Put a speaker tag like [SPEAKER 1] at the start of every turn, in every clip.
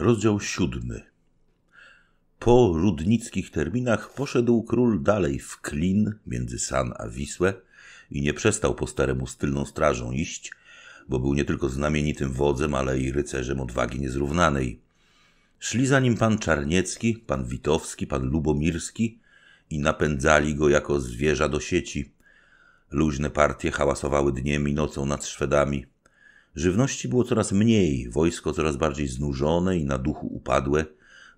[SPEAKER 1] Rozdział siódmy. Po rudnickich terminach poszedł król dalej w klin między San a Wisłę i nie przestał po staremu stylną strażą iść, bo był nie tylko znamienitym wodzem, ale i rycerzem odwagi niezrównanej. Szli za nim pan Czarniecki, pan Witowski, pan Lubomirski i napędzali go jako zwierza do sieci. Luźne partie hałasowały dniem i nocą nad Szwedami. Żywności było coraz mniej, wojsko coraz bardziej znużone i na duchu upadłe,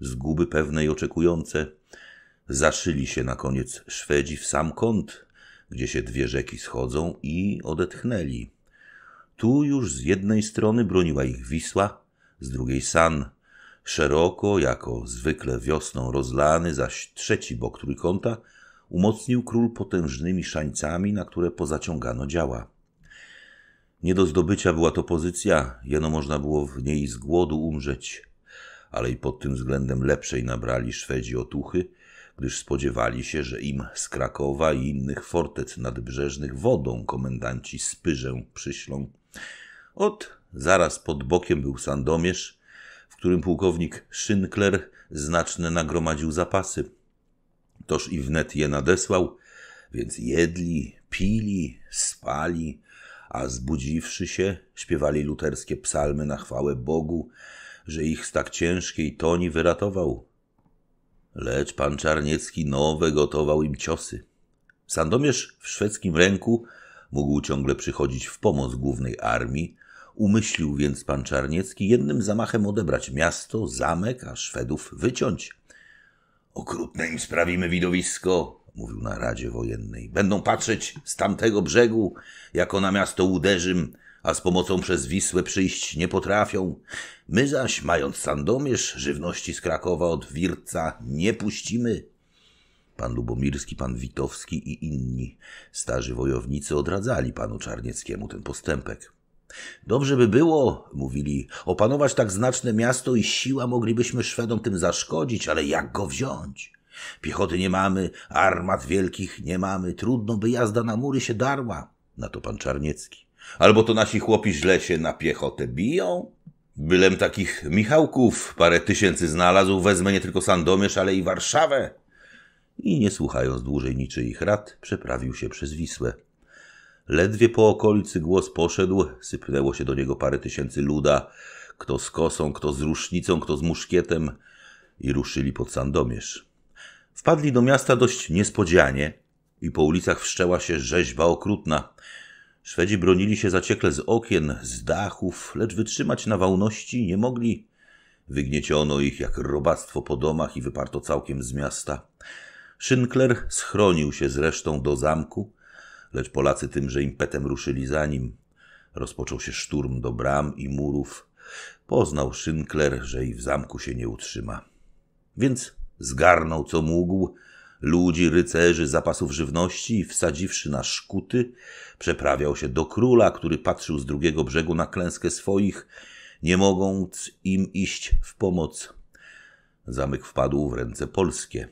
[SPEAKER 1] zguby pewne i oczekujące. Zaszyli się na koniec Szwedzi w sam kąt, gdzie się dwie rzeki schodzą i odetchnęli. Tu już z jednej strony broniła ich Wisła, z drugiej San, szeroko, jako zwykle wiosną rozlany, zaś trzeci bok trójkąta umocnił król potężnymi szańcami, na które pozaciągano działa. Nie do zdobycia była to pozycja, jeno można było w niej z głodu umrzeć, ale i pod tym względem lepszej nabrali Szwedzi otuchy, gdyż spodziewali się, że im z Krakowa i innych fortec nadbrzeżnych wodą komendanci spyżę przyślą. Ot, zaraz pod bokiem był Sandomierz, w którym pułkownik Szynkler znaczne nagromadził zapasy. Toż i wnet je nadesłał, więc jedli, pili, spali, a zbudziwszy się, śpiewali luterskie psalmy na chwałę Bogu, że ich z tak ciężkiej toni wyratował. Lecz pan Czarniecki nowe gotował im ciosy. Sandomierz w szwedzkim ręku mógł ciągle przychodzić w pomoc głównej armii, umyślił więc pan Czarniecki jednym zamachem odebrać miasto, zamek, a Szwedów wyciąć. Okrutne im sprawimy widowisko, mówił na Radzie Wojennej. Będą patrzeć z tamtego brzegu, jako na miasto uderzym, a z pomocą przez Wisłę przyjść nie potrafią. My zaś, mając Sandomierz, żywności z Krakowa od Wirca nie puścimy. Pan Lubomirski, pan Witowski i inni starzy wojownicy odradzali panu Czarnieckiemu ten postępek. Dobrze by było, mówili, opanować tak znaczne miasto i siła moglibyśmy Szwedom tym zaszkodzić, ale jak go wziąć? Piechoty nie mamy, armat wielkich nie mamy, trudno by jazda na mury się darła. Na to pan Czarniecki. Albo to nasi chłopi źle się na piechotę biją? Bylem takich Michałków parę tysięcy znalazł, wezmę nie tylko Sandomierz, ale i Warszawę. I nie słuchając dłużej niczyich rad, przeprawił się przez Wisłę. Ledwie po okolicy głos poszedł, sypnęło się do niego parę tysięcy luda, kto z kosą, kto z rusznicą, kto z muszkietem i ruszyli pod Sandomierz. Wpadli do miasta dość niespodzianie i po ulicach wszczęła się rzeźba okrutna. Szwedzi bronili się zaciekle z okien, z dachów, lecz wytrzymać nawałności nie mogli. Wygnieciono ich jak robactwo po domach i wyparto całkiem z miasta. Szynkler schronił się zresztą do zamku, lecz Polacy tymże impetem ruszyli za nim. Rozpoczął się szturm do bram i murów. Poznał Szynkler, że i w zamku się nie utrzyma. Więc Zgarnął co mógł, ludzi, rycerzy, zapasów żywności i wsadziwszy na szkuty, przeprawiał się do króla, który patrzył z drugiego brzegu na klęskę swoich, nie mogąc im iść w pomoc. Zamyk wpadł w ręce polskie.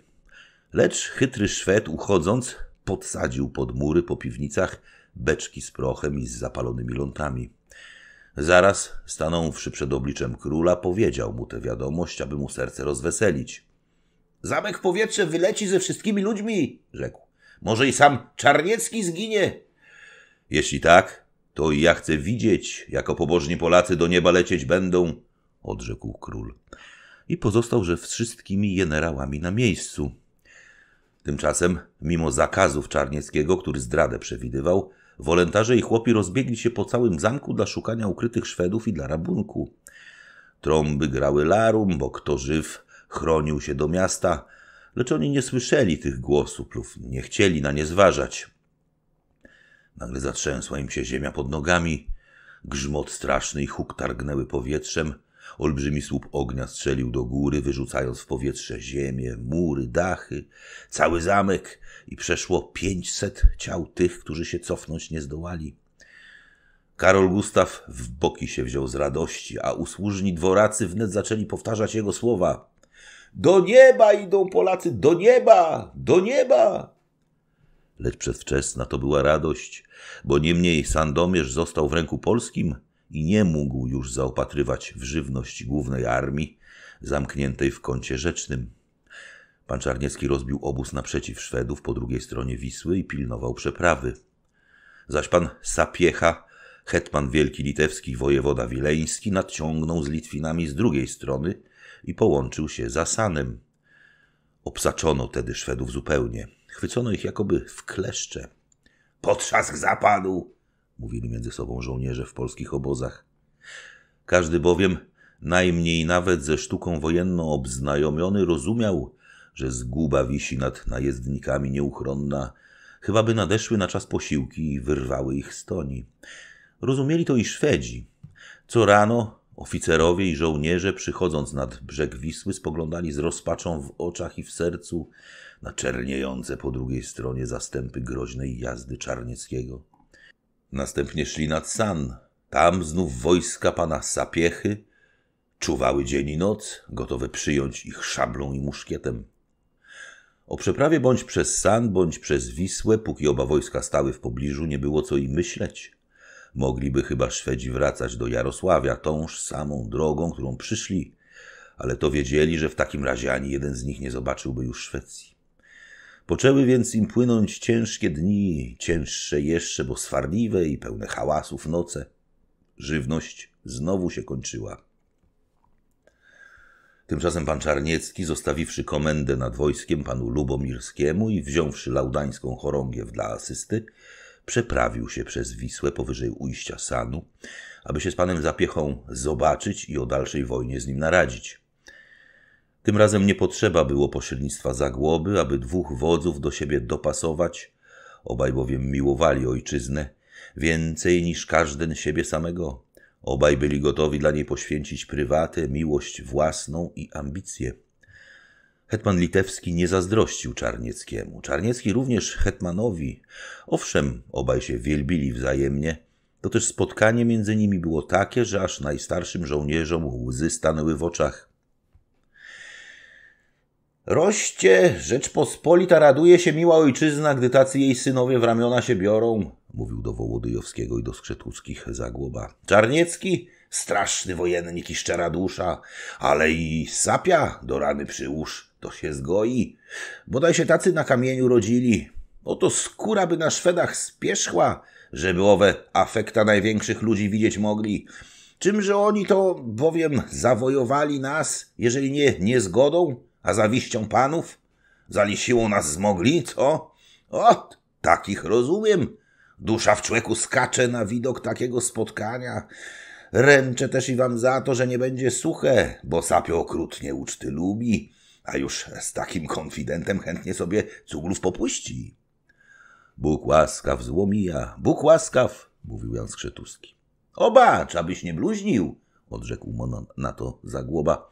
[SPEAKER 1] Lecz chytry Szwed, uchodząc, podsadził pod mury po piwnicach beczki z prochem i z zapalonymi lątami. Zaraz, stanąwszy przed obliczem króla, powiedział mu tę wiadomość, aby mu serce rozweselić. Zamek w powietrze wyleci ze wszystkimi ludźmi, rzekł. Może i sam Czarniecki zginie. Jeśli tak, to i ja chcę widzieć, jako pobożni Polacy do nieba lecieć będą, odrzekł król. I pozostał, że wszystkimi generałami na miejscu. Tymczasem, mimo zakazów Czarnieckiego, który zdradę przewidywał, wolentarze i chłopi rozbiegli się po całym zamku dla szukania ukrytych Szwedów i dla rabunku. Trąby grały larum, bo kto żyw, chronił się do miasta, lecz oni nie słyszeli tych głosów lub nie chcieli na nie zważać. Nagle zatrzęsła im się ziemia pod nogami, grzmot straszny i huk targnęły powietrzem, olbrzymi słup ognia strzelił do góry, wyrzucając w powietrze ziemię, mury, dachy, cały zamek i przeszło pięćset ciał tych, którzy się cofnąć nie zdołali. Karol Gustaw w boki się wziął z radości, a usłużni dworacy wnet zaczęli powtarzać jego słowa. Do nieba idą Polacy, do nieba, do nieba! Lecz przedwczesna to była radość, bo niemniej Sandomierz został w ręku polskim i nie mógł już zaopatrywać w żywność głównej armii, zamkniętej w kącie rzecznym. Pan Czarniecki rozbił obóz naprzeciw Szwedów po drugiej stronie Wisły i pilnował przeprawy. Zaś pan Sapiecha, hetman wielki litewski, wojewoda wileński, nadciągnął z Litwinami z drugiej strony i połączył się z Asanem. Obsaczono tedy Szwedów zupełnie. Chwycono ich jakoby w kleszcze. Potrzask zapadł! mówili między sobą żołnierze w polskich obozach. Każdy bowiem, najmniej nawet ze sztuką wojenną obznajomiony, rozumiał, że zguba wisi nad najezdnikami nieuchronna, chyba by nadeszły na czas posiłki i wyrwały ich z toni. Rozumieli to i Szwedzi. Co rano Oficerowie i żołnierze, przychodząc nad brzeg Wisły, spoglądali z rozpaczą w oczach i w sercu na czerniejące po drugiej stronie zastępy groźnej jazdy Czarnieckiego. Następnie szli nad San. Tam znów wojska pana Sapiechy czuwały dzień i noc, gotowe przyjąć ich szablą i muszkietem. O przeprawie bądź przez San, bądź przez Wisłę, póki oba wojska stały w pobliżu, nie było co i myśleć. Mogliby chyba Szwedzi wracać do Jarosławia tąż samą drogą, którą przyszli, ale to wiedzieli, że w takim razie ani jeden z nich nie zobaczyłby już Szwecji. Poczęły więc im płynąć ciężkie dni, cięższe jeszcze, bo swarliwe i pełne hałasów noce. Żywność znowu się kończyła. Tymczasem pan Czarniecki, zostawiwszy komendę nad wojskiem panu Lubomirskiemu i wziąwszy laudańską chorągiew dla asysty, przeprawił się przez Wisłę powyżej ujścia Sanu, aby się z panem Zapiechą zobaczyć i o dalszej wojnie z nim naradzić. Tym razem nie potrzeba było pośrednictwa Zagłoby, aby dwóch wodzów do siebie dopasować, obaj bowiem miłowali ojczyznę więcej niż każdy siebie samego. Obaj byli gotowi dla niej poświęcić prywatę, miłość własną i ambicje. Hetman litewski nie zazdrościł Czarnieckiemu. Czarniecki również hetmanowi. Owszem, obaj się wielbili wzajemnie. To też spotkanie między nimi było takie, że aż najstarszym żołnierzom łzy stanęły w oczach. Roście, Rzeczpospolita raduje się miła ojczyzna, gdy tacy jej synowie w ramiona się biorą, mówił do Wołodyjowskiego i do Skrzetuckich Zagłoba. Czarniecki, straszny wojennik i szczera dusza, ale i sapia do rany przyłóż to się zgoi. Bodaj się tacy na kamieniu rodzili. Oto skóra by na Szwedach spierzchła, żeby owe afekta największych ludzi widzieć mogli. Czymże oni to bowiem zawojowali nas, jeżeli nie niezgodą, a zawiścią panów? Zali siłą nas zmogli, co? O, takich rozumiem. Dusza w człowieku skacze na widok takiego spotkania. Ręczę też i wam za to, że nie będzie suche, bo sapio okrutnie uczty lubi a już z takim konfidentem chętnie sobie cuglów popuści. Bóg łaskaw, złomija, Bóg łaskaw, mówił Jan Skrzetuski. Obacz, abyś nie bluźnił, odrzekł mu na to zagłoba.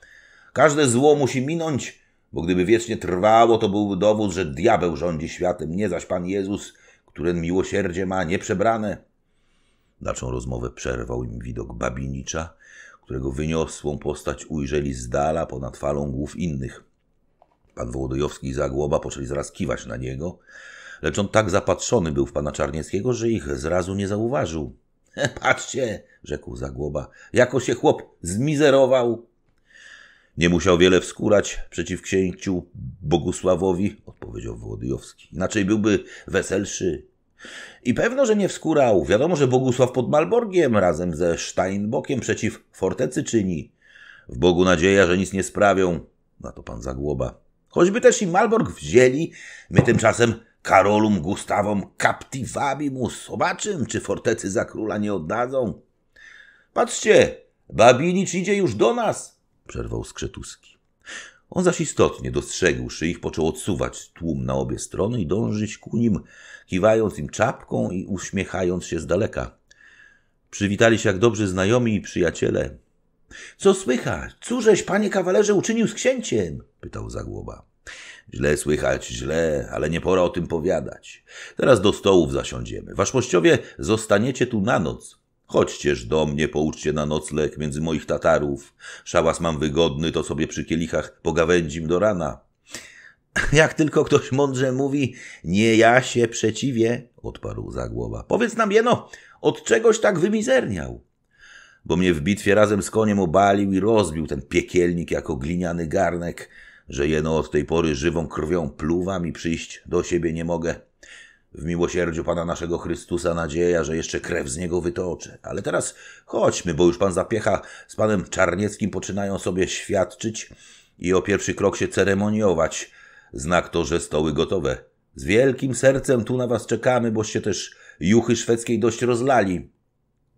[SPEAKER 1] Każde zło musi minąć, bo gdyby wiecznie trwało, to byłby dowód, że diabeł rządzi światem, nie zaś Pan Jezus, który miłosierdzie ma nieprzebrane. Dalszą rozmowę przerwał im widok babinicza, którego wyniosłą postać ujrzeli z dala ponad falą głów innych. Pan Wołodyjowski i Zagłoba poczęli zaraz kiwać na niego, lecz on tak zapatrzony był w pana Czarnieckiego, że ich zrazu nie zauważył. Patrzcie, rzekł Zagłoba, jako się chłop zmizerował. Nie musiał wiele wskurać przeciw księciu Bogusławowi, odpowiedział Wołodyjowski. Inaczej byłby weselszy. I pewno, że nie wskurał. Wiadomo, że Bogusław pod Malborgiem razem ze Steinbokiem przeciw fortecy czyni. W Bogu nadzieja, że nic nie sprawią. Na to pan Zagłoba. Choćby też i Malborg wzięli, my tymczasem Karolum Gustawom captivabimus zobaczym, czy fortecy za króla nie oddadzą. Patrzcie, Babinicz idzie już do nas, przerwał Skrzetuski. On zaś istotnie dostrzegłszy ich, począł odsuwać tłum na obie strony i dążyć ku nim, kiwając im czapką i uśmiechając się z daleka. Przywitali się jak dobrzy znajomi i przyjaciele. Co słychać? Cóżeś, panie kawalerze, uczynił z księciem? pytał Zagłoba. Źle słychać, źle, ale nie pora o tym powiadać. Teraz do stołów zasiądziemy. Waszmościowie, zostaniecie tu na noc. Chodźcież do mnie, pouczcie na nocleg między moich Tatarów. Szałas mam wygodny, to sobie przy kielichach pogawędzim do rana. Jak tylko ktoś mądrze mówi, nie ja się przeciwię, odparł Zagłoba. Powiedz nam jeno, od czegoś tak wymizerniał? bo mnie w bitwie razem z koniem obalił i rozbił ten piekielnik jako gliniany garnek, że jeno od tej pory żywą krwią pluwam i przyjść do siebie nie mogę. W miłosierdziu Pana naszego Chrystusa nadzieja, że jeszcze krew z niego wytoczę. Ale teraz chodźmy, bo już Pan Zapiecha z Panem Czarnieckim poczynają sobie świadczyć i o pierwszy krok się ceremoniować. Znak to, że stoły gotowe. Z wielkim sercem tu na Was czekamy, boście też juchy szwedzkiej dość rozlali.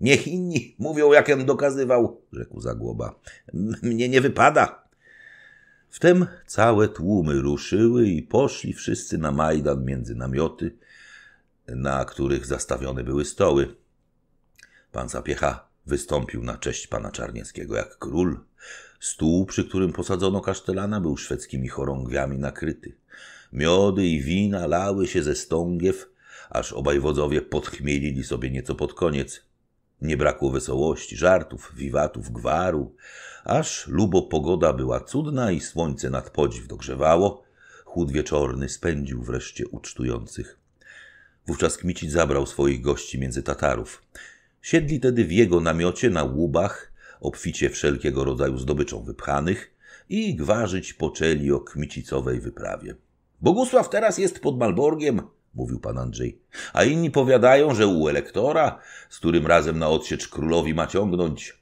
[SPEAKER 1] Niech inni mówią, jakem dokazywał, rzekł Zagłoba. Mnie nie wypada. Wtem całe tłumy ruszyły i poszli wszyscy na Majdan między namioty, na których zastawione były stoły. Pan Zapiecha wystąpił na cześć pana Czarnieckiego jak król. Stół, przy którym posadzono kasztelana, był szwedzkimi chorągwiami nakryty. Miody i wina lały się ze stągiew, aż obaj wodzowie podchmielili sobie nieco pod koniec. Nie brakło wesołości, żartów, wiwatów, gwaru. Aż lubo pogoda była cudna i słońce nad podziw dogrzewało. Chłód wieczorny spędził wreszcie ucztujących. Wówczas Kmicic zabrał swoich gości między Tatarów. Siedli tedy w jego namiocie na łubach, obficie wszelkiego rodzaju zdobyczą wypchanych i gwarzyć poczęli o kmicicowej wyprawie. Bogusław teraz jest pod Malborgiem, mówił pan Andrzej. A inni powiadają, że u elektora, z którym razem na odsiecz królowi ma ciągnąć.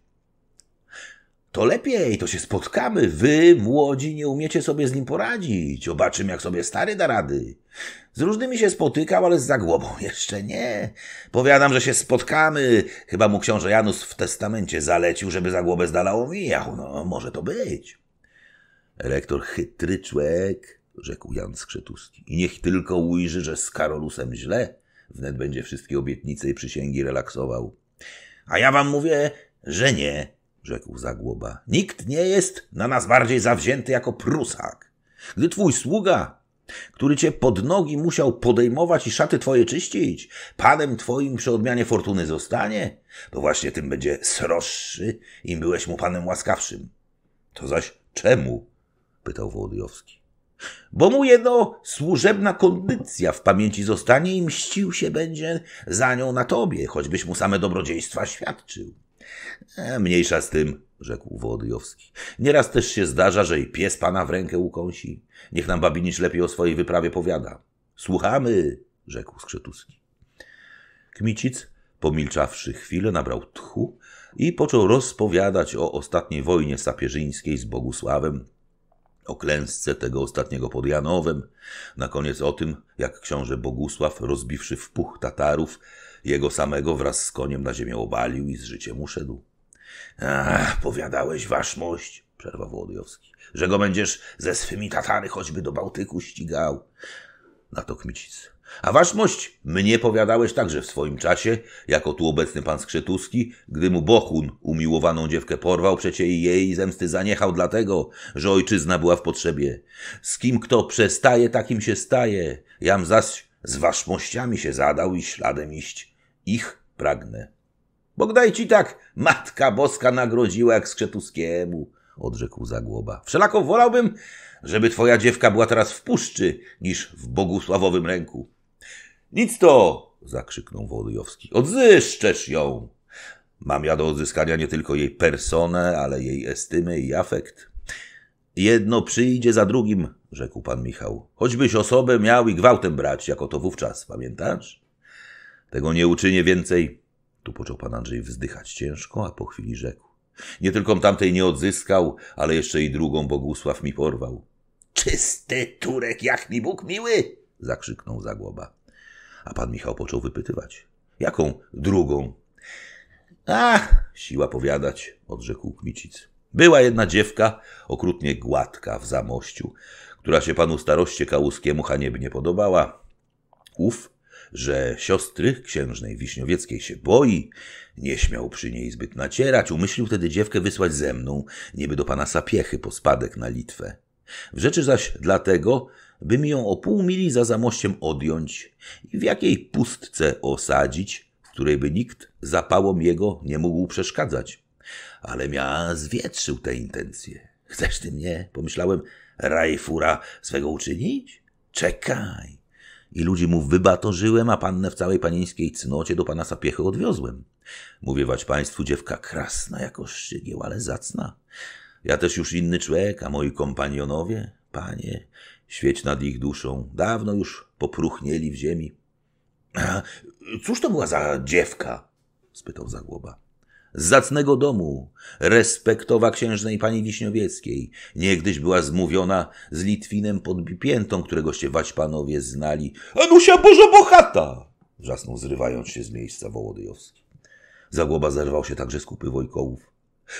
[SPEAKER 1] To lepiej, to się spotkamy. Wy, młodzi, nie umiecie sobie z nim poradzić. Obaczymy, jak sobie stary da rady. Z różnymi się spotykał, ale z zagłobą jeszcze nie. Powiadam, że się spotkamy. Chyba mu książę Janus w testamencie zalecił, żeby zagłobę zdalało mijał. No, może to być. Rektor chytry człek rzekł Jan Skrzetuski. I niech tylko ujrzy, że z Karolusem źle, wnet będzie wszystkie obietnice i przysięgi relaksował. A ja wam mówię, że nie, rzekł Zagłoba. Nikt nie jest na nas bardziej zawzięty jako Prusak. Gdy twój sługa, który cię pod nogi musiał podejmować i szaty twoje czyścić, panem twoim przy odmianie fortuny zostanie, to właśnie tym będzie sroższy, im byłeś mu panem łaskawszym. To zaś czemu? pytał Wołodyjowski bo mu jedno służebna kondycja w pamięci zostanie i mścił się będzie za nią na tobie, choćbyś mu same dobrodziejstwa świadczył. E, mniejsza z tym, rzekł Wołodyjowski. Nieraz też się zdarza, że i pies pana w rękę ukąsi. Niech nam Babinicz lepiej o swojej wyprawie powiada. Słuchamy, rzekł Skrzetuski. Kmicic, pomilczawszy chwilę, nabrał tchu i począł rozpowiadać o ostatniej wojnie sapierzyńskiej z Bogusławem, o klęsce tego ostatniego pod Janowem, na koniec o tym, jak książę Bogusław, rozbiwszy w puch Tatarów, jego samego wraz z koniem na ziemię obalił i z życiem uszedł. Ach, powiadałeś, mość, przerwał Wołodyjowski, że go będziesz ze swymi Tatary choćby do Bałtyku ścigał. Na to Kmicic. A waszmość, mnie powiadałeś także w swoim czasie, jako tu obecny pan Skrzetuski, gdy mu Bohun umiłowaną dziewkę porwał, przecie i jej zemsty zaniechał dlatego, że ojczyzna była w potrzebie. Z kim kto przestaje, takim się staje. Jam zaś z ważmościami się zadał i śladem iść. Ich pragnę. Bogdaj ci tak, Matka Boska nagrodziła jak Skrzetuskiemu, odrzekł Zagłoba. Wszelako wolałbym, żeby twoja dziewka była teraz w puszczy niż w bogusławowym ręku. Nic to! zakrzyknął Wołodyjowski. Odzyszczesz ją! Mam ja do odzyskania nie tylko jej personę, ale jej estymy i afekt. Jedno przyjdzie za drugim, rzekł pan Michał. Choćbyś osobę miał i gwałtem brać, jako to wówczas, pamiętasz? Tego nie uczynię więcej. Tu począł pan Andrzej wzdychać ciężko, a po chwili rzekł. Nie tylko tamtej nie odzyskał, ale jeszcze i drugą Bogusław mi porwał. Czysty Turek, jak mi Bóg miły! zakrzyknął Zagłoba. A pan Michał począł wypytywać. Jaką drugą? Ach, siła powiadać, odrzekł Kmicic. Była jedna dziewka, okrutnie gładka w zamościu, która się panu staroście kałuskiemu haniebnie podobała. Uf, że siostry księżnej Wiśniowieckiej się boi, nie śmiał przy niej zbyt nacierać, umyślił wtedy dziewkę wysłać ze mną, niby do pana Sapiechy po spadek na Litwę. W rzeczy zaś dlatego, by mi ją o pół mili za zamościem odjąć i w jakiej pustce osadzić, w której by nikt zapałom jego nie mógł przeszkadzać. Ale miał zwietrzył te intencje. Chcesz ty mnie, pomyślałem, rajfura swego uczynić? Czekaj. I ludzi mu wybatożyłem a pannę w całej panieńskiej cnocie do pana Sapiechy odwiozłem. Mówię wać państwu, dziewka krasna jako szczygieł, ale zacna. Ja też już inny człowiek, a moi kompanionowie, panie, Świeć nad ich duszą, dawno już popruchnieli w ziemi. Cóż to była za dziewka? spytał Zagłoba. Z zacnego domu, respektowa księżnej pani Wiśniowieckiej. Niegdyś była zmówiona z Litwinem pod Bipiętą, którego się panowie znali. Anusia Bożo wrzasnął zrywając się z miejsca Wołodyjowski. Zagłoba zerwał się także z kupy Wojkołów.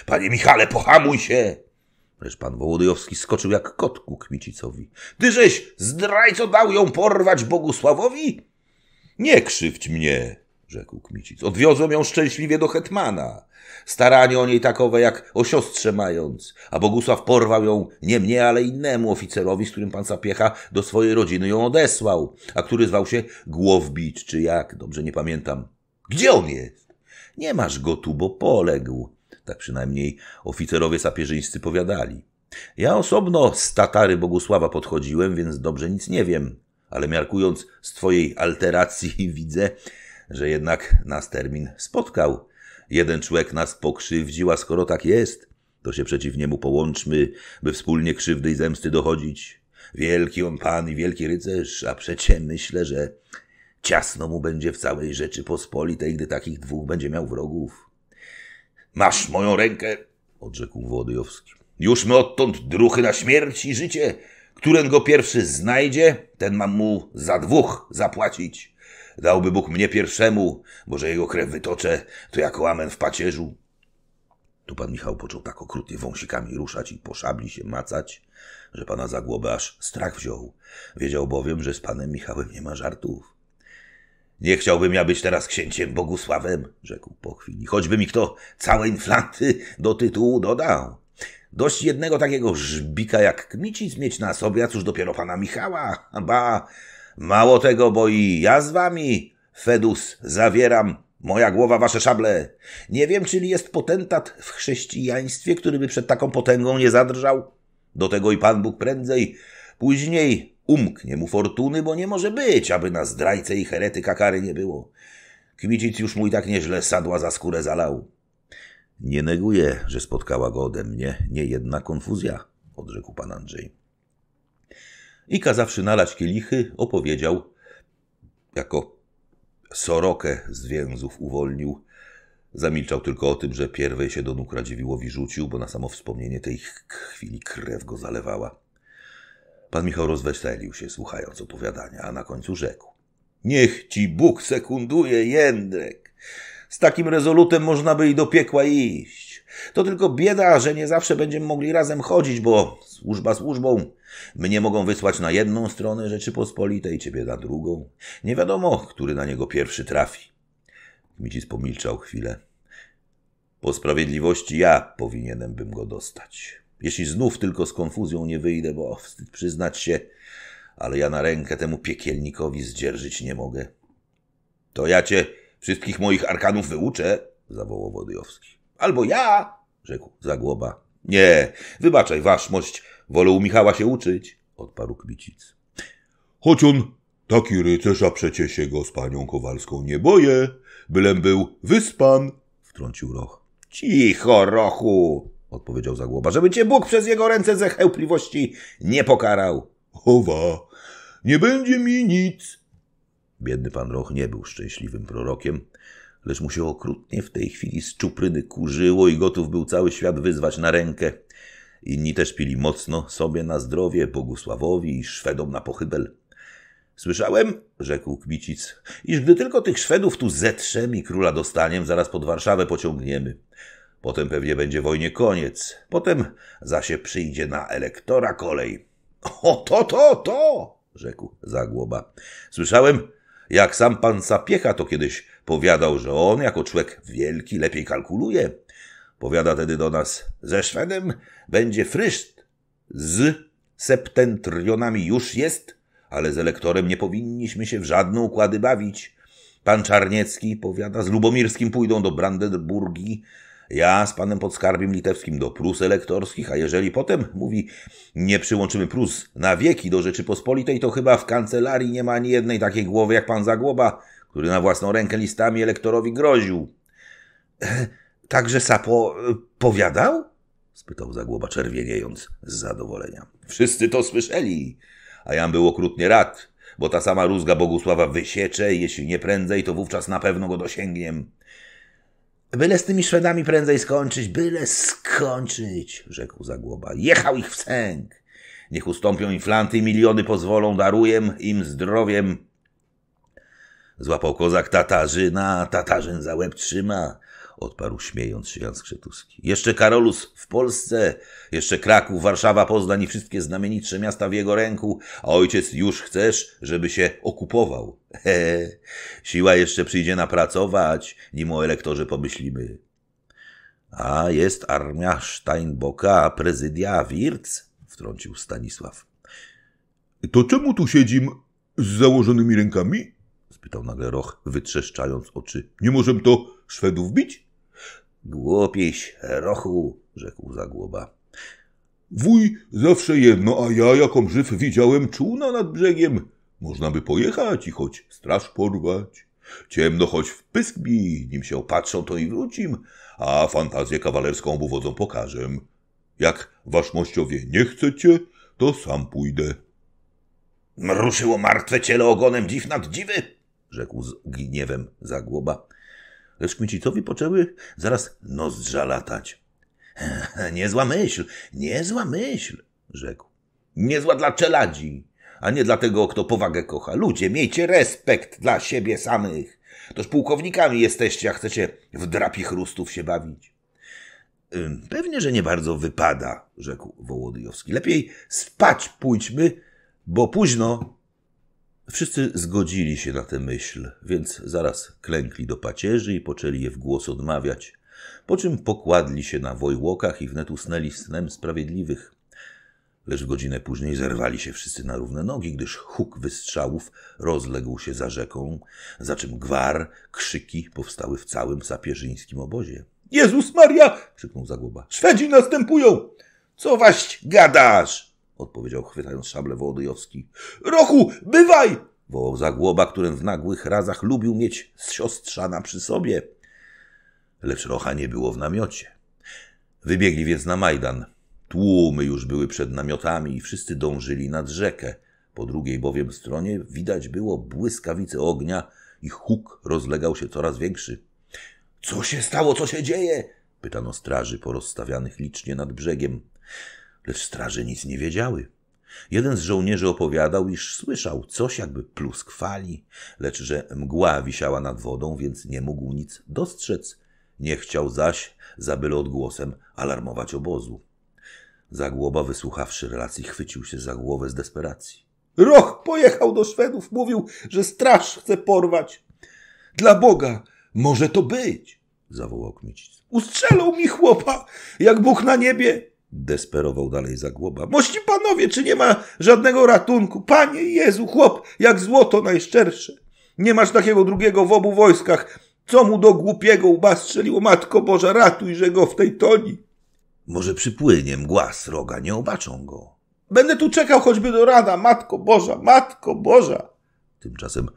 [SPEAKER 1] Panie Michale, pohamuj się! Lecz pan Wołodyjowski skoczył jak kot ku Kmicicowi. Tyżeś, zdrajco, dał ją porwać Bogusławowi? Nie krzywdź mnie, rzekł Kmicic. Odwiozłem ją szczęśliwie do hetmana. Staranie o niej takowe jak o siostrze mając, a Bogusław porwał ją nie mnie, ale innemu oficerowi, z którym pan Sapiecha do swojej rodziny ją odesłał, a który zwał się Głowbić, czy jak, dobrze nie pamiętam. Gdzie on jest? Nie masz go tu, bo poległ. Tak przynajmniej oficerowie sapieżyńscy powiadali. Ja osobno z Tatary Bogusława podchodziłem, więc dobrze nic nie wiem, ale miarkując z twojej alteracji widzę, że jednak nas termin spotkał. Jeden człowiek nas pokrzywdził, a skoro tak jest, to się przeciw niemu połączmy, by wspólnie krzywdy i zemsty dochodzić. Wielki on pan i wielki rycerz, a przecie myślę, że ciasno mu będzie w całej Rzeczypospolitej, gdy takich dwóch będzie miał wrogów. Masz moją rękę, odrzekł Włodyjowski. Już my odtąd druchy na śmierć i życie. Któren go pierwszy znajdzie, ten mam mu za dwóch zapłacić. Dałby Bóg mnie pierwszemu, bo że jego krew wytoczę, to jako amen w pacierzu. Tu pan Michał począł tak okrutnie wąsikami ruszać i po szabli się macać, że pana za głowę aż strach wziął. Wiedział bowiem, że z panem Michałem nie ma żartów. Nie chciałbym ja być teraz księciem Bogusławem, rzekł po chwili, choćby mi kto całe inflanty do tytułu dodał. Dość jednego takiego żbika jak Kmicic mieć na sobie, a cóż dopiero pana Michała. Ba, mało tego, bo i ja z wami, Fedus, zawieram. Moja głowa, wasze szable. Nie wiem, czyli jest potentat w chrześcijaństwie, który by przed taką potęgą nie zadrżał. Do tego i Pan Bóg prędzej, później Umknie mu fortuny, bo nie może być, aby na zdrajcę i heretyka kary nie było. Kmicic już mój tak nieźle sadła za skórę zalał. Nie neguję, że spotkała go ode mnie niejedna konfuzja, odrzekł pan Andrzej. I kazawszy nalać kielichy, opowiedział, jako sorokę z więzów uwolnił. Zamilczał tylko o tym, że pierwej się do nóg Radziwiłowi rzucił, bo na samo wspomnienie tej chwili krew go zalewała. Pan Michał rozweselił się, słuchając opowiadania, a na końcu rzekł. Niech ci Bóg sekunduje, Jędrek. Z takim rezolutem można by i do piekła iść. To tylko bieda, że nie zawsze będziemy mogli razem chodzić, bo służba służbą. Mnie mogą wysłać na jedną stronę Rzeczypospolitej, ciebie na drugą. Nie wiadomo, który na niego pierwszy trafi. Kmicic pomilczał chwilę. Po sprawiedliwości ja powinienem bym go dostać. Jeśli znów tylko z konfuzją nie wyjdę, bo wstyd przyznać się, ale ja na rękę temu piekielnikowi zdzierżyć nie mogę. To ja cię wszystkich moich arkanów wyuczę, zawołał Wodyjowski. Albo ja, rzekł Zagłoba. Nie, wybaczaj, waszmość, wolę u Michała się uczyć, odparł Kmicic. Choć on taki rycerz, a przecie się go z panią Kowalską nie boję, bylem był wyspan, wtrącił Roch. Cicho, Rochu, odpowiedział Zagłoba, żeby cię Bóg przez jego ręce ze chełpliwości nie pokarał. Owa, nie będzie mi nic. Biedny pan Roch nie był szczęśliwym prorokiem, lecz mu się okrutnie w tej chwili z czupryny kurzyło i gotów był cały świat wyzwać na rękę. Inni też pili mocno, sobie na zdrowie, Bogusławowi i Szwedom na pochybel. Słyszałem, rzekł Kmicic, iż gdy tylko tych Szwedów tu zetrzem i króla dostaniem, zaraz pod Warszawę pociągniemy. Potem pewnie będzie wojnie koniec. Potem za się przyjdzie na elektora kolej. O, to, to, to! rzekł Zagłoba. Słyszałem, jak sam pan Sapiecha to kiedyś powiadał, że on jako człowiek wielki lepiej kalkuluje. Powiada tedy do nas, ze Szwedem będzie fryszt. Z septentrionami już jest, ale z elektorem nie powinniśmy się w żadne układy bawić. Pan Czarniecki, powiada, z Lubomirskim pójdą do Brandenburgii, ja z panem podskarbim litewskim do Prus elektorskich, a jeżeli potem, mówi, nie przyłączymy Prus na wieki do Rzeczypospolitej, to chyba w kancelarii nie ma ani jednej takiej głowy jak pan Zagłoba, który na własną rękę listami elektorowi groził. Także Sapo y, powiadał? spytał Zagłoba czerwieniejąc z zadowolenia. Wszyscy to słyszeli, a jam był okrutnie rad, bo ta sama rózga Bogusława wysiecze, jeśli nie prędzej, to wówczas na pewno go dosięgniem. Byle z tymi Szwedami prędzej skończyć, byle skończyć, rzekł Zagłoba. Jechał ich w sęk. Niech ustąpią inflanty i miliony pozwolą, daruję im zdrowiem. Złapał kozak Tatarzyna, Tatarzyn za łeb trzyma, odparł śmiejąc się Jan Skrzetuski. Jeszcze Karolus w Polsce, jeszcze Kraków, Warszawa, Poznań i wszystkie znamienitsze miasta w jego ręku, a ojciec już chcesz, żeby się okupował. Siła jeszcze przyjdzie napracować, nim o elektorze pomyślimy. A jest armia Steinboka, prezydia Wirc, wtrącił Stanisław. To czemu tu siedzim z założonymi rękami? spytał nagle Roch, wytrzeszczając oczy. Nie możemy to Szwedów bić? Głupiś, Rochu, rzekł Zagłoba. Wuj zawsze jedno, a ja jaką żyw widziałem czółna nad brzegiem. Można by pojechać i choć straż porwać. Ciemno choć w pysk nim się opatrzą, to i wrócim, a fantazję kawalerską obuwodzą pokażę. Jak wasz mościowie nie chcecie, to sam pójdę. Mruszyło martwe ciele ogonem dziw nad dziwy, rzekł z gniewem zagłoba. Lecz kmicicowi poczęły zaraz nozdrza latać. niezła myśl, niezła myśl, rzekł. Niezła dla czeladzi, a nie dlatego, kto powagę kocha. Ludzie, miejcie respekt dla siebie samych. Toż pułkownikami jesteście, a chcecie w drapi chrustów się bawić. Pewnie, że nie bardzo wypada, rzekł Wołodyjowski. Lepiej spać pójdźmy, bo późno. Wszyscy zgodzili się na tę myśl, więc zaraz klękli do pacierzy i poczęli je w głos odmawiać, po czym pokładli się na wojłokach i wnet usnęli snem sprawiedliwych lecz godzinę później zerwali się wszyscy na równe nogi, gdyż huk wystrzałów rozległ się za rzeką, za czym gwar, krzyki powstały w całym sapieżyńskim obozie. Jezus Maria! krzyknął Zagłoba. Szwedzi następują! Co waś gadasz? odpowiedział chwytając szable Wołodyjowski. Rochu, bywaj! wołał Zagłoba, którym w nagłych razach lubił mieć siostrzana przy sobie. Lecz Rocha nie było w namiocie. Wybiegli więc na Majdan. Tłumy już były przed namiotami i wszyscy dążyli nad rzekę. Po drugiej bowiem stronie widać było błyskawice ognia i huk rozlegał się coraz większy. Co się stało, co się dzieje? pytano straży porozstawianych licznie nad brzegiem. Lecz straże nic nie wiedziały. Jeden z żołnierzy opowiadał, iż słyszał coś jakby plusk fali, lecz że mgła wisiała nad wodą, więc nie mógł nic dostrzec. Nie chciał zaś, za byle odgłosem, alarmować obozu. Zagłoba, wysłuchawszy relacji, chwycił się za głowę z desperacji. Roch pojechał do Szwedów, mówił, że straż chce porwać. Dla Boga, może to być, zawołał Kmicic. Ustrzelą mi chłopa, jak Bóg na niebie. Desperował dalej Zagłoba. Mości panowie, czy nie ma żadnego ratunku? Panie Jezu, chłop, jak złoto najszczersze. Nie masz takiego drugiego w obu wojskach. Co mu do głupiego łba strzeliło? Matko Boża, ratuj, go w tej toni. Może przypłynie mgła sroga, nie obaczą go. Będę tu czekał choćby do rana, matko Boża, matko Boża. Tymczasem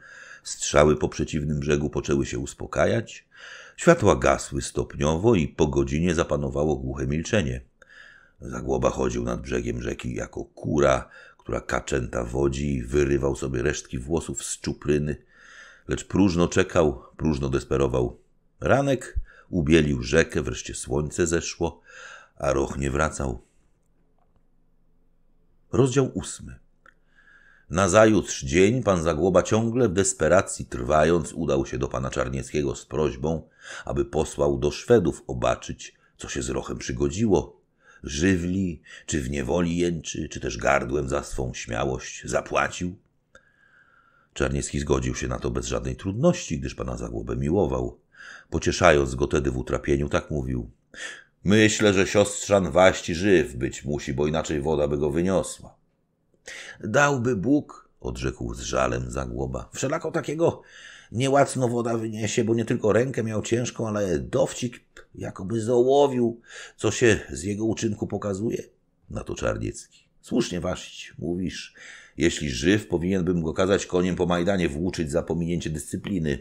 [SPEAKER 1] strzały po przeciwnym brzegu poczęły się uspokajać, światła gasły stopniowo i po godzinie zapanowało głuche milczenie. Zagłoba chodził nad brzegiem rzeki jako kura, która kaczęta wodzi i wyrywał sobie resztki włosów z czupryny, lecz próżno czekał, próżno desperował. Ranek ubielił rzekę, wreszcie słońce zeszło, a Roch nie wracał. Rozdział ósmy. Nazajutrz dzień pan Zagłoba ciągle w desperacji trwając udał się do pana Czarnieckiego z prośbą, aby posłał do Szwedów obaczyć, co się z Rochem przygodziło. Żywli, czy w niewoli jęczy, czy też gardłem za swą śmiałość zapłacił? Czarniecki zgodził się na to bez żadnej trudności, gdyż pana Zagłobę miłował. Pocieszając go tedy w utrapieniu, tak mówił. Myślę, że siostrzan waści żyw być musi, bo inaczej woda by go wyniosła. Dałby Bóg, odrzekł z żalem zagłoba, wszelako takiego niełacno woda wyniesie, bo nie tylko rękę miał ciężką, ale dowcik jakoby zołowił, co się z jego uczynku pokazuje. Na to Czarniecki. Słusznie waścić, mówisz. Jeśli żyw, powinienbym go kazać koniem po Majdanie włóczyć za pominięcie dyscypliny.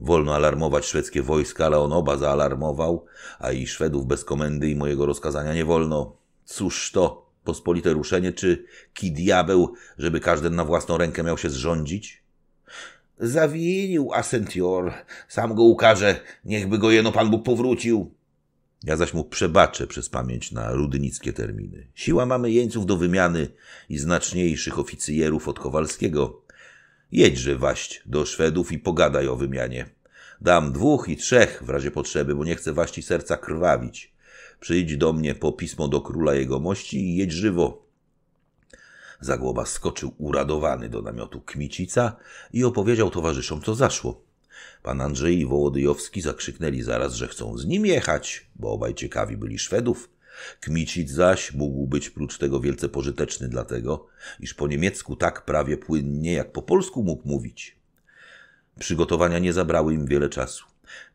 [SPEAKER 1] Wolno alarmować szwedzkie wojska, ale on oba zaalarmował, a i Szwedów bez komendy i mojego rozkazania nie wolno. Cóż to, pospolite ruszenie, czy ki diabeł, żeby każdy na własną rękę miał się zrządzić? Zawinił Asentior, sam go ukaże, niechby go jeno Pan Bóg powrócił. Ja zaś mu przebaczę przez pamięć na rudynickie terminy. Siła mamy jeńców do wymiany i znaczniejszych oficjerów od Kowalskiego, Jedźże waść do Szwedów i pogadaj o wymianie. Dam dwóch i trzech w razie potrzeby, bo nie chcę waści serca krwawić. Przyjdź do mnie po pismo do króla jego mości i jedź żywo. Zagłoba skoczył uradowany do namiotu Kmicica i opowiedział towarzyszom, co zaszło. Pan Andrzej i Wołodyjowski zakrzyknęli zaraz, że chcą z nim jechać, bo obaj ciekawi byli Szwedów Kmicic zaś mógł być prócz tego wielce pożyteczny dlatego, iż po niemiecku tak prawie płynnie jak po polsku mógł mówić. Przygotowania nie zabrały im wiele czasu.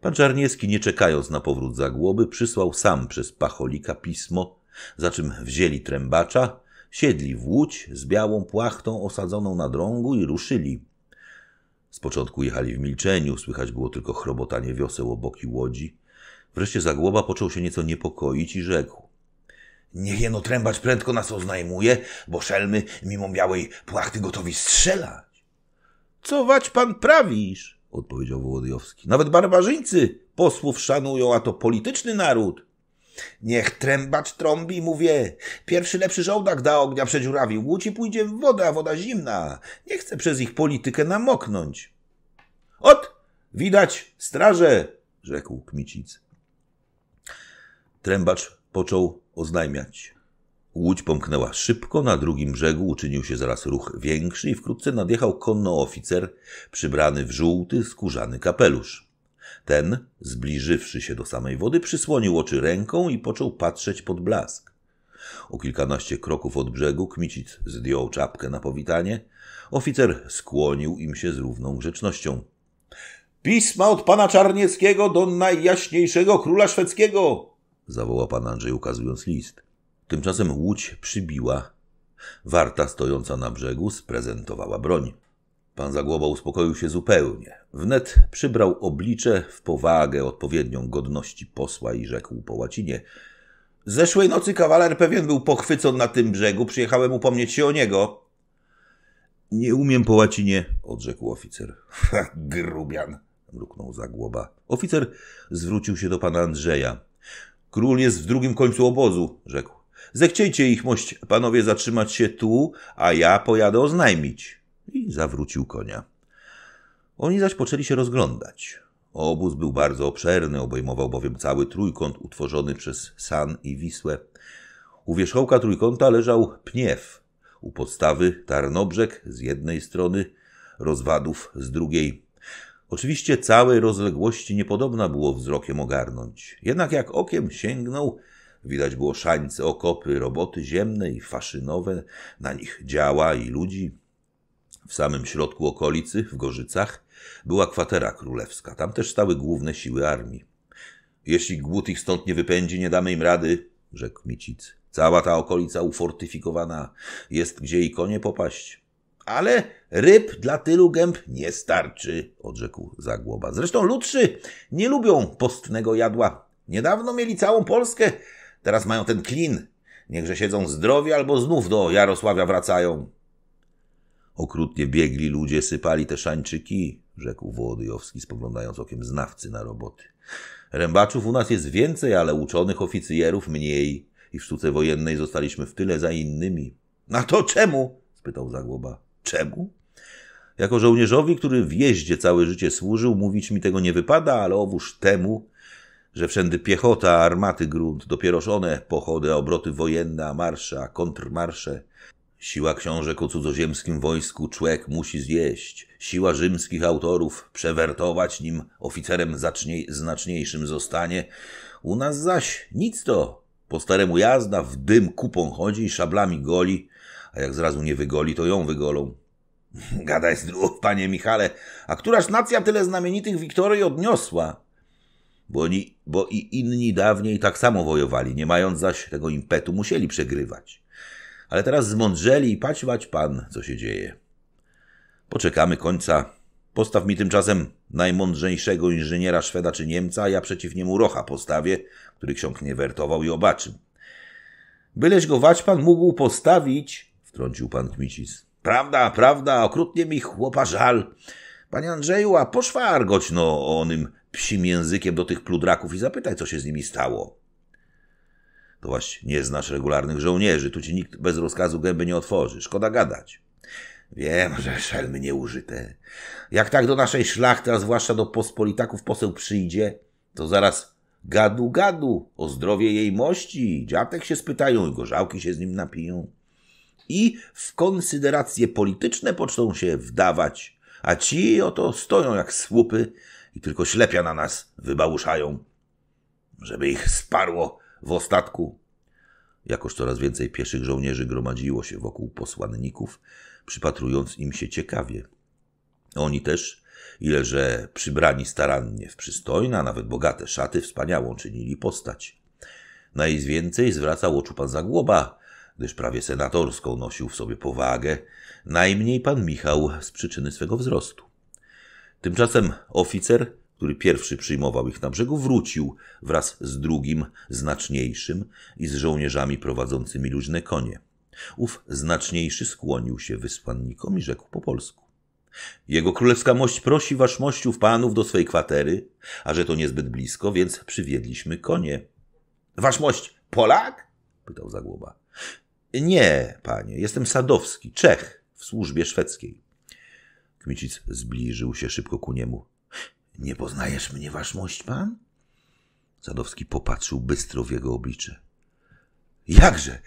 [SPEAKER 1] Pan Czarniecki, nie czekając na powrót zagłoby, przysłał sam przez Pacholika pismo, za czym wzięli trębacza, siedli w łódź z białą płachtą osadzoną na drągu i ruszyli. Z początku jechali w milczeniu, słychać było tylko chrobotanie wioseł obok łodzi. Wreszcie Zagłoba począł się nieco niepokoić i rzekł. Niech jeno trębacz prędko nas oznajmuje, bo szelmy mimo białej płachty gotowi strzelać. Co wać pan prawisz? odpowiedział Wołodyjowski. Nawet barbarzyńcy posłów szanują, a to polityczny naród. Niech trębacz trąbi, mówię. Pierwszy lepszy żołdak da ognia przedziurawi. Łódź pójdzie w wodę, a woda zimna. Nie chcę przez ich politykę namoknąć. Ot, widać, straże, rzekł Kmicic. Trębacz począł oznajmiać. Łódź pomknęła szybko, na drugim brzegu uczynił się zaraz ruch większy i wkrótce nadjechał konno oficer przybrany w żółty, skórzany kapelusz. Ten, zbliżywszy się do samej wody, przysłonił oczy ręką i począł patrzeć pod blask. O kilkanaście kroków od brzegu Kmicic zdjął czapkę na powitanie. Oficer skłonił im się z równą grzecznością. Pisma od pana Czarnieckiego do najjaśniejszego króla szwedzkiego, zawołał pan Andrzej, ukazując list. Tymczasem łódź przybiła. Warta stojąca na brzegu sprezentowała broń. Pan Zagłoba uspokoił się zupełnie. Wnet przybrał oblicze w powagę odpowiednią godności posła i rzekł po łacinie Zeszłej nocy kawaler pewien był pochwycony na tym brzegu, przyjechałem upomnieć się o niego. Nie umiem po łacinie, odrzekł oficer. Grubian, mruknął Zagłoba. Oficer zwrócił się do pana Andrzeja. Król jest w drugim końcu obozu, rzekł. Zechciejcie ich, mość panowie, zatrzymać się tu, a ja pojadę oznajmić. I zawrócił konia. Oni zaś poczęli się rozglądać. Obóz był bardzo obszerny, obejmował bowiem cały trójkąt utworzony przez San i Wisłę. U wierzchołka trójkąta leżał Pniew, u podstawy Tarnobrzeg z jednej strony, Rozwadów z drugiej. Oczywiście całej rozległości niepodobna było wzrokiem ogarnąć. Jednak jak okiem sięgnął, widać było szańce, okopy, roboty ziemne i faszynowe, na nich działa i ludzi. W samym środku okolicy, w Gorzycach, była kwatera królewska. Tam też stały główne siły armii. Jeśli głód ich stąd nie wypędzi, nie damy im rady, rzekł Micic. Cała ta okolica ufortyfikowana jest, gdzie i konie popaść. Ale ryb dla tylu gęb nie starczy, odrzekł Zagłoba. Zresztą ludrzy nie lubią postnego jadła. Niedawno mieli całą Polskę, teraz mają ten klin. Niechże siedzą zdrowi albo znów do Jarosławia wracają. Okrutnie biegli ludzie, sypali te szańczyki, rzekł Wołodyjowski, spoglądając okiem znawcy na roboty. Rębaczów u nas jest więcej, ale uczonych oficjerów mniej i w sztuce wojennej zostaliśmy w tyle za innymi. Na to czemu? spytał Zagłoba. Czemu? Jako żołnierzowi, który w jeździe całe życie służył, mówić mi tego nie wypada, ale owóż temu, że wszędy piechota, armaty, grunt, dopieroż one, pochody, obroty wojenne, a marsze, a kontrmarsze. Siła książek o cudzoziemskim wojsku człek musi zjeść. Siła rzymskich autorów przewertować, nim oficerem zacznie, znaczniejszym zostanie. U nas zaś nic to. Po staremu jazda, w dym kupą chodzi i szablami goli a jak zrazu nie wygoli, to ją wygolą. Gadaj zdrów, panie Michale, a któraż nacja tyle znamienitych wiktorii odniosła? Bo, oni, bo i inni dawniej tak samo wojowali, nie mając zaś tego impetu, musieli przegrywać. Ale teraz zmądrzeli i patrz, pan, co się dzieje. Poczekamy końca. Postaw mi tymczasem najmądrzejszego inżyniera Szweda czy Niemca, a ja przeciw niemu Rocha postawię, który ksiąg nie wertował i obaczył. Byleś go waćpan pan mógł postawić, wtrącił pan Kmicis. Prawda, prawda, okrutnie mi chłopa żal. Panie Andrzeju, a poszwargoć no onym psim językiem do tych pludraków i zapytaj, co się z nimi stało. To właśnie nie znasz regularnych żołnierzy, tu ci nikt bez rozkazu gęby nie otworzy. Szkoda gadać. Wiem, że szelmy nieużyte. Jak tak do naszej szlachty, a zwłaszcza do pospolitaków poseł przyjdzie, to zaraz gadu, gadu o zdrowie jej mości. Dziatek się spytają i gorzałki się z nim napiją i w konsyderacje polityczne poczną się wdawać, a ci oto stoją jak słupy i tylko ślepia na nas wybałuszają, żeby ich sparło w ostatku. Jakoż coraz więcej pieszych żołnierzy gromadziło się wokół posłanników, przypatrując im się ciekawie. Oni też, ile że przybrani starannie w przystojne, a nawet bogate szaty, wspaniałą czynili postać. Najwięcej zwracał oczu pan Zagłoba, gdyż prawie senatorską nosił w sobie powagę, najmniej pan Michał z przyczyny swego wzrostu. Tymczasem oficer, który pierwszy przyjmował ich na brzegu, wrócił wraz z drugim, znaczniejszym i z żołnierzami prowadzącymi luźne konie. Ów znaczniejszy skłonił się wysłannikom i rzekł po polsku. Jego królewska mość prosi waszmościów panów do swej kwatery, a że to niezbyt blisko, więc przywiedliśmy konie. Waszmość Polak? pytał Zagłoba. Nie, panie, jestem Sadowski, Czech, w służbie szwedzkiej. Kmicic zbliżył się szybko ku niemu. Nie poznajesz mnie, waszmość, pan? Sadowski popatrzył bystro w jego oblicze. Jakże?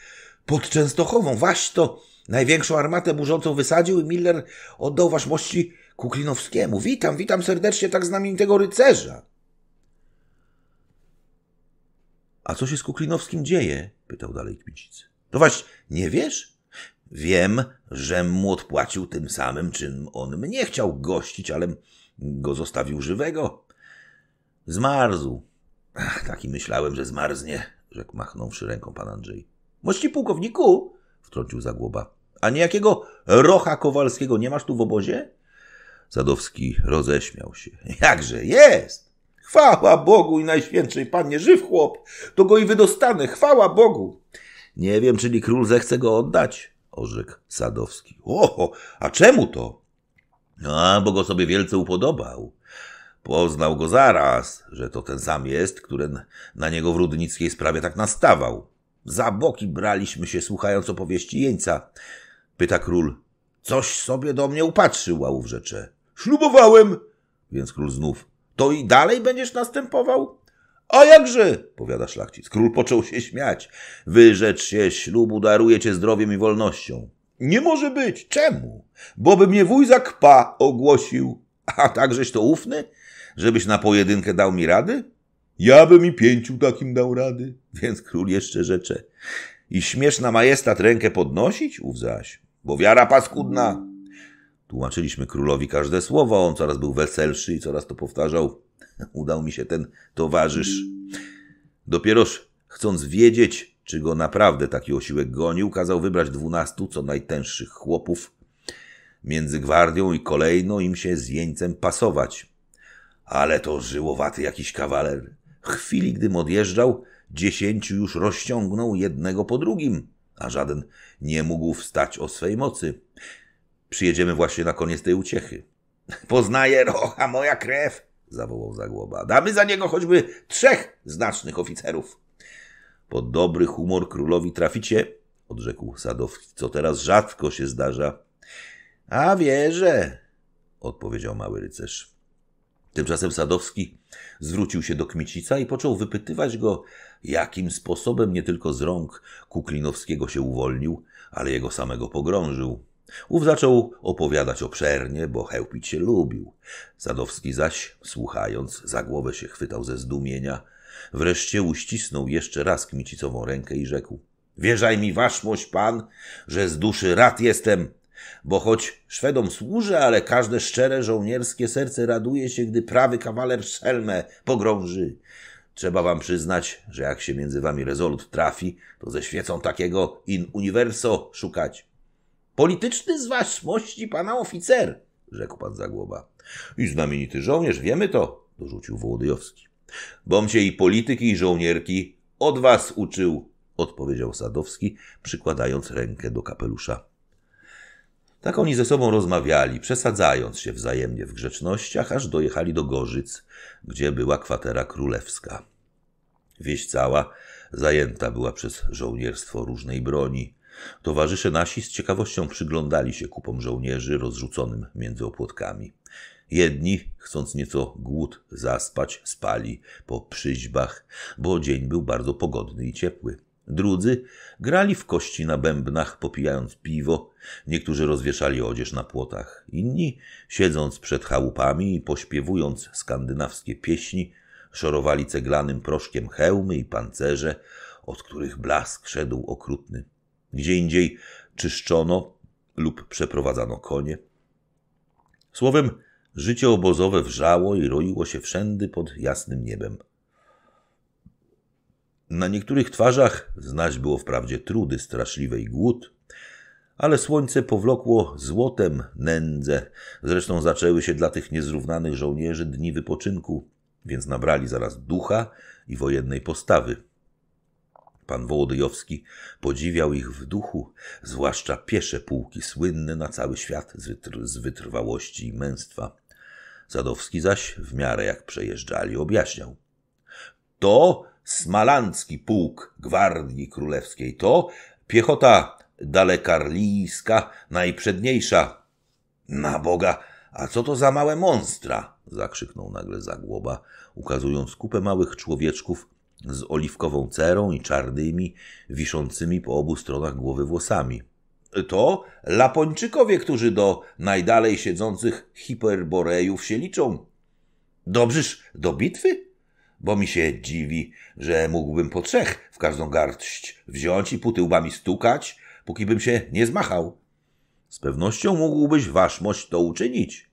[SPEAKER 1] Pod Częstochową, waś to największą armatę burzącą wysadził i Miller oddał waszmości Kuklinowskiemu. Witam, witam serdecznie tak znamienitego rycerza. A co się z Kuklinowskim dzieje? pytał dalej Kmicic. To no właśnie, nie wiesz? Wiem, żem mu odpłacił tym samym, czym on mnie chciał gościć, ale go zostawił żywego. Zmarzł. Ach, taki myślałem, że zmarznie, rzekł machnąwszy ręką pan Andrzej. Mości pułkowniku, wtrącił Zagłoba. A niejakiego Rocha Kowalskiego nie masz tu w obozie? Sadowski roześmiał się. Jakże jest! Chwała Bogu i Najświętszej Pannie, żyw chłop, to go i wydostanę, chwała Bogu! Nie wiem, czyli król zechce go oddać, orzekł Sadowski. Oho, a czemu to? A, bo go sobie wielce upodobał. Poznał go zaraz, że to ten sam jest, który na niego w rudnickiej sprawie tak nastawał. Za boki braliśmy się, słuchając opowieści jeńca. Pyta król, coś sobie do mnie upatrzył, łałów rzecze. Ślubowałem, więc król znów. To i dalej będziesz następował? A jakże, powiada szlachcic. Król począł się śmiać. Wyrzecz się ślubu, daruje cię zdrowiem i wolnością. Nie może być. Czemu? Boby mnie wuj za kpa ogłosił. A takżeś to ufny? Żebyś na pojedynkę dał mi rady? Ja bym i pięciu takim dał rady. Więc król jeszcze rzecze. I śmiesz na majestat rękę podnosić? Ów zaś. Bo wiara paskudna. Tłumaczyliśmy królowi każde słowo, on coraz był weselszy i coraz to powtarzał. Udał mi się ten towarzysz. Dopieroż chcąc wiedzieć, czy go naprawdę taki osiłek gonił, kazał wybrać dwunastu co najtęższych chłopów. Między gwardią i kolejno im się z jeńcem pasować. Ale to żyłowaty jakiś kawaler. W chwili, gdym odjeżdżał, dziesięciu już rozciągnął jednego po drugim, a żaden nie mógł wstać o swej mocy. Przyjedziemy właśnie na koniec tej uciechy. Poznaje rocha moja krew, zawołał Zagłoba. Damy za niego choćby trzech znacznych oficerów. Pod dobry humor królowi traficie, odrzekł Sadowski, co teraz rzadko się zdarza. A wierzę, odpowiedział mały rycerz. Tymczasem Sadowski zwrócił się do Kmicica i począł wypytywać go, jakim sposobem nie tylko z rąk Kuklinowskiego się uwolnił, ale jego samego pogrążył. Ów zaczął opowiadać obszernie, bo chełpić się lubił. Sadowski zaś, słuchając, za głowę się chwytał ze zdumienia. Wreszcie uścisnął jeszcze raz kmicicową rękę i rzekł – Wierzaj mi, waszmość pan, że z duszy rad jestem, bo choć Szwedom służę, ale każde szczere żołnierskie serce raduje się, gdy prawy kawaler szelmę pogrąży. Trzeba wam przyznać, że jak się między wami rezolut trafi, to ze świecą takiego in universo szukać. Polityczny z waszmości pana oficer, rzekł pan Zagłoba. I znamienity żołnierz, wiemy to, dorzucił Wołodyjowski. Bom się i polityki, i żołnierki od was uczył, odpowiedział Sadowski, przykładając rękę do kapelusza. Tak oni ze sobą rozmawiali, przesadzając się wzajemnie w grzecznościach, aż dojechali do Gorzyc, gdzie była kwatera królewska. Wieś cała zajęta była przez żołnierstwo różnej broni. Towarzysze nasi z ciekawością przyglądali się kupom żołnierzy rozrzuconym między opłotkami. Jedni, chcąc nieco głód zaspać, spali po przyźbach, bo dzień był bardzo pogodny i ciepły. Drudzy grali w kości na bębnach, popijając piwo, niektórzy rozwieszali odzież na płotach, inni, siedząc przed chałupami i pośpiewując skandynawskie pieśni, szorowali ceglanym proszkiem hełmy i pancerze, od których blask szedł okrutny. Gdzie indziej czyszczono lub przeprowadzano konie. Słowem, życie obozowe wrzało i roiło się wszędy pod jasnym niebem. Na niektórych twarzach znać było wprawdzie trudy straszliwe i głód, ale słońce powlokło złotem nędzę. Zresztą zaczęły się dla tych niezrównanych żołnierzy dni wypoczynku, więc nabrali zaraz ducha i wojennej postawy. Pan Wołodyjowski podziwiał ich w duchu, zwłaszcza piesze pułki słynne na cały świat z, wytr z wytrwałości i męstwa. Zadowski zaś w miarę jak przejeżdżali objaśniał. To smalancki pułk Gwardii Królewskiej, to piechota dalekarlijska, najprzedniejsza. Na Boga, a co to za małe monstra? zakrzyknął nagle Zagłoba, ukazując kupę małych człowieczków z oliwkową cerą i czarnymi, wiszącymi po obu stronach głowy włosami. To Lapończykowie, którzy do najdalej siedzących hiperborejów się liczą. Dobrzyż do bitwy? Bo mi się dziwi, że mógłbym po trzech w każdą garść wziąć i puty stukać, póki bym się nie zmachał. Z pewnością mógłbyś, waszmość, to uczynić.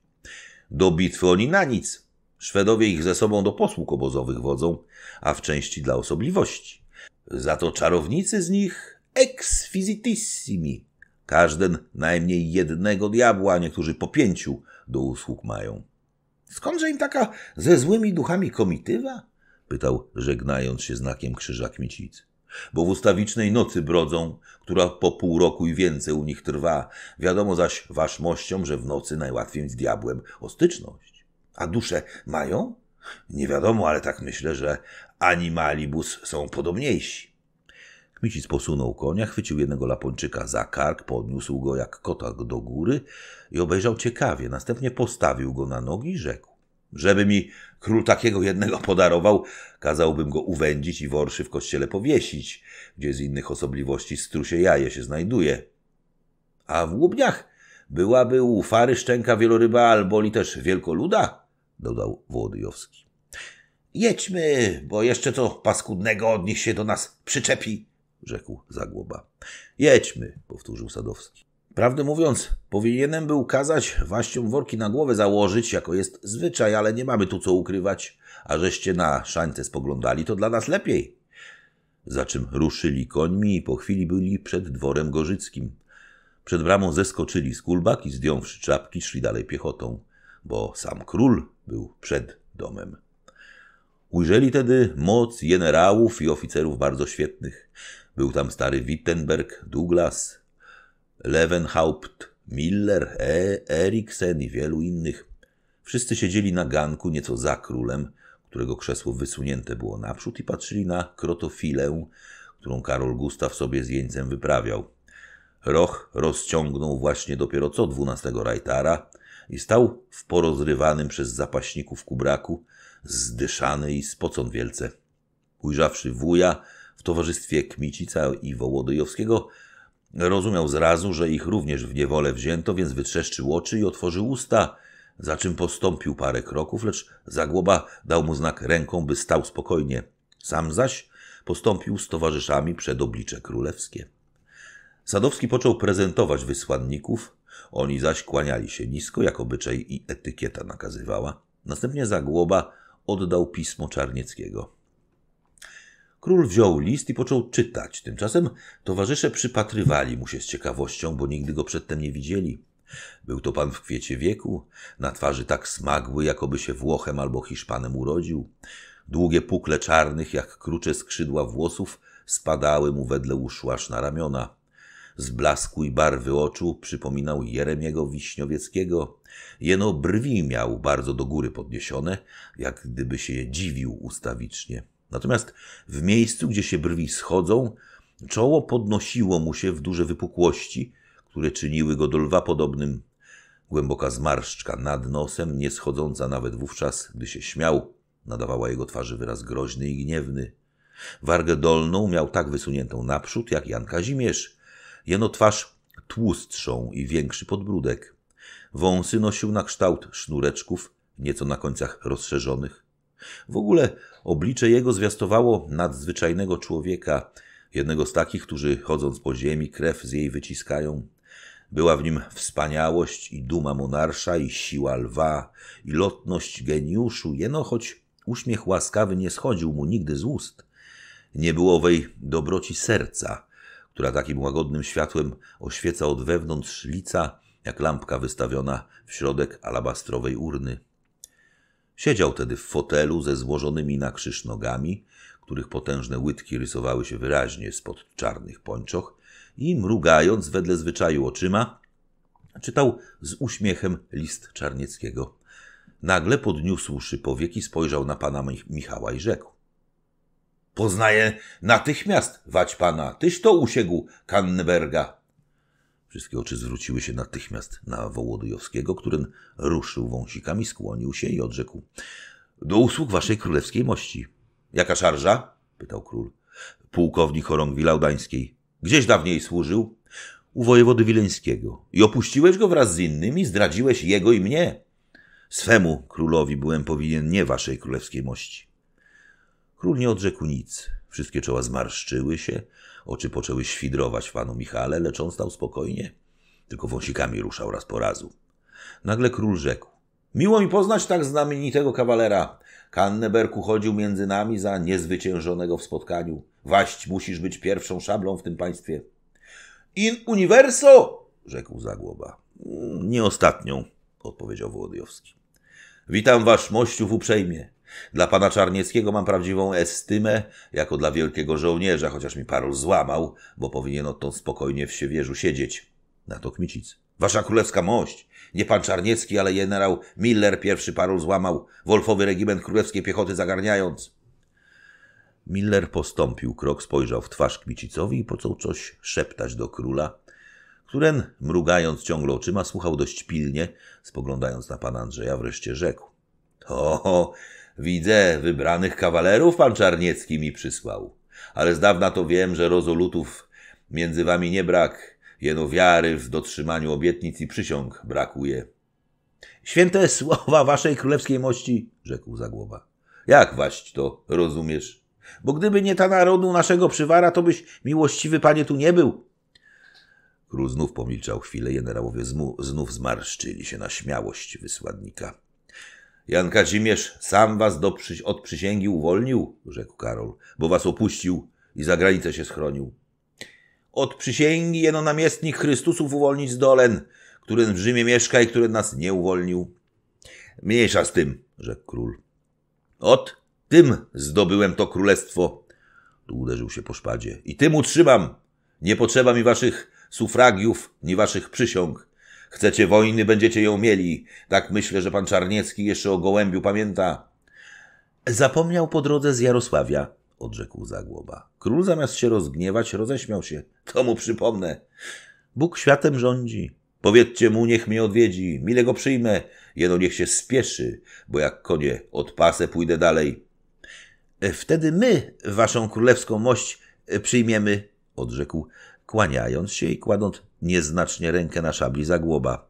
[SPEAKER 1] Do bitwy oni na nic. Szwedowie ich ze sobą do posług obozowych wodzą, a w części dla osobliwości. Za to czarownicy z nich exquisitissimi. Każden najmniej jednego diabła, a niektórzy po pięciu do usług mają. Skądże im taka ze złymi duchami komitywa? Pytał, żegnając się znakiem krzyża kmicicy bo w ustawicznej nocy brodzą, która po pół roku i więcej u nich trwa. Wiadomo zaś waszmościom, że w nocy najłatwiej z diabłem o styczność. A dusze mają? Nie wiadomo, ale tak myślę, że animalibus są podobniejsi. Kmicic posunął konia, chwycił jednego Lapończyka za kark, podniósł go jak kota do góry i obejrzał ciekawie. Następnie postawił go na nogi i rzekł. Żeby mi król takiego jednego podarował, kazałbym go uwędzić i worszy w kościele powiesić, gdzie z innych osobliwości strusie jaje się znajduje. A w łubniach Byłaby u Fary szczęka wieloryba albo oni też wielkoluda, dodał Wołodyjowski. Jedźmy, bo jeszcze co paskudnego od nich się do nas przyczepi, rzekł Zagłoba. Jedźmy, powtórzył Sadowski. Prawdę mówiąc, powinienem był kazać waściom worki na głowę założyć, jako jest zwyczaj, ale nie mamy tu co ukrywać. A żeście na szańce spoglądali, to dla nas lepiej. Za czym ruszyli końmi i po chwili byli przed dworem gorzyckim. Przed bramą zeskoczyli z kulbak i zdjąwszy czapki szli dalej piechotą, bo sam król był przed domem. Ujrzeli tedy moc generałów i oficerów bardzo świetnych. Był tam stary Wittenberg, Douglas, Levenhaupt, Miller, e, Eriksen i wielu innych. Wszyscy siedzieli na ganku nieco za królem, którego krzesło wysunięte było naprzód i patrzyli na krotofilę, którą Karol Gustaw sobie z jeńcem wyprawiał. Roch rozciągnął właśnie dopiero co dwunastego rajtara i stał w porozrywanym przez zapaśników kubraku, zdyszany i spocon wielce. Ujrzawszy wuja w towarzystwie Kmicica i Wołodyjowskiego, rozumiał zrazu, że ich również w niewolę wzięto, więc wytrzeszczył oczy i otworzył usta, za czym postąpił parę kroków, lecz Zagłoba dał mu znak ręką, by stał spokojnie. Sam zaś postąpił z towarzyszami przed oblicze królewskie. Sadowski począł prezentować wysłanników, oni zaś kłaniali się nisko, jak obyczaj i etykieta nakazywała. Następnie Zagłoba oddał pismo Czarnieckiego. Król wziął list i począł czytać. Tymczasem towarzysze przypatrywali mu się z ciekawością, bo nigdy go przedtem nie widzieli. Był to pan w kwiecie wieku, na twarzy tak smagły, jakoby się Włochem albo Hiszpanem urodził. Długie pukle czarnych, jak krucze skrzydła włosów, spadały mu wedle uszu na ramiona z blasku i barwy oczu przypominał Jeremiego Wiśniowieckiego. Jeno brwi miał bardzo do góry podniesione, jak gdyby się dziwił ustawicznie. Natomiast w miejscu, gdzie się brwi schodzą, czoło podnosiło mu się w duże wypukłości, które czyniły go do lwa podobnym. Głęboka zmarszczka nad nosem, nie schodząca nawet wówczas, gdy się śmiał, nadawała jego twarzy wyraz groźny i gniewny. Wargę dolną miał tak wysuniętą naprzód, jak Jan Kazimierz, Jeno twarz tłustszą i większy podbródek. Wąsy nosił na kształt sznureczków, nieco na końcach rozszerzonych. W ogóle oblicze jego zwiastowało nadzwyczajnego człowieka, jednego z takich, którzy chodząc po ziemi krew z jej wyciskają. Była w nim wspaniałość i duma monarsza, i siła lwa, i lotność geniuszu, jeno choć uśmiech łaskawy nie schodził mu nigdy z ust. Nie było owej dobroci serca, która takim łagodnym światłem oświeca od wewnątrz lica, jak lampka wystawiona w środek alabastrowej urny. Siedział tedy w fotelu ze złożonymi na krzyż nogami, których potężne łydki rysowały się wyraźnie spod czarnych pończoch i mrugając wedle zwyczaju oczyma, czytał z uśmiechem list Czarnieckiego. Nagle podniósłszy powieki spojrzał na pana Michała i rzekł Poznaję natychmiast, wać pana, tyś to usiegł, Kannenberga. Wszystkie oczy zwróciły się natychmiast na Wołodyjowskiego, który ruszył wąsikami, skłonił się i odrzekł. Do usług waszej królewskiej mości. Jaka szarża? pytał król. Pułkownik chorągwi laudańskiej. Gdzieś dawniej służył? U wojewody wileńskiego. I opuściłeś go wraz z innymi, zdradziłeś jego i mnie. Swemu królowi byłem powinien nie waszej królewskiej mości. Król nie odrzekł nic. Wszystkie czoła zmarszczyły się, oczy poczęły świdrować panu Michale, lecz on stał spokojnie. Tylko wąsikami ruszał raz po razu. Nagle król rzekł. Miło mi poznać tak znamienitego kawalera. Kanneberg uchodził między nami za niezwyciężonego w spotkaniu. Waść musisz być pierwszą szablą w tym państwie. In universo! rzekł Zagłoba. Nie ostatnią, odpowiedział Włodyjowski. Witam wasz mościów uprzejmie. Dla pana Czarnieckiego mam prawdziwą estymę, jako dla wielkiego żołnierza, chociaż mi paru złamał, bo powinien odtąd spokojnie w Siewierzu siedzieć. Na to Kmicic. Wasza królewska mość! Nie pan Czarniecki, ale generał Miller pierwszy paru złamał, wolfowy regiment królewskiej piechoty zagarniając. Miller postąpił krok, spojrzał w twarz Kmicicowi i począł coś szeptać do króla, któren, mrugając ciągle oczyma, słuchał dość pilnie, spoglądając na pana Andrzeja, wreszcie rzekł. O, Widzę, wybranych kawalerów pan Czarniecki mi przysłał. Ale z dawna to wiem, że rezolutów między wami nie brak. Jeno wiary w dotrzymaniu obietnic i przysiąg brakuje. Święte słowa waszej królewskiej mości, rzekł Zagłoba. Jak waść to rozumiesz? Bo gdyby nie ta narodu naszego przywara, to byś, miłościwy panie, tu nie był. Król znów pomilczał chwilę, generałowie znów zmarszczyli się na śmiałość wysłannika. Jan Kazimierz sam was do przy... od przysięgi uwolnił, rzekł Karol, bo was opuścił i za granicę się schronił. Od przysięgi jeno namiestnik Chrystusów uwolnić zdolen, który w Rzymie mieszka i który nas nie uwolnił. Mniejsza z tym, rzekł król. Od tym zdobyłem to królestwo. Tu uderzył się po szpadzie. I tym utrzymam. Nie potrzeba mi waszych sufragiów, ni waszych przysiąg. Chcecie wojny, będziecie ją mieli. Tak myślę, że pan Czarniecki jeszcze o gołębiu pamięta. Zapomniał po drodze z Jarosławia, odrzekł Zagłoba. Król zamiast się rozgniewać, roześmiał się. To mu przypomnę. Bóg światem rządzi. Powiedzcie mu, niech mnie odwiedzi, mile go przyjmę, jeno niech się spieszy, bo jak konie od pasę pójdę dalej. Wtedy my, waszą królewską mość, przyjmiemy, odrzekł, kłaniając się i kładąc nieznacznie rękę na szabli zagłoba.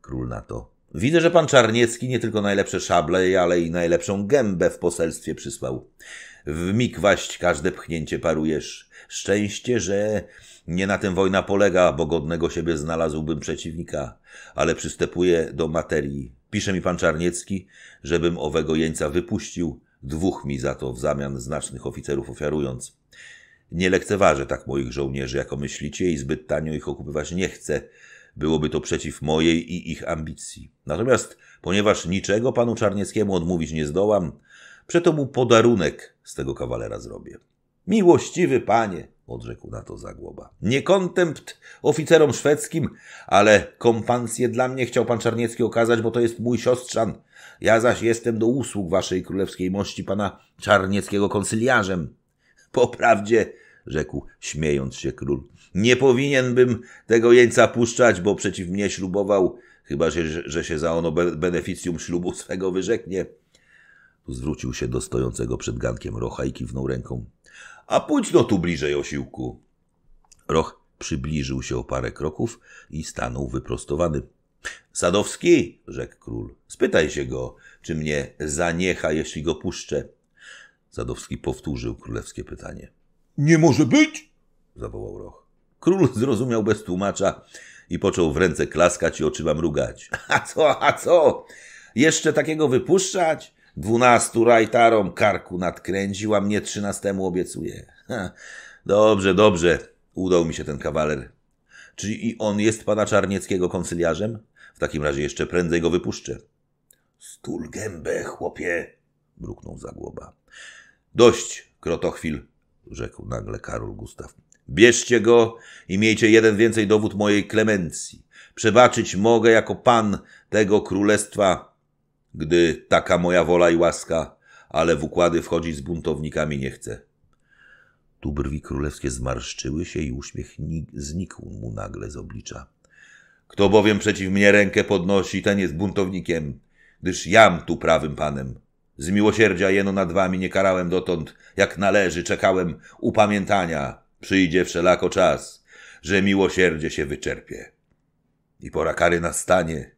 [SPEAKER 1] Król na to. Widzę, że pan Czarniecki nie tylko najlepsze szable, ale i najlepszą gębę w poselstwie przysłał. W mig waść każde pchnięcie parujesz. Szczęście, że nie na tym wojna polega, bo godnego siebie znalazłbym przeciwnika, ale przystępuję do materii. Pisze mi pan Czarniecki, żebym owego jeńca wypuścił, dwóch mi za to w zamian znacznych oficerów ofiarując. Nie lekceważę tak moich żołnierzy, jako myślicie, i zbyt tanio ich okupywać nie chcę. Byłoby to przeciw mojej i ich ambicji. Natomiast, ponieważ niczego panu Czarnieckiemu odmówić nie zdołam, przeto mu podarunek z tego kawalera zrobię. Miłościwy panie, odrzekł na to Zagłoba. Nie kontempt oficerom szwedzkim, ale kompansję dla mnie chciał pan Czarniecki okazać, bo to jest mój siostrzan. Ja zaś jestem do usług waszej królewskiej mości pana Czarnieckiego koncyliarzem. Po prawdzie, rzekł śmiejąc się król, nie powinienbym tego jeńca puszczać, bo przeciw mnie ślubował, chyba że, że się za ono beneficjum ślubu swego wyrzeknie. Tu zwrócił się do stojącego przed gankiem Rocha i kiwnął ręką. A pójdź no tu bliżej, osiłku. Roch przybliżył się o parę kroków i stanął wyprostowany. Sadowski, rzekł król, spytaj się go, czy mnie zaniecha, jeśli go puszczę. Zadowski powtórzył królewskie pytanie. Nie może być! zawołał Roch. Król zrozumiał bez tłumacza i począł w ręce klaskać i oczyma mrugać. A co, a co? Jeszcze takiego wypuszczać? Dwunastu rajtarom karku nadkręcił, a mnie trzynastemu obiecuje. Ha, dobrze, dobrze, udał mi się ten kawaler. Czy i on jest pana Czarnieckiego koncyliarzem? W takim razie jeszcze prędzej go wypuszczę. Stul gębę, chłopie, mruknął Zagłoba. Dość, krotochwil, rzekł nagle Karol Gustaw. Bierzcie go i miejcie jeden więcej dowód mojej klemencji. Przebaczyć mogę jako pan tego królestwa, gdy taka moja wola i łaska, ale w układy wchodzić z buntownikami nie chcę. Tu brwi królewskie zmarszczyły się i uśmiech znikł mu nagle z oblicza. Kto bowiem przeciw mnie rękę podnosi, ten jest buntownikiem, gdyż jam tu prawym panem. Z miłosierdzia jeno nad wami nie karałem dotąd, jak należy, czekałem upamiętania. Przyjdzie wszelako czas, że miłosierdzie się wyczerpie. I pora kary nastanie.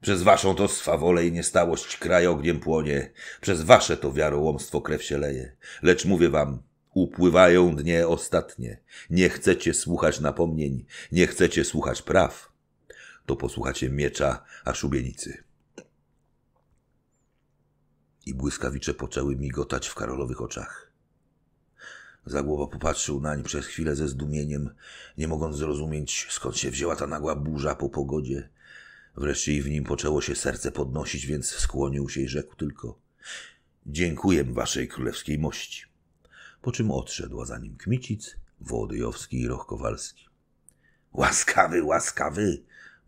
[SPEAKER 1] Przez waszą to swawolę i niestałość kraj ogniem płonie, przez wasze to wiarołomstwo krew się leje. Lecz mówię wam, upływają dnie ostatnie. Nie chcecie słuchać napomnień, nie chcecie słuchać praw. To posłuchacie miecza a szubienicy i błyskawicze poczęły migotać w Karolowych oczach. Zagłowa popatrzył nań przez chwilę ze zdumieniem, nie mogąc zrozumieć, skąd się wzięła ta nagła burza po pogodzie. Wreszcie i w nim poczęło się serce podnosić, więc skłonił się i rzekł tylko Dziękuję waszej królewskiej mości. Po czym odszedł, a za nim Kmicic, Wołodyjowski i Roch Kowalski. Łaskawy, łaskawy!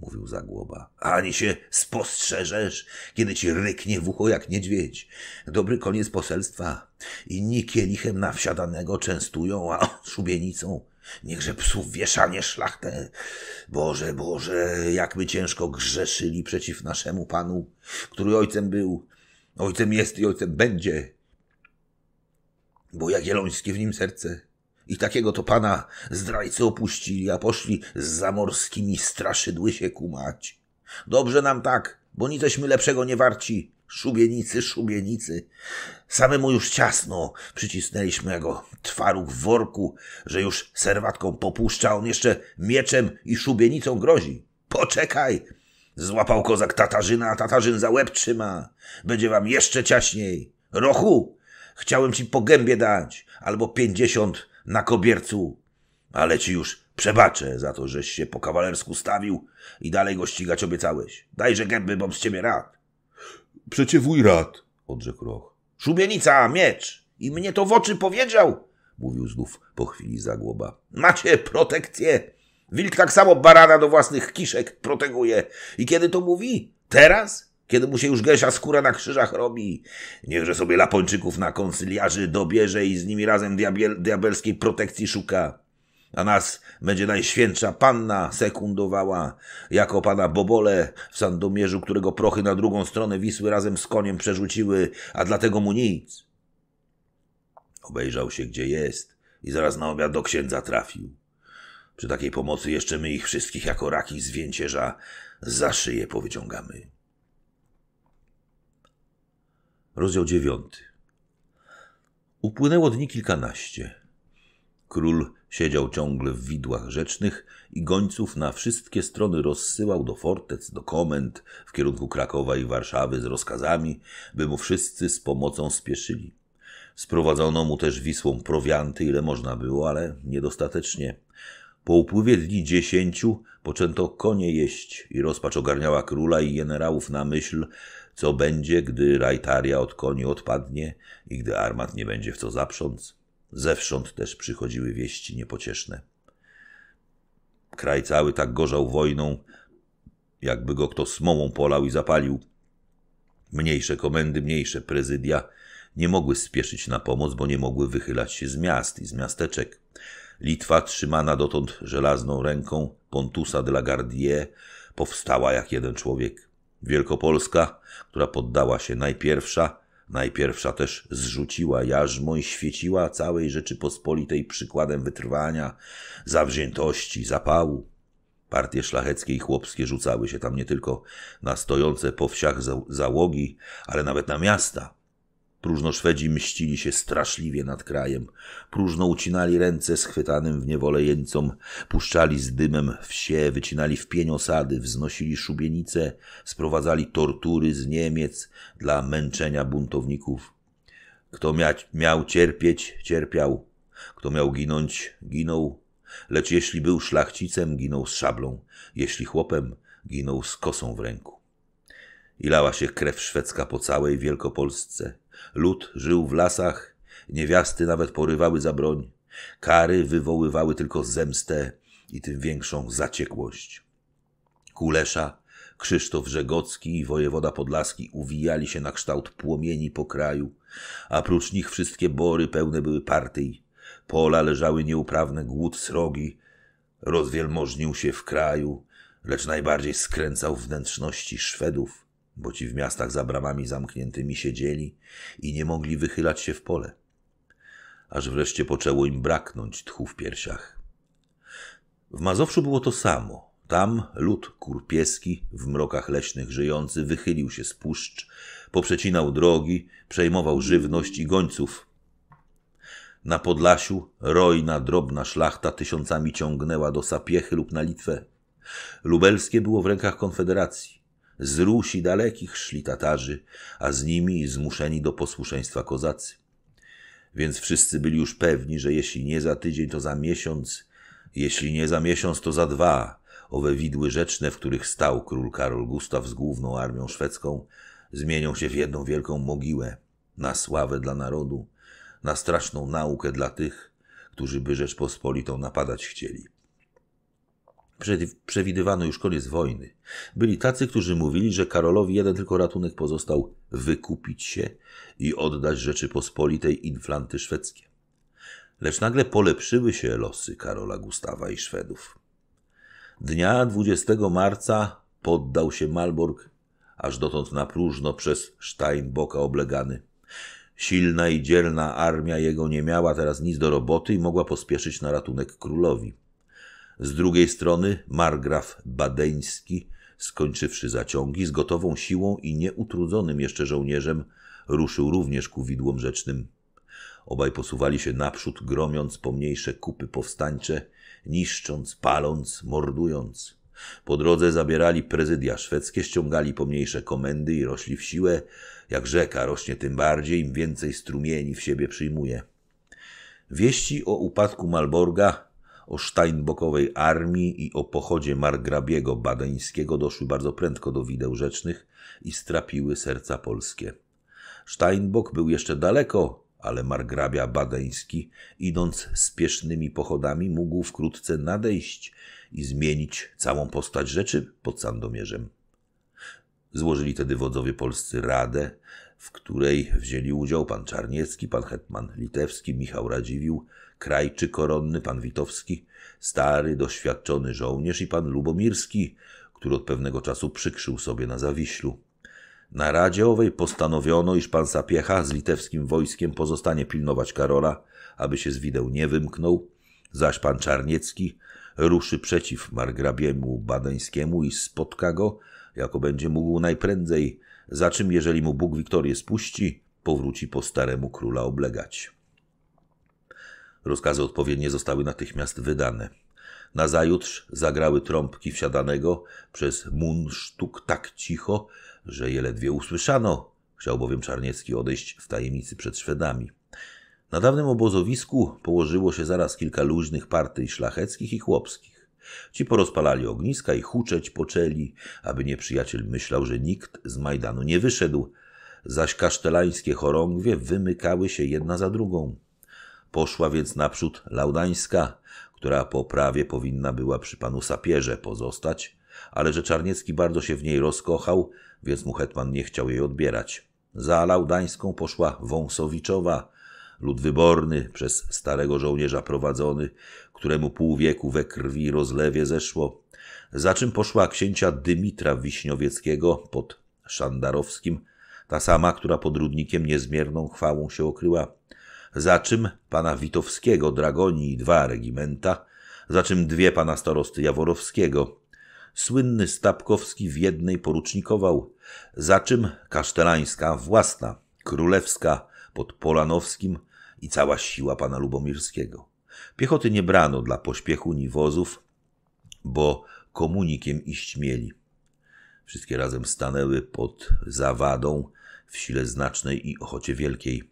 [SPEAKER 1] mówił Zagłoba. Ani się spostrzeżesz, kiedy ci ryknie w ucho jak niedźwiedź. Dobry koniec poselstwa. Inni kielichem na wsiadanego częstują, a szubienicą. Niechże psów wieszanie szlachtę. Boże, Boże, jak my ciężko grzeszyli przeciw naszemu Panu, który ojcem był, ojcem jest i ojcem będzie. Bo jak jelońskie w nim serce, i takiego to pana zdrajcy opuścili, a poszli z zamorskimi straszydły się kumać. Dobrze nam tak, bo niceśmy lepszego nie warci. Szubienicy, szubienicy. Samemu już ciasno przycisnęliśmy go twaróg w worku, że już serwatką popuszcza, on jeszcze mieczem i szubienicą grozi. Poczekaj! Złapał kozak Tatarzyna, a Tatarzyn za łeb trzyma. Będzie wam jeszcze ciaśniej. Rochu! Chciałem ci po gębie dać, albo pięćdziesiąt na kobiercu. Ale ci już przebaczę za to, żeś się po kawalersku stawił i dalej go ścigać obiecałeś. Dajże gęby, bom z ciebie rad. Przecie wuj rad, odrzekł Roch. Szubienica, miecz! I mnie to w oczy powiedział, mówił znów po chwili zagłoba. Macie protekcję! Wilk tak samo barana do własnych kiszek proteguje. I kiedy to mówi? Teraz? kiedy mu się już gesza skóra na krzyżach robi. Niechże sobie Lapończyków na koncyliarzy dobierze i z nimi razem diabiel, diabelskiej protekcji szuka. A nas będzie najświętsza panna sekundowała, jako pana Bobole w Sandomierzu, którego prochy na drugą stronę Wisły razem z koniem przerzuciły, a dlatego mu nic. Obejrzał się, gdzie jest i zaraz na obiad do księdza trafił. Przy takiej pomocy jeszcze my ich wszystkich jako raki z więcierza za szyję powyciągamy. Rozdział dziewiąty. Upłynęło dni kilkanaście. Król siedział ciągle w widłach rzecznych i gońców na wszystkie strony rozsyłał do fortec, do komend w kierunku Krakowa i Warszawy z rozkazami, by mu wszyscy z pomocą spieszyli. Sprowadzono mu też Wisłą prowianty, ile można było, ale niedostatecznie. Po upływie dni dziesięciu poczęto konie jeść i rozpacz ogarniała króla i generałów na myśl, co będzie, gdy rajtaria od koni odpadnie i gdy armat nie będzie w co zaprząc? Zewsząd też przychodziły wieści niepocieszne. Kraj cały tak gorzał wojną, jakby go kto smołą polał i zapalił. Mniejsze komendy, mniejsze prezydia nie mogły spieszyć na pomoc, bo nie mogły wychylać się z miast i z miasteczek. Litwa, trzymana dotąd żelazną ręką Pontusa de la Gardie, powstała jak jeden człowiek. Wielkopolska, która poddała się najpierwsza, najpierwsza też zrzuciła jarzmo i świeciła całej Rzeczypospolitej przykładem wytrwania, zawziętości, zapału. Partie szlacheckie i chłopskie rzucały się tam nie tylko na stojące po wsiach załogi, ale nawet na miasta – Próżno Szwedzi mścili się straszliwie nad krajem. Próżno ucinali ręce schwytanym w niewolę jeńcom, puszczali z dymem wsie, wycinali w pień osady, wznosili szubienice, sprowadzali tortury z Niemiec dla męczenia buntowników. Kto mia miał cierpieć, cierpiał. Kto miał ginąć, ginął. Lecz jeśli był szlachcicem, ginął z szablą. Jeśli chłopem, ginął z kosą w ręku. Ilała się krew szwedzka po całej Wielkopolsce. Lud żył w lasach, niewiasty nawet porywały za broń. Kary wywoływały tylko zemstę i tym większą zaciekłość. Kulesza, Krzysztof Rzegocki i wojewoda podlaski uwijali się na kształt płomieni po kraju, a prócz nich wszystkie bory pełne były partyj. Pola leżały nieuprawne, głód srogi rozwielmożnił się w kraju, lecz najbardziej skręcał wnętrzności Szwedów, bo ci w miastach za bramami zamkniętymi siedzieli i nie mogli wychylać się w pole. Aż wreszcie poczęło im braknąć tchu w piersiach. W Mazowszu było to samo. Tam lud kurpieski, w mrokach leśnych żyjący, wychylił się z puszcz, poprzecinał drogi, przejmował żywność i gońców. Na Podlasiu rojna, drobna szlachta tysiącami ciągnęła do Sapiechy lub na Litwę. Lubelskie było w rękach Konfederacji. Z Rusi dalekich szli Tatarzy, a z nimi zmuszeni do posłuszeństwa kozacy. Więc wszyscy byli już pewni, że jeśli nie za tydzień, to za miesiąc, jeśli nie za miesiąc, to za dwa, owe widły rzeczne, w których stał król Karol Gustaw z główną armią szwedzką, zmienią się w jedną wielką mogiłę na sławę dla narodu, na straszną naukę dla tych, którzy by Rzeczpospolitą napadać chcieli przewidywano już koniec wojny. Byli tacy, którzy mówili, że Karolowi jeden tylko ratunek pozostał wykupić się i oddać Rzeczypospolitej inflanty szwedzkie. Lecz nagle polepszyły się losy Karola Gustawa i Szwedów. Dnia 20 marca poddał się Malborg, aż dotąd na próżno przez Steinboka oblegany. Silna i dzielna armia jego nie miała teraz nic do roboty i mogła pospieszyć na ratunek królowi. Z drugiej strony margraf badeński, skończywszy zaciągi, z gotową siłą i nieutrudzonym jeszcze żołnierzem, ruszył również ku widłom rzecznym. Obaj posuwali się naprzód, gromiąc pomniejsze kupy powstańcze, niszcząc, paląc, mordując. Po drodze zabierali prezydia szwedzkie, ściągali pomniejsze komendy i rośli w siłę, jak rzeka rośnie tym bardziej, im więcej strumieni w siebie przyjmuje. Wieści o upadku Malborga o Steinbokowej armii i o pochodzie margrabiego badeńskiego doszły bardzo prędko do wideł rzecznych i strapiły serca polskie. Steinbok był jeszcze daleko, ale margrabia badeński, idąc spiesznymi pochodami, mógł wkrótce nadejść i zmienić całą postać rzeczy pod Sandomierzem. Złożyli tedy wodzowie polscy radę, w której wzięli udział pan Czarniecki, pan Hetman Litewski, Michał Radziwił, krajczy koronny pan Witowski, stary, doświadczony żołnierz i pan Lubomirski, który od pewnego czasu przykrzył sobie na Zawiślu. Na Radzie owej postanowiono, iż pan Sapiecha z litewskim wojskiem pozostanie pilnować Karola, aby się z wideł nie wymknął, zaś pan Czarniecki ruszy przeciw margrabiemu badeńskiemu i spotka go, jako będzie mógł najprędzej, za czym jeżeli mu Bóg Wiktorię spuści, powróci po staremu króla oblegać. Rozkazy odpowiednie zostały natychmiast wydane. Nazajutrz zagrały trąbki wsiadanego przez munsztuk tak cicho, że je ledwie usłyszano. Chciał bowiem Czarniecki odejść w tajemnicy przed Szwedami. Na dawnym obozowisku położyło się zaraz kilka luźnych partyj szlacheckich i chłopskich. Ci porozpalali ogniska i huczeć poczęli, aby nieprzyjaciel myślał, że nikt z Majdanu nie wyszedł, zaś kasztelańskie chorągwie wymykały się jedna za drugą. Poszła więc naprzód Laudańska, która po prawie powinna była przy panu sapierze pozostać, ale że Czarniecki bardzo się w niej rozkochał, więc mu hetman nie chciał jej odbierać. Za Laudańską poszła Wąsowiczowa, lud wyborny, przez starego żołnierza prowadzony, któremu pół wieku we krwi rozlewie zeszło, za czym poszła księcia Dymitra Wiśniowieckiego pod Szandarowskim, ta sama, która pod Rudnikiem niezmierną chwałą się okryła, za czym pana Witowskiego dragoni i dwa regimenta, za czym dwie pana starosty Jaworowskiego. Słynny Stapkowski w jednej porucznikował, za czym kasztelańska własna, królewska pod Polanowskim i cała siła pana Lubomirskiego. Piechoty nie brano dla pośpiechu ni wozów, bo komunikiem iść mieli. Wszystkie razem stanęły pod zawadą w sile znacznej i ochocie wielkiej.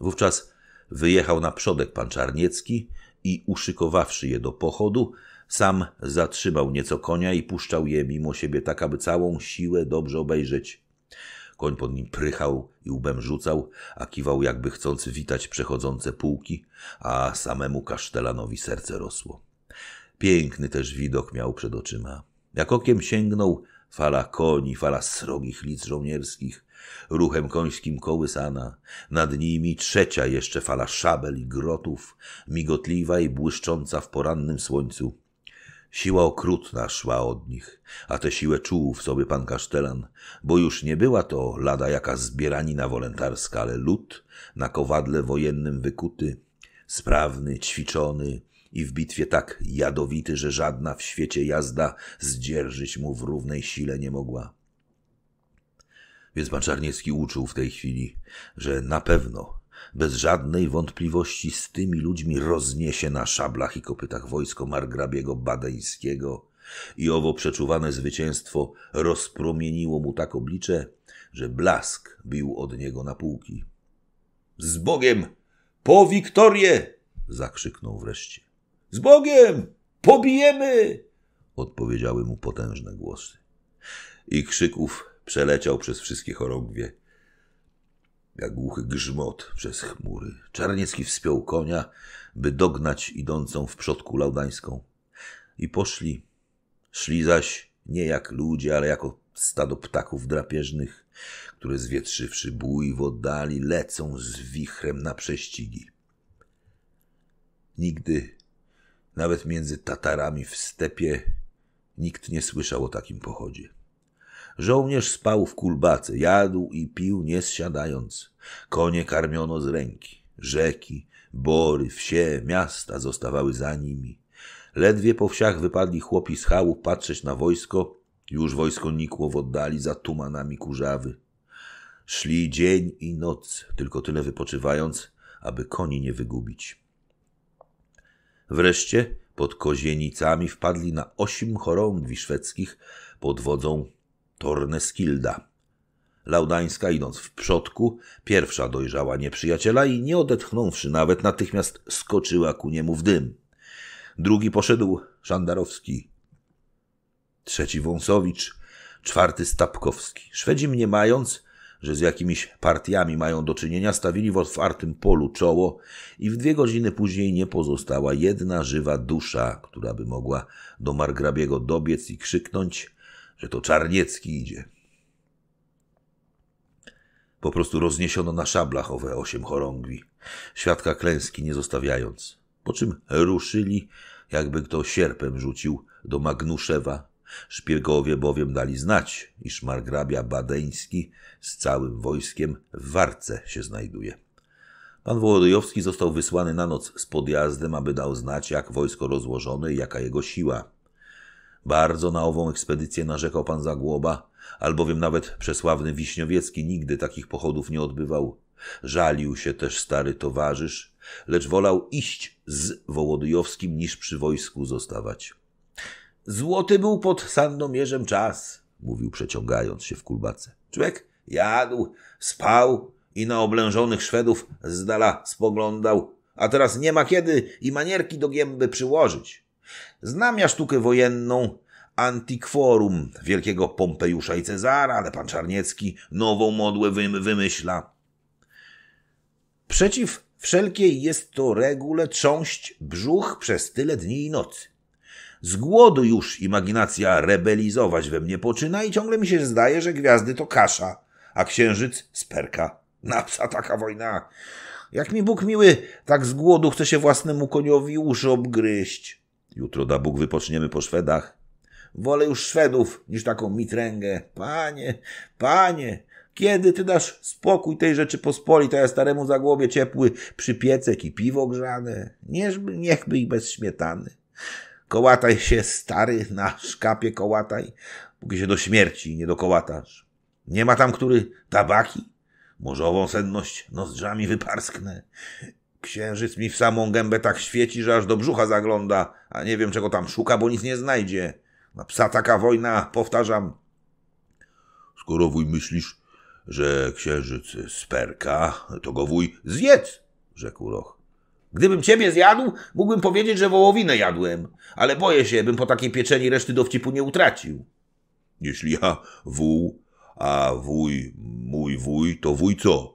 [SPEAKER 1] Wówczas Wyjechał na przodek pan Czarniecki i uszykowawszy je do pochodu, sam zatrzymał nieco konia i puszczał je mimo siebie tak, aby całą siłę dobrze obejrzeć. Koń pod nim prychał i łbem rzucał, a kiwał jakby chcąc witać przechodzące pułki, a samemu kasztelanowi serce rosło. Piękny też widok miał przed oczyma. Jak okiem sięgnął, fala koni, fala srogich lic żołnierskich, ruchem końskim kołysana, nad nimi trzecia jeszcze fala szabel i grotów, migotliwa i błyszcząca w porannym słońcu. Siła okrutna szła od nich, a tę siłę czuł w sobie pan Kasztelan, bo już nie była to lada jaka zbieranina wolentarska, ale lud na kowadle wojennym wykuty, sprawny, ćwiczony i w bitwie tak jadowity, że żadna w świecie jazda zdzierżyć mu w równej sile nie mogła. Więc pan Czarniecki uczył w tej chwili, że na pewno, bez żadnej wątpliwości, z tymi ludźmi rozniesie na szablach i kopytach wojsko margrabiego badeńskiego. I owo przeczuwane zwycięstwo rozpromieniło mu tak oblicze, że blask bił od niego na półki. Z Bogiem! Po wiktorię! zakrzyknął wreszcie. Z Bogiem! Pobijemy! odpowiedziały mu potężne głosy. I krzyków Przeleciał przez wszystkie chorągwie, jak głuchy grzmot przez chmury. Czarniecki wspiął konia, by dognać idącą w przodku laudańską. I poszli, szli zaś nie jak ludzie, ale jako stado ptaków drapieżnych, które zwietrzywszy bój w oddali, lecą z wichrem na prześcigi. Nigdy, nawet między Tatarami w stepie, nikt nie słyszał o takim pochodzie. Żołnierz spał w kulbacie, jadł i pił nie zsiadając. Konie karmiono z ręki. Rzeki, bory, wsie, miasta zostawały za nimi. Ledwie po wsiach wypadli chłopi z chałup patrzeć na wojsko. Już wojsko nikło w oddali za tumanami kurzawy. Szli dzień i noc, tylko tyle wypoczywając, aby koni nie wygubić. Wreszcie pod Kozienicami wpadli na osiem chorągwi szwedzkich pod wodzą Torneskilda. Laudańska idąc w przodku, pierwsza dojrzała nieprzyjaciela i nie odetchnąwszy nawet natychmiast skoczyła ku niemu w dym. Drugi poszedł Szandarowski, trzeci Wąsowicz, czwarty Stapkowski. Szwedzi mniemając, że z jakimiś partiami mają do czynienia, stawili w otwartym polu czoło i w dwie godziny później nie pozostała jedna żywa dusza, która by mogła do Margrabiego dobiec i krzyknąć że to Czarniecki idzie. Po prostu rozniesiono na szablach owe osiem chorągwi, świadka klęski nie zostawiając, po czym ruszyli, jakby kto sierpem rzucił do Magnuszewa. Szpiegowie bowiem dali znać, iż margrabia Badeński z całym wojskiem w Warce się znajduje. Pan Wołodyjowski został wysłany na noc z podjazdem, aby dał znać, jak wojsko rozłożone i jaka jego siła. Bardzo na ową ekspedycję narzekał pan Zagłoba, albowiem nawet przesławny Wiśniowiecki nigdy takich pochodów nie odbywał. Żalił się też stary towarzysz, lecz wolał iść z Wołodyjowskim niż przy wojsku zostawać. Złoty był pod sandomierzem czas, mówił przeciągając się w kulbace. Człowiek jadł, spał i na oblężonych Szwedów z dala spoglądał, a teraz nie ma kiedy i manierki do gęby przyłożyć. Znam ja sztukę wojenną antikworum wielkiego Pompejusza i Cezara, ale pan Czarniecki nową modłę wymyśla. Przeciw wszelkiej jest to regule trząść brzuch przez tyle dni i nocy. Z głodu już imaginacja rebelizować we mnie poczyna i ciągle mi się zdaje, że gwiazdy to kasza, a księżyc sperka. Na psa taka wojna. Jak mi Bóg miły, tak z głodu chce się własnemu koniowi uszy obgryźć. Jutro da Bóg wypoczniemy po Szwedach. Wolę już Szwedów niż taką mitręgę. Panie, panie, kiedy ty dasz spokój tej rzeczy, a ja staremu za głowie ciepły przypiecek i piwo grzane? Niechby, by i bez śmietany. Kołataj się, stary, na szkapie kołataj, póki się do śmierci nie dokołatasz. Nie ma tam który tabaki? ową senność nozdrzami wyparsknę Księżyc mi w samą gębę tak świeci, że aż do brzucha zagląda, a nie wiem czego tam szuka, bo nic nie znajdzie. Na psa taka wojna, powtarzam. Skoro wuj myślisz, że księżyc sperka, to go wuj zjedz, rzekł Roch. Gdybym ciebie zjadł, mógłbym powiedzieć, że wołowinę jadłem, ale boję się, bym po takiej pieczeni reszty dowcipu nie utracił. Jeśli ja wuj, a wuj, mój wuj, to wuj co?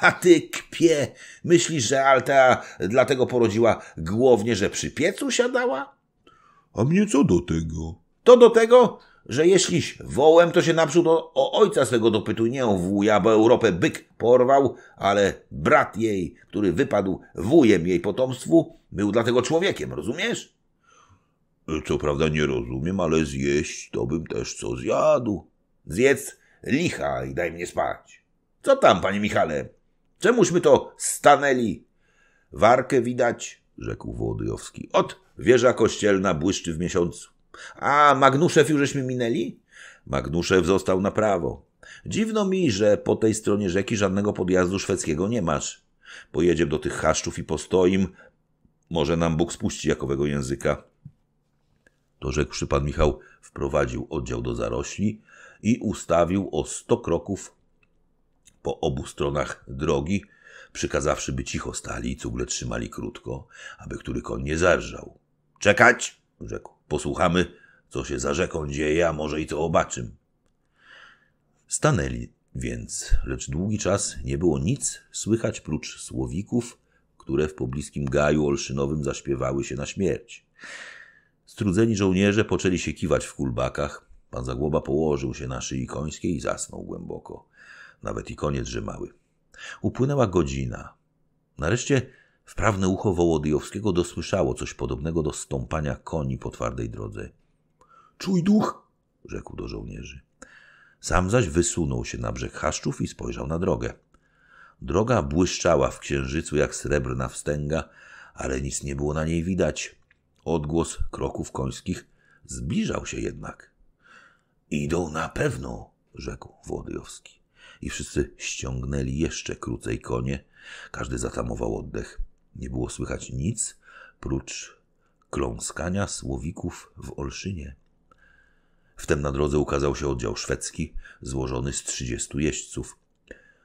[SPEAKER 1] A ty kpie, myślisz, że Altea dlatego porodziła głównie, że przy piecu siadała? A mnie co do tego? To do tego, że jeśliś wołem, to się naprzód o, o ojca swego dopytuj, nie o wuja, bo Europę byk porwał, ale brat jej, który wypadł wujem jej potomstwu, był dlatego człowiekiem, rozumiesz? E, co prawda nie rozumiem, ale zjeść to bym też co zjadł. Zjedz licha i daj mnie spać. Co tam, panie Michale? Czemuśmy to stanęli? Warkę widać, rzekł Wołodyjowski. Od wieża kościelna błyszczy w miesiącu. A Magnuszew jużeśmy minęli? Magnuszew został na prawo. Dziwno mi, że po tej stronie rzeki żadnego podjazdu szwedzkiego nie masz. Pojedziemy do tych chaszczów i postoim. Może nam Bóg spuści jakowego języka. To rzekłszy pan Michał, wprowadził oddział do zarośli i ustawił o sto kroków po obu stronach drogi, przykazawszy, by cicho stali i cugle trzymali krótko, aby który koń nie zarżał. Czekać, rzekł, posłuchamy, co się za rzeką dzieje, a może i to obaczym. Stanęli więc, lecz długi czas nie było nic słychać prócz słowików, które w pobliskim gaju olszynowym zaśpiewały się na śmierć. Strudzeni żołnierze poczęli się kiwać w kulbakach. Pan Zagłoba położył się na szyi końskiej i zasnął głęboko nawet i koniec rzymały. Upłynęła godzina. Nareszcie wprawne ucho Wołodyjowskiego dosłyszało coś podobnego do stąpania koni po twardej drodze. Czuj duch! rzekł do żołnierzy. Sam zaś wysunął się na brzeg chaszczów i spojrzał na drogę. Droga błyszczała w księżycu jak srebrna wstęga, ale nic nie było na niej widać. Odgłos kroków końskich zbliżał się jednak. Idą na pewno, rzekł Wołodyjowski i wszyscy ściągnęli jeszcze krócej konie. Każdy zatamował oddech. Nie było słychać nic, prócz kląskania słowików w Olszynie. Wtem na drodze ukazał się oddział szwedzki, złożony z trzydziestu jeźdźców.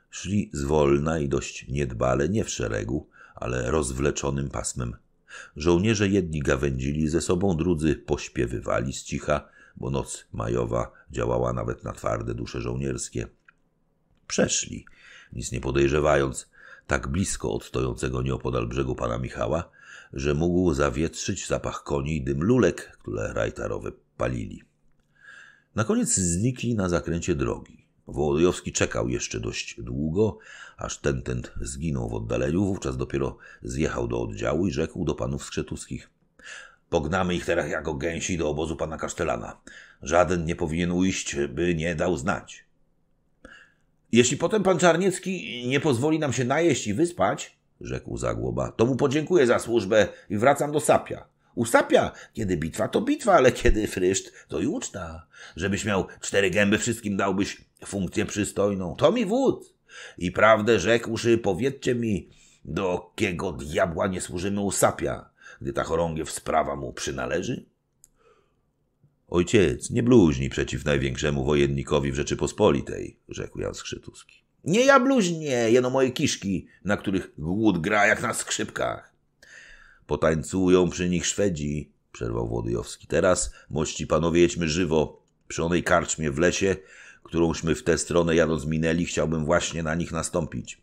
[SPEAKER 1] Szli zwolna i dość niedbale, nie w szeregu, ale rozwleczonym pasmem. Żołnierze jedni gawędzili ze sobą, drudzy pośpiewywali z cicha, bo noc majowa działała nawet na twarde dusze żołnierskie. Przeszli, nic nie podejrzewając, tak blisko od stojącego nieopodal brzegu pana Michała, że mógł zawietrzyć zapach koni i dym lulek, które rajtarowe palili. Na koniec znikli na zakręcie drogi. Wołodyjowski czekał jeszcze dość długo, aż ten ten zginął w oddaleniu, wówczas dopiero zjechał do oddziału i rzekł do panów skrzetuskich. Pognamy ich teraz jako gęsi do obozu pana Kasztelana. Żaden nie powinien ujść, by nie dał znać. Jeśli potem pan Czarniecki nie pozwoli nam się najeść i wyspać, rzekł Zagłoba, to mu podziękuję za służbę i wracam do Sapia. U Sapia, kiedy bitwa, to bitwa, ale kiedy fryszt, to i uczta. Żebyś miał cztery gęby, wszystkim dałbyś funkcję przystojną. To mi wód. I prawdę rzekłszy, powiedzcie mi, do kiego diabła nie służymy u Sapia, gdy ta chorągiew sprawa mu przynależy? Ojciec, nie bluźnij przeciw największemu wojennikowi w Rzeczypospolitej, rzekł Jan Skrzytuski. Nie ja bluźnię, jeno moje kiszki, na których głód gra jak na skrzypkach. Potańcują przy nich Szwedzi, przerwał Włodyjowski. Teraz, mości panowie, jedźmy żywo przy onej karczmie w lesie, którąśmy w tę stronę jadąc minęli, chciałbym właśnie na nich nastąpić.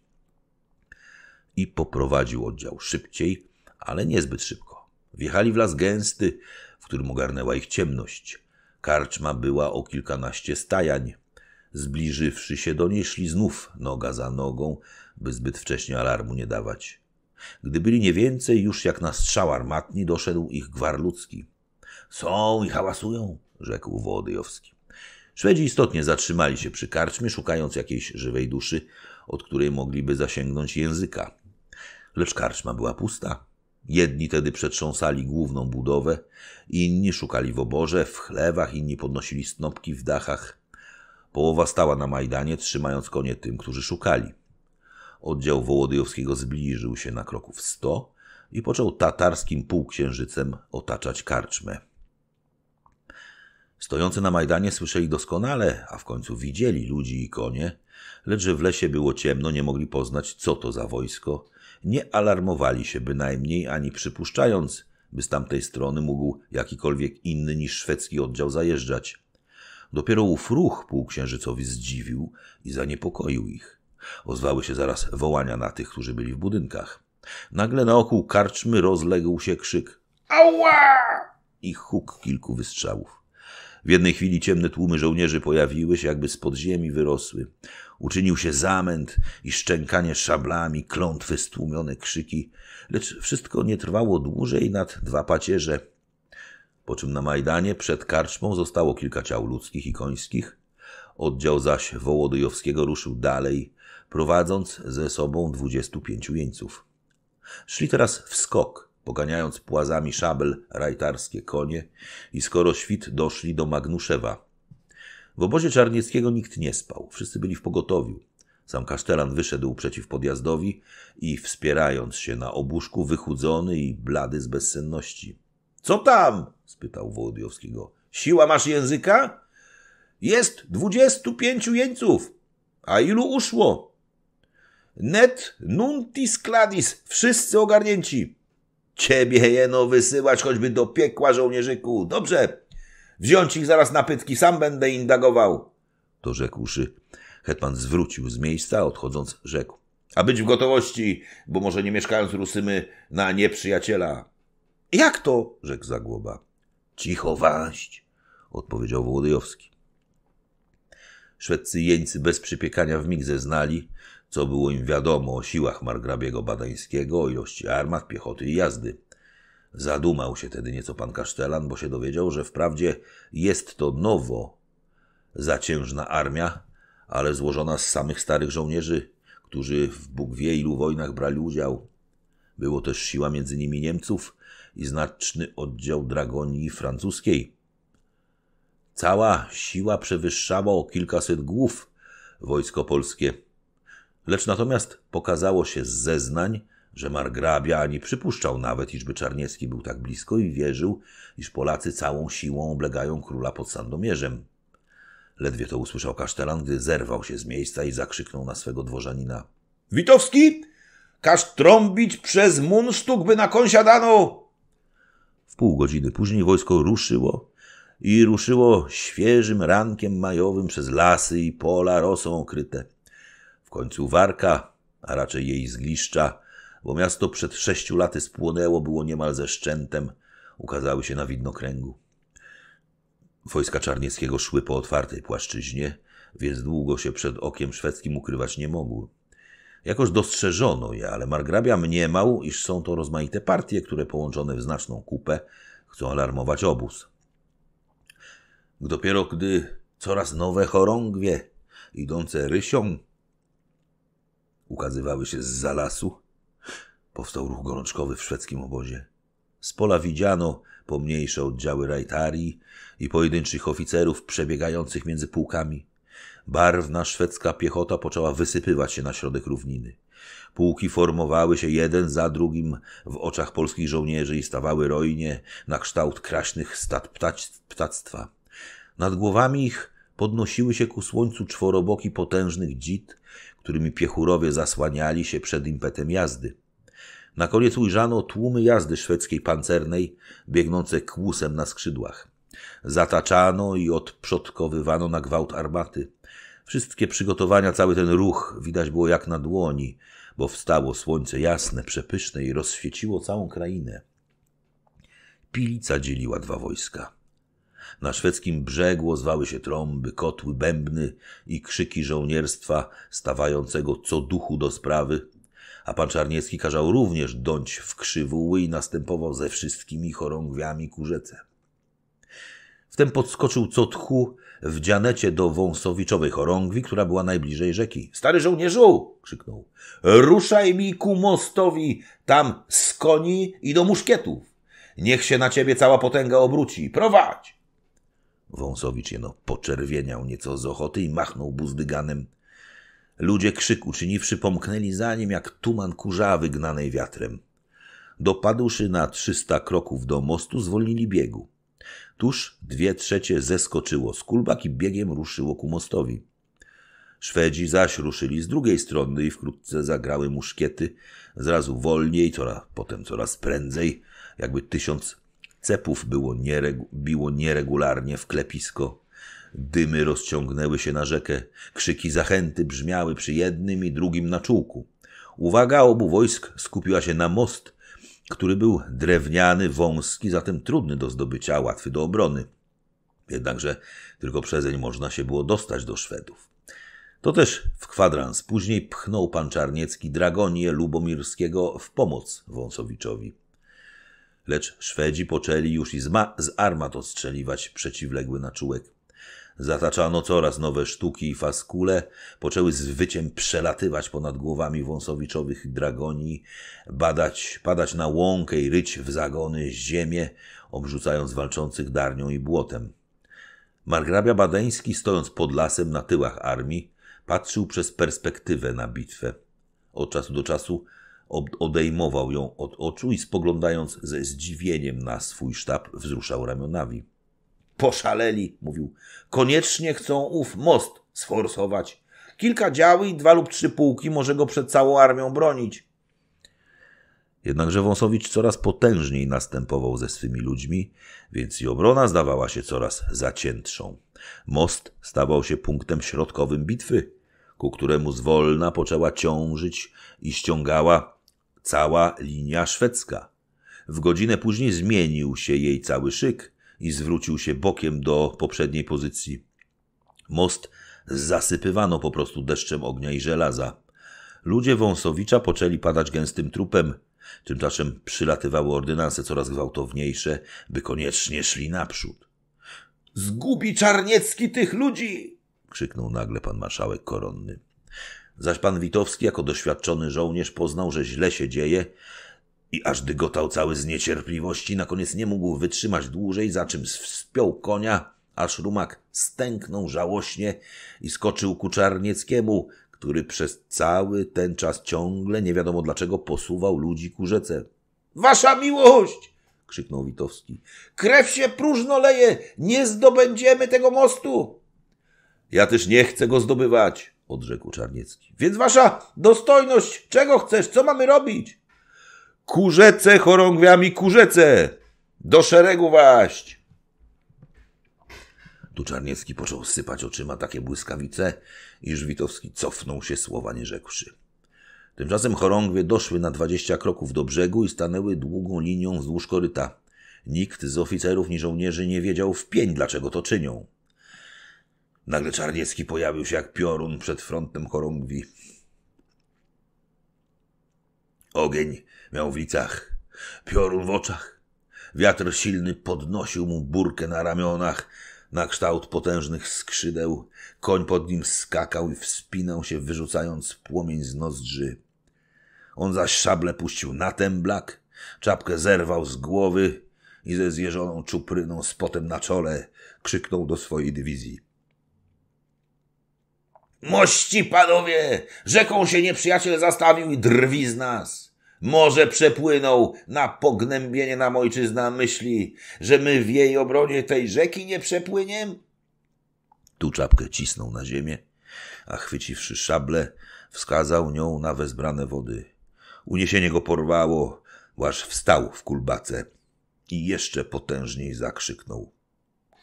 [SPEAKER 1] I poprowadził oddział szybciej, ale niezbyt szybko. Wjechali w las gęsty, w którym ogarnęła ich ciemność. Karczma była o kilkanaście stajań. Zbliżywszy się do niej, szli znów noga za nogą, by zbyt wcześnie alarmu nie dawać. Gdy byli nie więcej, już jak na strzał armatni doszedł ich gwar ludzki. Są i hałasują, rzekł Wołodyjowski. Szwedzi istotnie zatrzymali się przy karczmie, szukając jakiejś żywej duszy, od której mogliby zasięgnąć języka. Lecz karczma była pusta. Jedni tedy przetrząsali główną budowę, inni szukali w oborze, w chlewach, inni podnosili snopki w dachach. Połowa stała na Majdanie, trzymając konie tym, którzy szukali. Oddział Wołodyjowskiego zbliżył się na kroków sto i począł tatarskim półksiężycem otaczać karczmę. Stojący na Majdanie słyszeli doskonale, a w końcu widzieli ludzi i konie, lecz że w lesie było ciemno, nie mogli poznać, co to za wojsko nie alarmowali się bynajmniej, ani przypuszczając, by z tamtej strony mógł jakikolwiek inny niż szwedzki oddział zajeżdżać. Dopiero ów ruch półksiężycowi zdziwił i zaniepokoił ich. Ozwały się zaraz wołania na tych, którzy byli w budynkach. Nagle na oku karczmy rozległ się krzyk. Ała! I huk kilku wystrzałów. W jednej chwili ciemne tłumy żołnierzy pojawiły się, jakby z podziemi wyrosły. Uczynił się zamęt i szczękanie szablami, klątwy, stłumione krzyki, lecz wszystko nie trwało dłużej nad dwa pacierze. Po czym na Majdanie przed karczmą zostało kilka ciał ludzkich i końskich. Oddział zaś Wołodyjowskiego ruszył dalej, prowadząc ze sobą dwudziestu pięciu jeńców. Szli teraz w skok, poganiając płazami szabel rajtarskie konie i skoro świt doszli do Magnuszewa, w obozie Czarnieckiego nikt nie spał, wszyscy byli w pogotowiu. Sam kasztelan wyszedł przeciw podjazdowi i wspierając się na obuszku, wychudzony i blady z bezsenności. Co tam? spytał Wołodyjowskiego. Siła masz języka? Jest dwudziestu pięciu jeńców. A ilu uszło? Net nuntis cladis, wszyscy ogarnięci. Ciebie jeno wysyłać choćby do piekła, żołnierzyku. Dobrze, Wziąć ich zaraz na pytki, sam będę indagował. To rzekłszy, hetman zwrócił z miejsca, odchodząc rzekł. A być w gotowości, bo może nie mieszkając Rusymy na nieprzyjaciela. Jak to? rzekł Zagłoba. Cicho waść, odpowiedział Wołodyjowski. Szwedcy jeńcy bez przypiekania w mig zeznali, co było im wiadomo o siłach margrabiego badańskiego, o ilości armat, piechoty i jazdy. Zadumał się tedy nieco pan kasztelan, bo się dowiedział, że wprawdzie jest to nowo zaciężna armia, ale złożona z samych starych żołnierzy, którzy w Bóg wie ilu wojnach brali udział. Było też siła między nimi Niemców i znaczny oddział dragonii francuskiej. Cała siła przewyższała o kilkaset głów wojsko polskie. Lecz natomiast pokazało się z zeznań, że margrabia ani przypuszczał nawet, iżby Czarniecki był tak blisko i wierzył, iż Polacy całą siłą oblegają króla pod Sandomierzem. Ledwie to usłyszał kasztelan, gdy zerwał się z miejsca i zakrzyknął na swego dworzanina. Witowski, każ trąbić przez munsztuk, by na kąsia dano! W pół godziny później wojsko ruszyło i ruszyło świeżym rankiem majowym przez lasy i pola rosą okryte. W końcu warka, a raczej jej zgliszcza, bo miasto przed sześciu laty spłonęło, było niemal ze szczętem, ukazały się na widnokręgu. Wojska Czarnieckiego szły po otwartej płaszczyźnie, więc długo się przed okiem szwedzkim ukrywać nie mogły. Jakoż dostrzeżono je, ale margrabia mniemał, iż są to rozmaite partie, które połączone w znaczną kupę chcą alarmować obóz. Dopiero gdy coraz nowe chorągwie, idące rysią, ukazywały się z zalasu, Powstał ruch gorączkowy w szwedzkim obozie. Z pola widziano pomniejsze oddziały rajtarii i pojedynczych oficerów przebiegających między pułkami. Barwna szwedzka piechota poczęła wysypywać się na środek równiny. Pułki formowały się jeden za drugim w oczach polskich żołnierzy i stawały rojnie na kształt kraśnych stad ptactwa. Nad głowami ich podnosiły się ku słońcu czworoboki potężnych dzid, którymi piechurowie zasłaniali się przed impetem jazdy. Na koniec ujrzano tłumy jazdy szwedzkiej pancernej, biegnące kłusem na skrzydłach. Zataczano i odprzodkowywano na gwałt armaty. Wszystkie przygotowania, cały ten ruch widać było jak na dłoni, bo wstało słońce jasne, przepyszne i rozświeciło całą krainę. Pilica dzieliła dwa wojska. Na szwedzkim brzegu zwały się trąby, kotły, bębny i krzyki żołnierstwa stawającego co duchu do sprawy – a pan Czarniecki kazał również dąć w krzywuły i następował ze wszystkimi chorągwiami ku rzece. Wtem podskoczył co tchu w dzianecie do wąsowiczowej chorągwi, która była najbliżej rzeki. Stary żołnierzu! krzyknął. Ruszaj mi ku mostowi, tam z koni i do muszkietów. Niech się na ciebie cała potęga obróci. Prowadź! Wąsowicz jeno poczerwieniał nieco z ochoty i machnął buzdyganem. Ludzie krzyk uczyniwszy pomknęli za nim jak tuman kurzawy gnanej wiatrem. Dopadłszy na trzysta kroków do mostu, zwolnili biegu. Tuż dwie trzecie zeskoczyło z kulbak i biegiem ruszyło ku mostowi. Szwedzi zaś ruszyli z drugiej strony i wkrótce zagrały muszkiety, zrazu wolniej, coraz, potem coraz prędzej, jakby tysiąc cepów było nieregu biło nieregularnie w klepisko. Dymy rozciągnęły się na rzekę, krzyki zachęty brzmiały przy jednym i drugim naczółku. Uwaga obu wojsk skupiła się na most, który był drewniany, wąski, zatem trudny do zdobycia, łatwy do obrony. Jednakże tylko przezeń można się było dostać do Szwedów. To też w kwadrans później pchnął pan Czarniecki Dragonię Lubomirskiego w pomoc Wąsowiczowi. Lecz Szwedzi poczęli już i z, z armat ostrzeliwać przeciwległy naczółek. Zataczano coraz nowe sztuki i faskule, poczęły z wyciem przelatywać ponad głowami wąsowiczowych dragoni, badać, padać na łąkę i ryć w zagony ziemię, obrzucając walczących darnią i błotem. Margrabia Badeński, stojąc pod lasem na tyłach armii, patrzył przez perspektywę na bitwę. Od czasu do czasu odejmował ją od oczu i spoglądając ze zdziwieniem na swój sztab, wzruszał ramionami. Poszaleli, mówił. Koniecznie chcą ów most sforsować. Kilka dział i dwa lub trzy pułki może go przed całą armią bronić. Jednakże Wąsowicz coraz potężniej następował ze swymi ludźmi, więc i obrona zdawała się coraz zaciętszą. Most stawał się punktem środkowym bitwy, ku któremu zwolna poczęła ciążyć i ściągała cała linia szwedzka. W godzinę później zmienił się jej cały szyk, i zwrócił się bokiem do poprzedniej pozycji. Most zasypywano po prostu deszczem ognia i żelaza. Ludzie Wąsowicza poczęli padać gęstym trupem. Tymczasem przylatywały ordynanse coraz gwałtowniejsze, by koniecznie szli naprzód. Zgubi Czarniecki tych ludzi! krzyknął nagle pan marszałek koronny. Zaś pan Witowski, jako doświadczony żołnierz, poznał, że źle się dzieje i aż dygotał cały z niecierpliwości, na koniec nie mógł wytrzymać dłużej, za czym wspiął konia, aż rumak stęknął żałośnie i skoczył ku Czarnieckiemu, który przez cały ten czas ciągle, nie wiadomo dlaczego, posuwał ludzi ku rzece. Wasza miłość! krzyknął Witowski. Krew się próżno leje! Nie zdobędziemy tego mostu! Ja też nie chcę go zdobywać, odrzekł Czarniecki. Więc wasza dostojność, czego chcesz? Co mamy robić? Kurzece chorągwiami kurzece! Do szeregu waść! Tu Czarniecki począł sypać oczyma takie błyskawice, iż Witowski cofnął się słowa nie rzekłszy. Tymczasem chorągwie doszły na dwadzieścia kroków do brzegu i stanęły długą linią wzdłuż koryta. Nikt z oficerów ni żołnierzy nie wiedział w pień, dlaczego to czynią. Nagle Czarniecki pojawił się jak piorun przed frontem chorągwi. Ogień Miał w licach, piorun w oczach. Wiatr silny podnosił mu burkę na ramionach, na kształt potężnych skrzydeł. Koń pod nim skakał i wspinał się, wyrzucając płomień z nozdrzy. On zaś szable puścił na temblak, czapkę zerwał z głowy i ze zjeżoną czupryną z potem na czole krzyknął do swojej dywizji. Mości, panowie! Rzeką się nieprzyjaciel zastawił i drwi z nas! Może przepłynął na pognębienie nam ojczyzna myśli, że my w jej obronie tej rzeki nie przepłyniemy? Tu czapkę cisnął na ziemię, a chwyciwszy szable wskazał nią na wezbrane wody. Uniesienie go porwało, aż wstał w kulbace i jeszcze potężniej zakrzyknął.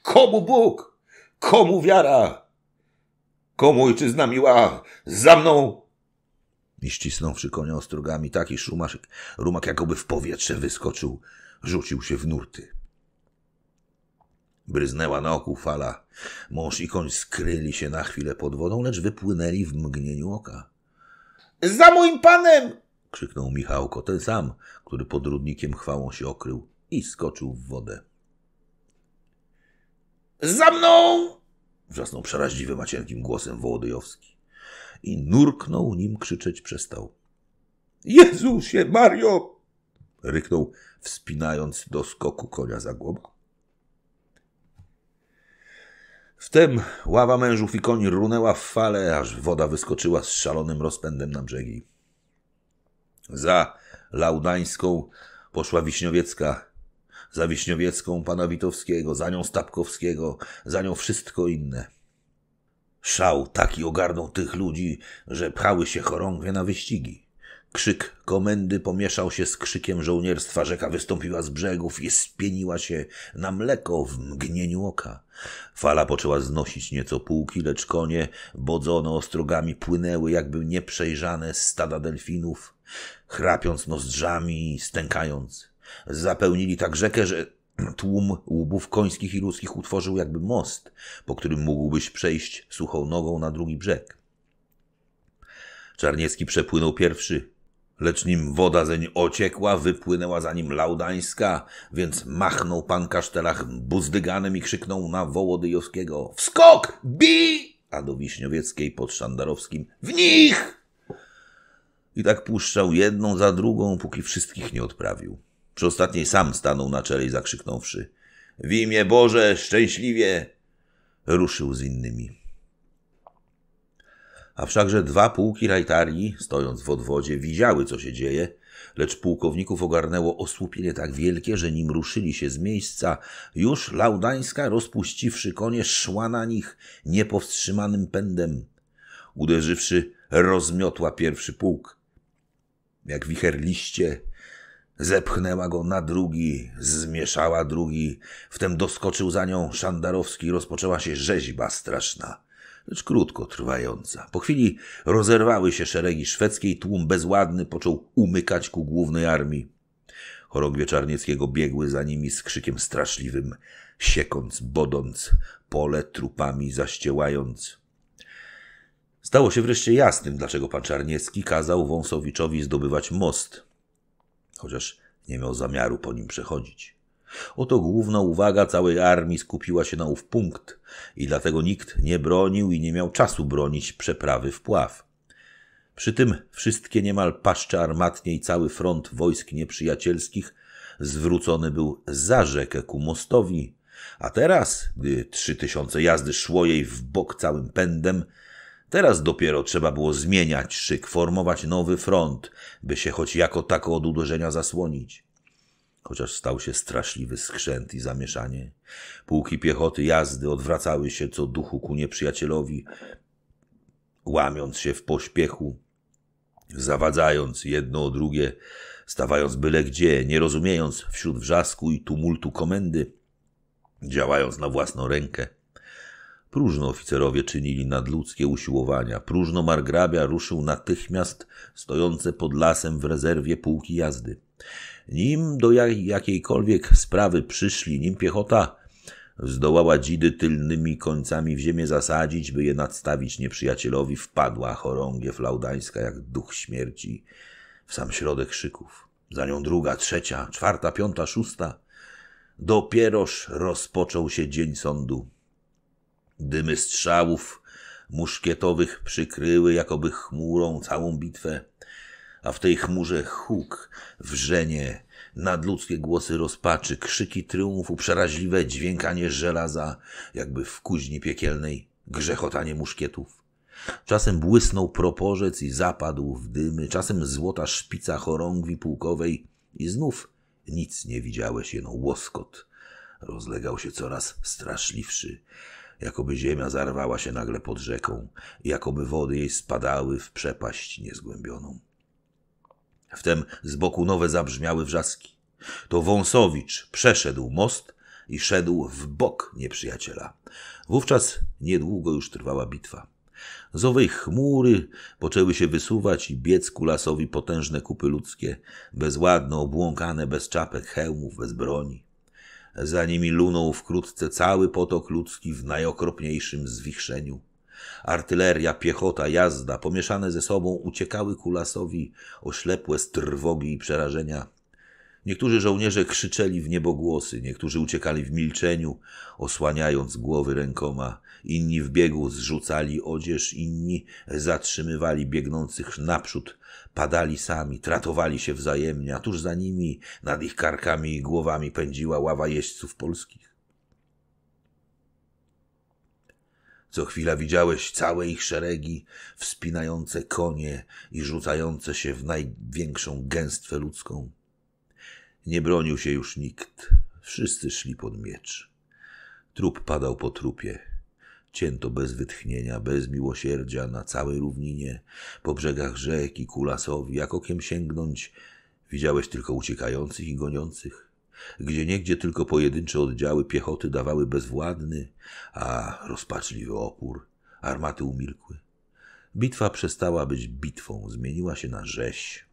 [SPEAKER 1] Komu Bóg? Komu wiara? Komu ojczyzna miła? Za mną i ścisnąwszy konia ostrogami, taki szumasz, rumak jakoby w powietrze wyskoczył, rzucił się w nurty. Bryznęła na oku fala. Mąż i koń skryli się na chwilę pod wodą, lecz wypłynęli w mgnieniu oka. Za moim panem! krzyknął Michałko, ten sam, który pod rudnikiem chwałą się okrył i skoczył w wodę. Za mną! wrzasnął przeraźliwym, macienkim głosem Wołodyjowski i nurknął, nim krzyczeć przestał. Jezusie, Mario! ryknął, wspinając do skoku konia za głowę. Wtem ława mężów i koń runęła w fale, aż woda wyskoczyła z szalonym rozpędem na brzegi. Za Laudańską poszła Wiśniowiecka, za Wiśniowiecką pana Witowskiego, za nią Stapkowskiego, za nią wszystko inne – Szał taki ogarnął tych ludzi, że pchały się chorągwie na wyścigi. Krzyk komendy pomieszał się z krzykiem żołnierstwa. Rzeka wystąpiła z brzegów i spieniła się na mleko w mgnieniu oka. Fala poczęła znosić nieco półki, lecz konie bodzone ostrogami płynęły jakby nieprzejrzane stada delfinów, chrapiąc nozdrzami i stękając. Zapełnili tak rzekę, że Tłum łubów końskich i ludzkich utworzył jakby most, po którym mógłbyś przejść suchą nogą na drugi brzeg. Czarniecki przepłynął pierwszy, lecz nim woda zeń ociekła, wypłynęła za nim laudańska, więc machnął pan kasztelach buzdyganem i krzyknął na Wołodyjowskiego Wskok! Bi! A do Wiśniowieckiej pod Szandarowskim W nich! I tak puszczał jedną za drugą, póki wszystkich nie odprawił. Przy ostatniej sam stanął na czele i zakrzyknąwszy w imię Boże szczęśliwie ruszył z innymi. A wszakże dwa pułki rajtarii, stojąc w odwodzie, widziały, co się dzieje, lecz pułkowników ogarnęło osłupienie tak wielkie, że nim ruszyli się z miejsca, już Laudańska, rozpuściwszy konie, szła na nich niepowstrzymanym pędem. Uderzywszy, rozmiotła pierwszy pułk. Jak wicher liście Zepchnęła go na drugi, zmieszała drugi. Wtem doskoczył za nią Szandarowski i rozpoczęła się rzeźba straszna, lecz krótko trwająca. Po chwili rozerwały się szeregi szwedzkie i tłum bezładny począł umykać ku głównej armii. Chorągwie Czarnieckiego biegły za nimi z krzykiem straszliwym, siekąc, bodąc, pole trupami zaściełając. Stało się wreszcie jasnym, dlaczego pan Czarniecki kazał Wąsowiczowi zdobywać most – chociaż nie miał zamiaru po nim przechodzić. Oto główna uwaga całej armii skupiła się na ów punkt i dlatego nikt nie bronił i nie miał czasu bronić przeprawy w Przy tym wszystkie niemal paszcze armatnie i cały front wojsk nieprzyjacielskich zwrócony był za rzekę ku mostowi, a teraz, gdy trzy tysiące jazdy szło jej w bok całym pędem, Teraz dopiero trzeba było zmieniać szyk, formować nowy front, by się choć jako tako od uderzenia zasłonić. Chociaż stał się straszliwy skrzęt i zamieszanie. Pułki piechoty jazdy odwracały się co duchu ku nieprzyjacielowi, łamiąc się w pośpiechu, zawadzając jedno o drugie, stawając byle gdzie, nie rozumiejąc wśród wrzasku i tumultu komendy, działając na własną rękę. Próżno oficerowie czynili nadludzkie usiłowania, próżno margrabia ruszył natychmiast stojące pod lasem w rezerwie pułki jazdy. Nim do jakiejkolwiek sprawy przyszli, nim piechota zdołała dzidy tylnymi końcami w ziemię zasadzić, by je nadstawić nieprzyjacielowi, wpadła chorągiew flaudańska jak duch śmierci w sam środek szyków. Za nią druga, trzecia, czwarta, piąta, szósta. Dopieroż rozpoczął się dzień sądu. Dymy strzałów muszkietowych przykryły jakoby chmurą całą bitwę, a w tej chmurze huk, wrzenie, nadludzkie głosy rozpaczy, krzyki triumfu, przeraźliwe dźwiękanie żelaza, jakby w kuźni piekielnej, grzechotanie muszkietów. Czasem błysnął proporzec i zapadł w dymy, czasem złota szpica chorągwi pułkowej i znów nic nie widziałeś, jeno łoskot. Rozlegał się coraz straszliwszy jakoby ziemia zarwała się nagle pod rzeką, jakoby wody jej spadały w przepaść niezgłębioną. Wtem z boku nowe zabrzmiały wrzaski. To Wąsowicz przeszedł most i szedł w bok nieprzyjaciela. Wówczas niedługo już trwała bitwa. Z owej chmury poczęły się wysuwać i biec ku lasowi potężne kupy ludzkie, bezładne, obłąkane, bez czapek, hełmów, bez broni. Za nimi lunął wkrótce cały potok ludzki w najokropniejszym zwichrzeniu. Artyleria, piechota, jazda, pomieszane ze sobą, uciekały ku lasowi, oślepłe z trwogi i przerażenia. Niektórzy żołnierze krzyczeli w niebogłosy, niektórzy uciekali w milczeniu, osłaniając głowy rękoma, inni w biegu zrzucali odzież, inni zatrzymywali biegnących naprzód, Padali sami, tratowali się wzajemnie, a tuż za nimi nad ich karkami i głowami pędziła ława jeźdźców polskich. Co chwila widziałeś całe ich szeregi, wspinające konie i rzucające się w największą gęstwę ludzką. Nie bronił się już nikt, wszyscy szli pod miecz. Trup padał po trupie, Cięto bez wytchnienia, bez miłosierdzia na całej równinie, po brzegach rzek i jak okiem sięgnąć, widziałeś tylko uciekających i goniących. Gdzie niegdzie tylko pojedyncze oddziały piechoty dawały bezwładny, a rozpaczliwy opór, armaty umilkły. Bitwa przestała być bitwą, zmieniła się na rzeź.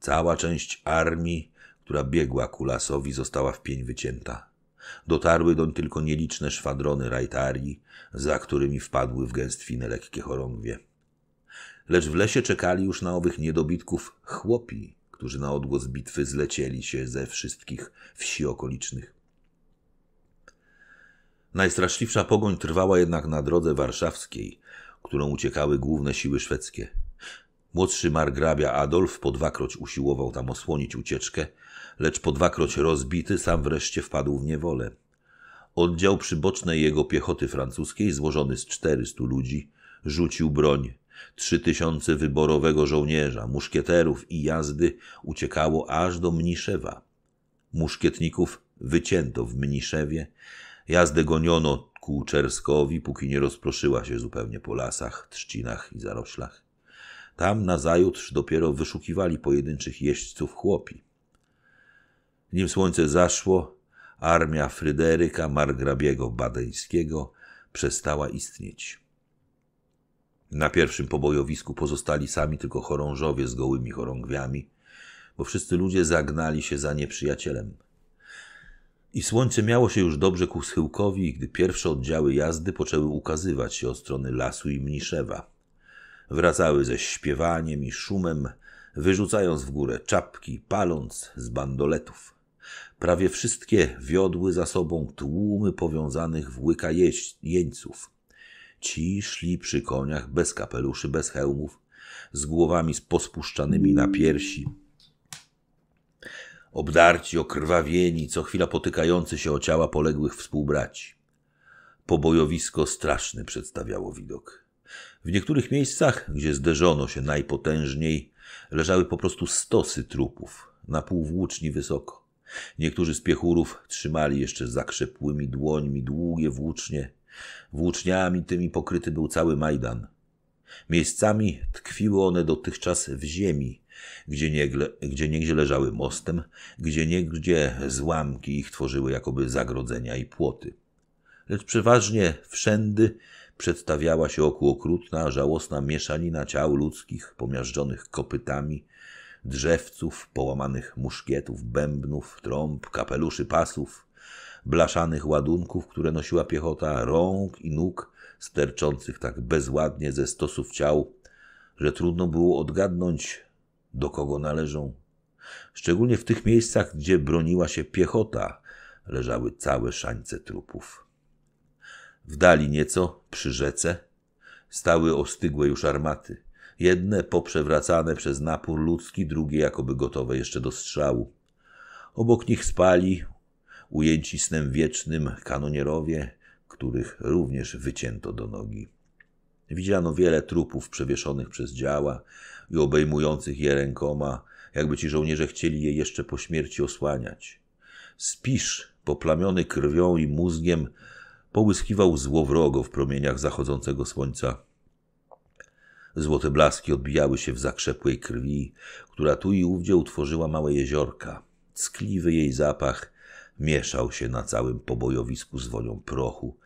[SPEAKER 1] Cała część armii, która biegła ku lasowi, została w pień wycięta. Dotarły doń tylko nieliczne szwadrony rajtarii, za którymi wpadły w gęstwinę lekkie chorągwie. Lecz w lesie czekali już na owych niedobitków chłopi, którzy na odgłos bitwy zlecieli się ze wszystkich wsi okolicznych. Najstraszliwsza pogoń trwała jednak na drodze warszawskiej, którą uciekały główne siły szwedzkie. Młodszy margrabia Adolf po dwakroć usiłował tam osłonić ucieczkę, lecz po dwakroć rozbity, sam wreszcie wpadł w niewolę. Oddział przybocznej jego piechoty francuskiej, złożony z czterystu ludzi, rzucił broń. Trzy tysiące wyborowego żołnierza, muszkieterów i jazdy uciekało aż do Mniszewa. Muszkietników wycięto w Mniszewie, jazdę goniono ku Czerskowi, póki nie rozproszyła się zupełnie po lasach, trzcinach i zaroślach. Tam nazajutrz dopiero wyszukiwali pojedynczych jeźdźców chłopi. Nim słońce zaszło, armia Fryderyka Margrabiego Badeńskiego przestała istnieć. Na pierwszym pobojowisku pozostali sami tylko chorążowie z gołymi chorągwiami, bo wszyscy ludzie zagnali się za nieprzyjacielem. I słońce miało się już dobrze ku schyłkowi, gdy pierwsze oddziały jazdy poczęły ukazywać się od strony lasu i mniszewa. Wracały ze śpiewaniem i szumem, wyrzucając w górę czapki, paląc z bandoletów. Prawie wszystkie wiodły za sobą tłumy powiązanych w łyka jeńców. Ci szli przy koniach bez kapeluszy, bez hełmów, z głowami pospuszczanymi na piersi. Obdarci, okrwawieni, co chwila potykający się o ciała poległych współbraci. Pobojowisko straszny przedstawiało widok. W niektórych miejscach, gdzie zderzono się najpotężniej, leżały po prostu stosy trupów, na pół włóczni wysoko. Niektórzy z piechurów trzymali jeszcze zakrzepłymi dłońmi długie włócznie. Włóczniami tymi pokryty był cały Majdan. Miejscami tkwiły one dotychczas w ziemi, gdzie, niegle, gdzie niegdzie leżały mostem, gdzie niegdzie złamki ich tworzyły jakoby zagrodzenia i płoty. Lecz przeważnie wszędy przedstawiała się oku okrutna, żałosna mieszanina ciał ludzkich, pomiażdżonych kopytami, drzewców, połamanych muszkietów, bębnów, trąb, kapeluszy, pasów, blaszanych ładunków, które nosiła piechota, rąk i nóg sterczących tak bezładnie ze stosów ciał, że trudno było odgadnąć, do kogo należą. Szczególnie w tych miejscach, gdzie broniła się piechota, leżały całe szańce trupów. W dali nieco, przy rzece, stały ostygłe już armaty jedne poprzewracane przez napór ludzki, drugie jakoby gotowe jeszcze do strzału. Obok nich spali, ujęci snem wiecznym, kanonierowie, których również wycięto do nogi. Widziano wiele trupów przewieszonych przez działa i obejmujących je rękoma, jakby ci żołnierze chcieli je jeszcze po śmierci osłaniać. Spisz, poplamiony krwią i mózgiem, połyskiwał złowrogo w promieniach zachodzącego słońca. Złote blaski odbijały się w zakrzepłej krwi, która tu i ówdzie utworzyła małe jeziorka. Ckliwy jej zapach mieszał się na całym pobojowisku z wonią prochu,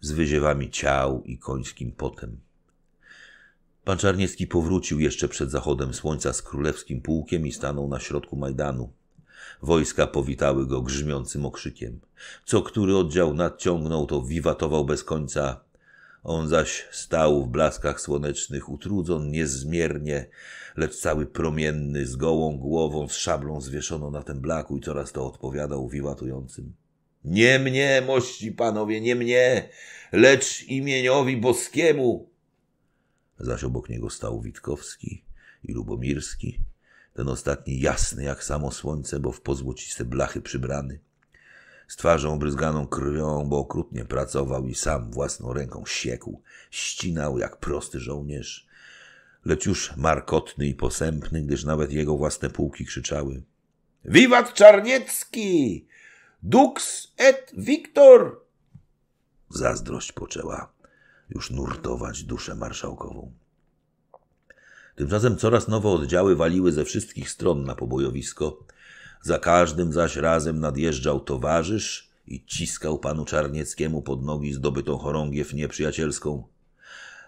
[SPEAKER 1] z wyziewami ciał i końskim potem. Pan Czarniecki powrócił jeszcze przed zachodem słońca z królewskim pułkiem i stanął na środku Majdanu. Wojska powitały go grzmiącym okrzykiem. Co który oddział nadciągnął, to wiwatował bez końca on zaś stał w blaskach słonecznych, utrudzon niezmiernie, lecz cały promienny, z gołą głową, z szablą zwieszoną na tym blaku i coraz to odpowiadał wiłatującym. Nie mnie, mości panowie, nie mnie, lecz imieniowi boskiemu. Zaś obok niego stał Witkowski i Lubomirski, ten ostatni jasny jak samo słońce, bo w pozłociste blachy przybrany – z twarzą bryzganą krwią, bo okrutnie pracował i sam własną ręką siekł, ścinał jak prosty żołnierz, lecz już markotny i posępny, gdyż nawet jego własne pułki krzyczały Wiwat Czarniecki! Dux et Victor! Zazdrość poczęła już nurtować duszę marszałkową. Tymczasem coraz nowe oddziały waliły ze wszystkich stron na pobojowisko, za każdym zaś razem nadjeżdżał towarzysz i ciskał panu Czarnieckiemu pod nogi zdobytą chorągiew nieprzyjacielską.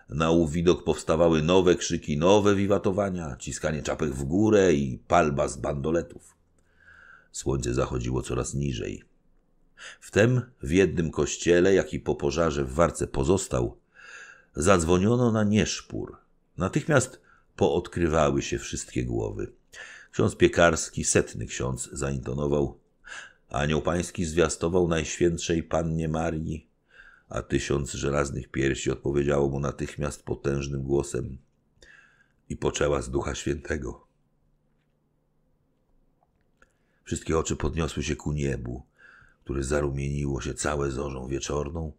[SPEAKER 1] Na widok powstawały nowe krzyki, nowe wiwatowania, ciskanie czapek w górę i palba z bandoletów. Słońce zachodziło coraz niżej. Wtem w jednym kościele, jaki po pożarze w warce pozostał, zadzwoniono na nieszpór. Natychmiast poodkrywały się wszystkie głowy. Ksiądz piekarski, setny ksiądz, zaintonował. Anioł pański zwiastował Najświętszej Pannie Marii, a tysiąc żelaznych piersi odpowiedziało mu natychmiast potężnym głosem i poczęła z Ducha Świętego. Wszystkie oczy podniosły się ku niebu, które zarumieniło się całe zorzą wieczorną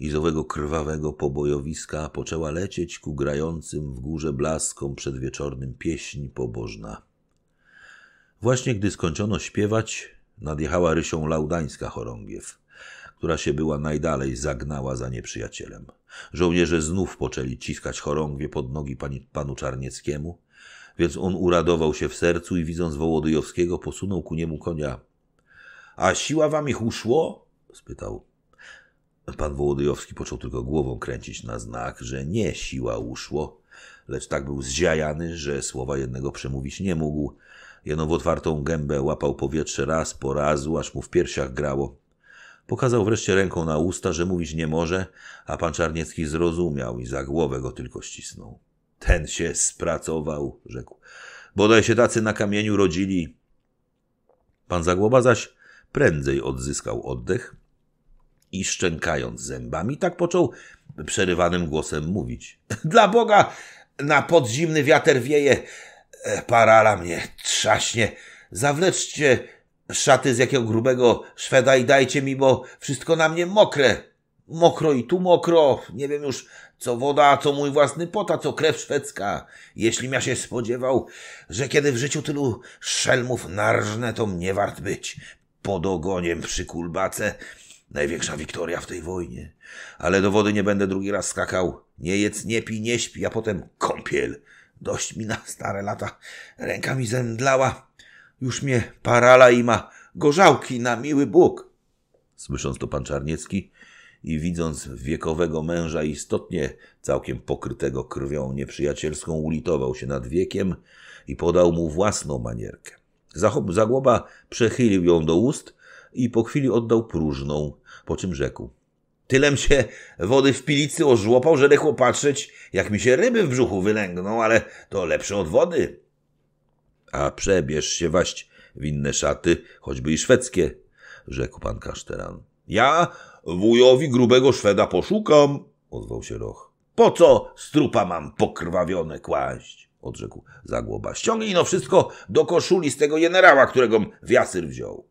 [SPEAKER 1] i z owego krwawego pobojowiska poczęła lecieć ku grającym w górze blaskom przedwieczornym pieśń pobożna. Właśnie gdy skończono śpiewać, nadjechała Rysią Laudańska chorągiew, która się była najdalej zagnała za nieprzyjacielem. Żołnierze znów poczęli ciskać chorągwie pod nogi pani, panu Czarnieckiemu, więc on uradował się w sercu i widząc Wołodyjowskiego posunął ku niemu konia. A siła wam ich uszło? spytał. Pan Wołodyjowski począł tylko głową kręcić na znak, że nie siła uszło, lecz tak był zziajany, że słowa jednego przemówić nie mógł, Jeno w otwartą gębę łapał powietrze raz po razu, aż mu w piersiach grało. Pokazał wreszcie ręką na usta, że mówić nie może, a pan Czarniecki zrozumiał i za głowę go tylko ścisnął. Ten się spracował, rzekł. Bodaj się tacy na kamieniu rodzili. Pan Zagłoba zaś prędzej odzyskał oddech i szczękając zębami, tak począł przerywanym głosem mówić. Dla Boga, na podziemny wiater wieje, E, parala mnie trzaśnie. Zawleczcie szaty z jakiego grubego Szweda i dajcie mi, bo wszystko na mnie mokre. Mokro i tu mokro. Nie wiem już, co woda, a co mój własny pot, a co krew szwedzka. Jeśli ja się spodziewał, że kiedy w życiu tylu szelmów narżnę, to mnie wart być. Pod ogoniem przy kulbace. Największa wiktoria w tej wojnie. Ale do wody nie będę drugi raz skakał. Nie jedz, nie pij, nie śpi, a potem kąpiel. Dość mi na stare lata. Ręka mi zemdlała. Już mnie parala i ma gorzałki na miły Bóg. Słysząc to pan Czarniecki i widząc wiekowego męża istotnie całkiem pokrytego krwią nieprzyjacielską, ulitował się nad wiekiem i podał mu własną manierkę. Zagłoba przechylił ją do ust i po chwili oddał próżną, po czym rzekł. Tylem się wody w pilicy ożłopał, że rychło patrzeć, jak mi się ryby w brzuchu wylęgną, ale to lepsze od wody. A przebierz się waść w inne szaty, choćby i szwedzkie, rzekł pan Kaszteran. Ja wujowi grubego Szweda poszukam, odwołał się Roch. Po co strupa mam pokrwawione kłaść? odrzekł Zagłoba. Ściągnij no wszystko do koszuli z tego generała, którego w jasyr wziął.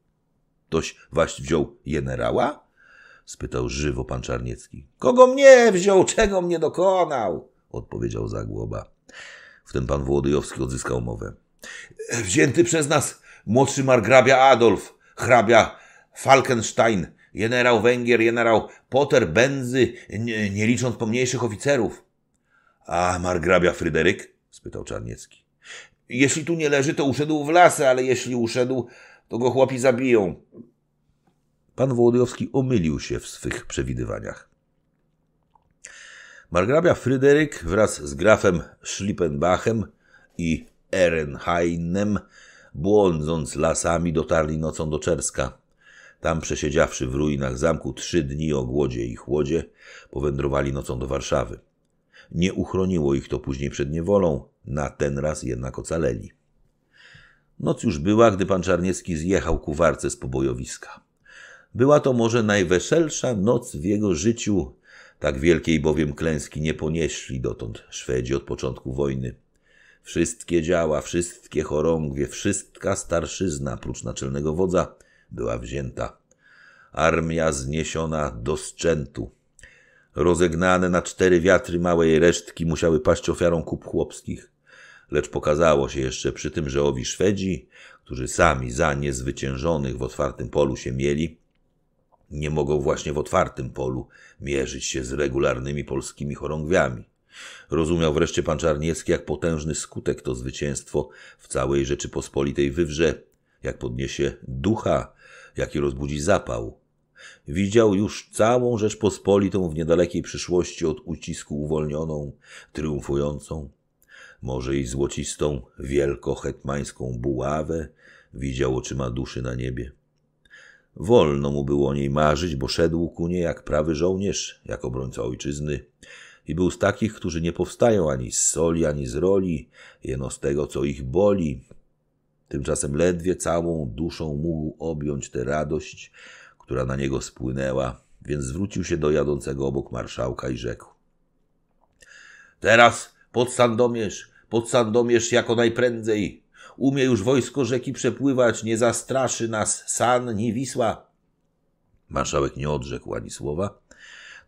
[SPEAKER 1] Toś waść wziął generała? spytał żywo pan Czarniecki. Kogo mnie wziął, czego mnie dokonał? odpowiedział Zagłoba. Wtem pan Włodyjowski odzyskał mowę. Wzięty przez nas młodszy margrabia Adolf, hrabia Falkenstein, generał Węgier, generał Potter, Benzy, nie, nie licząc pomniejszych oficerów. A margrabia Fryderyk? spytał Czarniecki. Jeśli tu nie leży, to uszedł w lasy, ale jeśli uszedł, to go chłopi zabiją. Pan Wołodyjowski omylił się w swych przewidywaniach. Margrabia Fryderyk wraz z grafem Schlippenbachem i Ehrenhainem, błądząc lasami, dotarli nocą do Czerska. Tam przesiedziawszy w ruinach zamku trzy dni o głodzie i chłodzie, powędrowali nocą do Warszawy. Nie uchroniło ich to później przed niewolą, na ten raz jednak ocaleli. Noc już była, gdy pan Czarniecki zjechał ku warce z pobojowiska. Była to może najweselsza noc w jego życiu. Tak wielkiej bowiem klęski nie ponieśli dotąd Szwedzi od początku wojny. Wszystkie działa, wszystkie chorągwie, wszystka starszyzna, prócz naczelnego wodza, była wzięta. Armia zniesiona do szczętu. Rozegnane na cztery wiatry małej resztki musiały paść ofiarą kup chłopskich. Lecz pokazało się jeszcze przy tym, że owi Szwedzi, którzy sami za niezwyciężonych w otwartym polu się mieli, nie mogą właśnie w otwartym polu mierzyć się z regularnymi polskimi chorągwiami. Rozumiał wreszcie pan Czarniecki, jak potężny skutek to zwycięstwo w całej Rzeczypospolitej wywrze, jak podniesie ducha, jaki rozbudzi zapał. Widział już całą Rzeczpospolitą w niedalekiej przyszłości od ucisku uwolnioną, triumfującą, może i złocistą, wielkohetmańską buławę, widział oczyma duszy na niebie. Wolno mu było o niej marzyć, bo szedł ku niej jak prawy żołnierz, jak obrońca ojczyzny. I był z takich, którzy nie powstają ani z soli, ani z roli, jeno z tego, co ich boli. Tymczasem ledwie całą duszą mógł objąć tę radość, która na niego spłynęła, więc zwrócił się do jadącego obok marszałka i rzekł. Teraz pod Sandomierz, pod Sandomierz jako najprędzej, Umie już wojsko rzeki przepływać, nie zastraszy nas San, ni Wisła. Marszałek nie odrzekł ani słowa.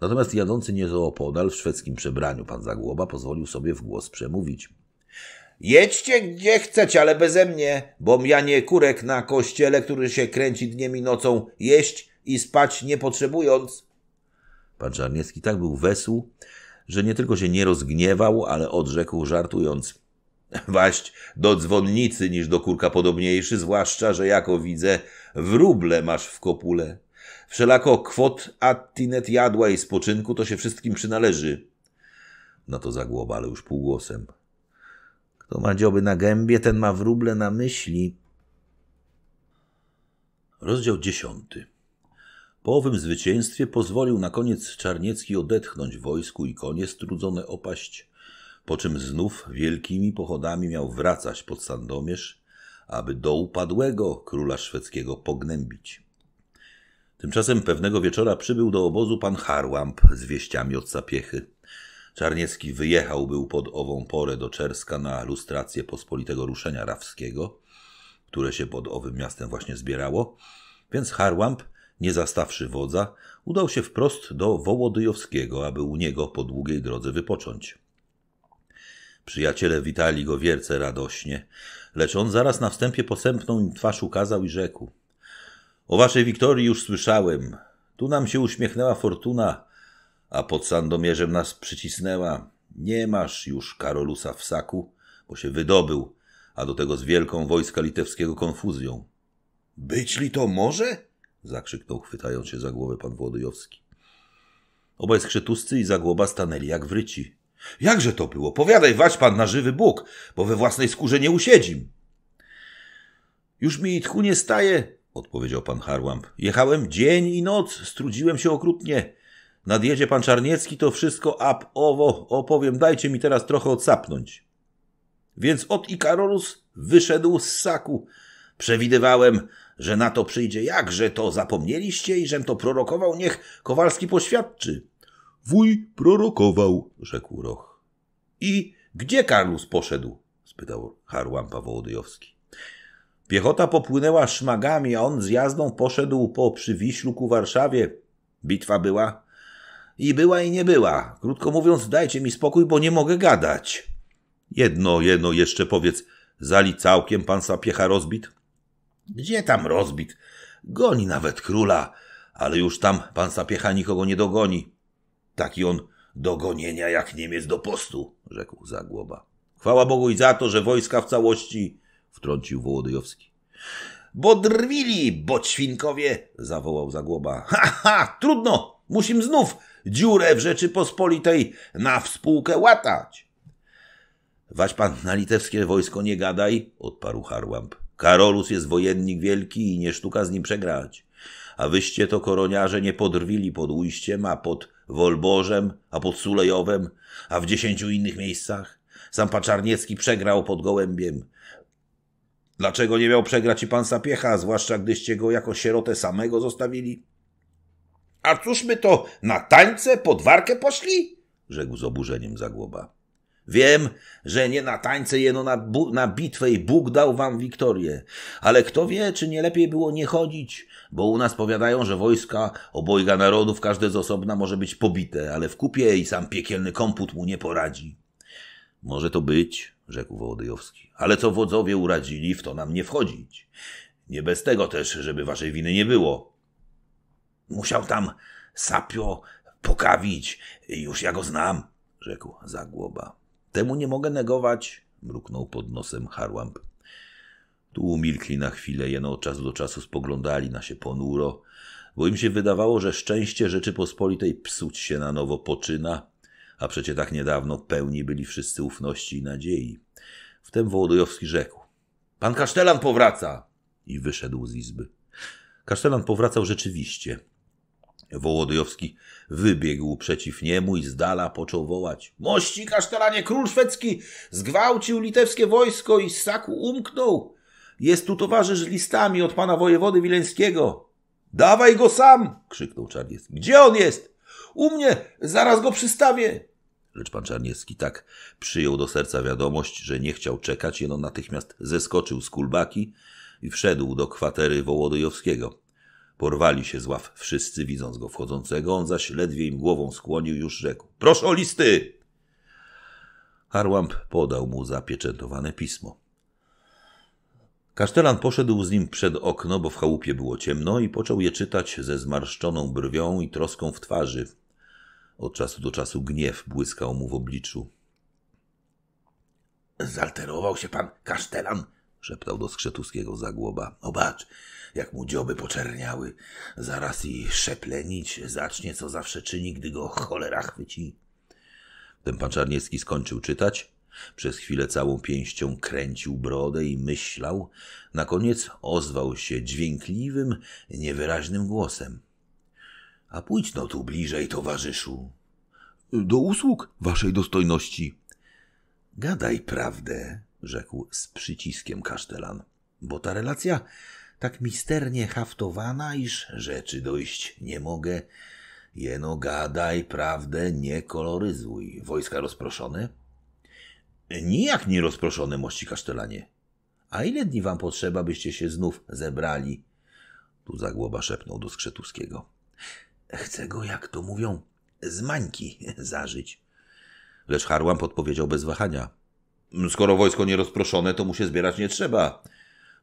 [SPEAKER 1] Natomiast jadący nieco opodal w szwedzkim przebraniu pan Zagłoba pozwolił sobie w głos przemówić. Jedźcie gdzie chcecie, ale beze mnie, bom ja nie kurek na kościele, który się kręci dniem i nocą, jeść i spać nie potrzebując. Pan Czarniecki tak był wesół, że nie tylko się nie rozgniewał, ale odrzekł żartując. Waść do dzwonnicy niż do kurka podobniejszy, zwłaszcza, że jako widzę, wróble masz w kopule. Wszelako kwot attinet jadła i spoczynku to się wszystkim przynależy. Na no to zagłoba, ale już półgłosem. Kto ma dzioby na gębie, ten ma wróble na myśli. Rozdział dziesiąty. Po owym zwycięstwie pozwolił na koniec Czarniecki odetchnąć wojsku i konie strudzone opaść, po czym znów wielkimi pochodami miał wracać pod Sandomierz, aby do upadłego króla szwedzkiego pognębić. Tymczasem pewnego wieczora przybył do obozu pan Harłamp z wieściami od Sapiechy. Czarniecki wyjechał był pod ową porę do Czerska na lustrację pospolitego ruszenia rawskiego, które się pod owym miastem właśnie zbierało, więc Harłamp, nie zastawszy wodza, udał się wprost do Wołodyjowskiego, aby u niego po długiej drodze wypocząć. Przyjaciele witali go wielce radośnie, lecz on zaraz na wstępie posępną im twarz ukazał i rzekł. O waszej wiktorii już słyszałem. Tu nam się uśmiechnęła fortuna, a pod Sandomierzem nas przycisnęła. Nie masz już Karolusa w saku, bo się wydobył, a do tego z wielką wojska litewskiego konfuzją. Być li to może? zakrzyknął, chwytając się za głowę pan Włodyjowski. Obaj skrzytuscy i zagłoba stanęli jak wryci. Jakże to było? Powiadaj, wać pan na żywy Bóg, bo we własnej skórze nie usiedzim. Już mi tchu nie staje, odpowiedział pan Harłamp. Jechałem dzień i noc, strudziłem się okrutnie. Nadjedzie pan Czarniecki, to wszystko ap owo opowiem, dajcie mi teraz trochę odsapnąć. Więc od Ikarorus wyszedł z saku. Przewidywałem, że na to przyjdzie. Jakże to zapomnieliście i żem to prorokował, niech Kowalski poświadczy. Wuj prorokował, rzekł Roch. I gdzie Karlus poszedł? spytał Harłam Pawołodyjowski. Piechota popłynęła szmagami, a on z jazdą poszedł po przywiślu ku Warszawie. Bitwa była? I była i nie była. Krótko mówiąc, dajcie mi spokój, bo nie mogę gadać. Jedno, jedno jeszcze powiedz. Zali całkiem pan Sapiecha rozbit? Gdzie tam rozbit? Goni nawet króla, ale już tam pan Sapiecha nikogo nie dogoni. Taki on do gonienia jak Niemiec do postu, rzekł Zagłoba. Chwała Bogu i za to, że wojska w całości, wtrącił Wołodyjowski. Bo drwili, ćwinkowie, zawołał Zagłoba. Ha, ha, trudno, musim znów dziurę w Rzeczypospolitej na współkę łatać. Waś pan na litewskie wojsko nie gadaj, odparł Harłamp. Karolus jest wojennik wielki i nie sztuka z nim przegrać. A wyście to koroniarze nie podrwili pod ujściem, a pod Wolborzem, a pod Sulejowem, a w dziesięciu innych miejscach. Sam Paczarniecki przegrał pod Gołębiem. Dlaczego nie miał przegrać i pan Sapiecha, zwłaszcza gdyście go jako sierotę samego zostawili? A cóż my to, na tańce pod warkę poszli? Rzekł z oburzeniem Zagłoba. Wiem, że nie na tańce jeno na, na bitwę i Bóg dał wam wiktorię, ale kto wie, czy nie lepiej było nie chodzić, bo u nas powiadają, że wojska obojga narodów, każde z osobna może być pobite, ale w kupie i sam piekielny komput mu nie poradzi. Może to być, rzekł Wołodyjowski, ale co wodzowie uradzili, w to nam nie wchodzić. Nie bez tego też, żeby waszej winy nie było. Musiał tam sapio pokawić, już ja go znam, rzekł Zagłoba. Temu nie mogę negować, mruknął pod nosem Harłamp. Tu umilkli na chwilę, jeno od czasu do czasu spoglądali na się ponuro, bo im się wydawało, że szczęście Rzeczypospolitej psuć się na nowo poczyna, a przecie tak niedawno pełni byli wszyscy ufności i nadziei. Wtem Wołodyjowski rzekł. Pan Kasztelan powraca! I wyszedł z izby. Kasztelan powracał rzeczywiście. Wołodyjowski wybiegł przeciw niemu i z dala począł wołać. Mości kasztelanie, król szwedzki zgwałcił litewskie wojsko i z saku umknął. Jest tu towarzysz z listami od pana wojewody Wileńskiego. Dawaj go sam! krzyknął Czarniecki. Gdzie on jest? U mnie! Zaraz go przystawię! Lecz pan Czarniecki tak przyjął do serca wiadomość, że nie chciał czekać, jeno natychmiast zeskoczył z kulbaki i wszedł do kwatery Wołodyjowskiego. Porwali się z ław wszyscy, widząc go wchodzącego, on zaś ledwie im głową skłonił, już rzekł. Proszę o listy! Harłamp podał mu zapieczętowane pismo. Kasztelan poszedł z nim przed okno, bo w chałupie było ciemno i począł je czytać ze zmarszczoną brwią i troską w twarzy. Od czasu do czasu gniew błyskał mu w obliczu. Zalterował się pan kasztelan, szeptał do Skrzetuskiego zagłoba. Obacz, jak mu dzioby poczerniały. Zaraz i szeplenić zacznie, co zawsze czyni, gdy go cholera chwyci. Ten pan Czarniecki skończył czytać, przez chwilę całą pięścią kręcił brodę i myślał. Na koniec ozwał się dźwiękliwym, niewyraźnym głosem. A pójdź no tu bliżej, towarzyszu. Do usług waszej dostojności. Gadaj prawdę, rzekł z przyciskiem kasztelan, bo ta relacja tak misternie haftowana, iż rzeczy dojść nie mogę. Jeno gadaj prawdę, nie koloryzuj. Wojska rozproszone? Nijak nie rozproszone, mości kasztelanie. A ile dni wam potrzeba, byście się znów zebrali? Tu Zagłoba szepnął do Skrzetuskiego. Chcę go, jak to mówią, z mańki zażyć. Lecz Harłam podpowiedział bez wahania. Skoro wojsko nierozproszone, to mu się zbierać nie trzeba.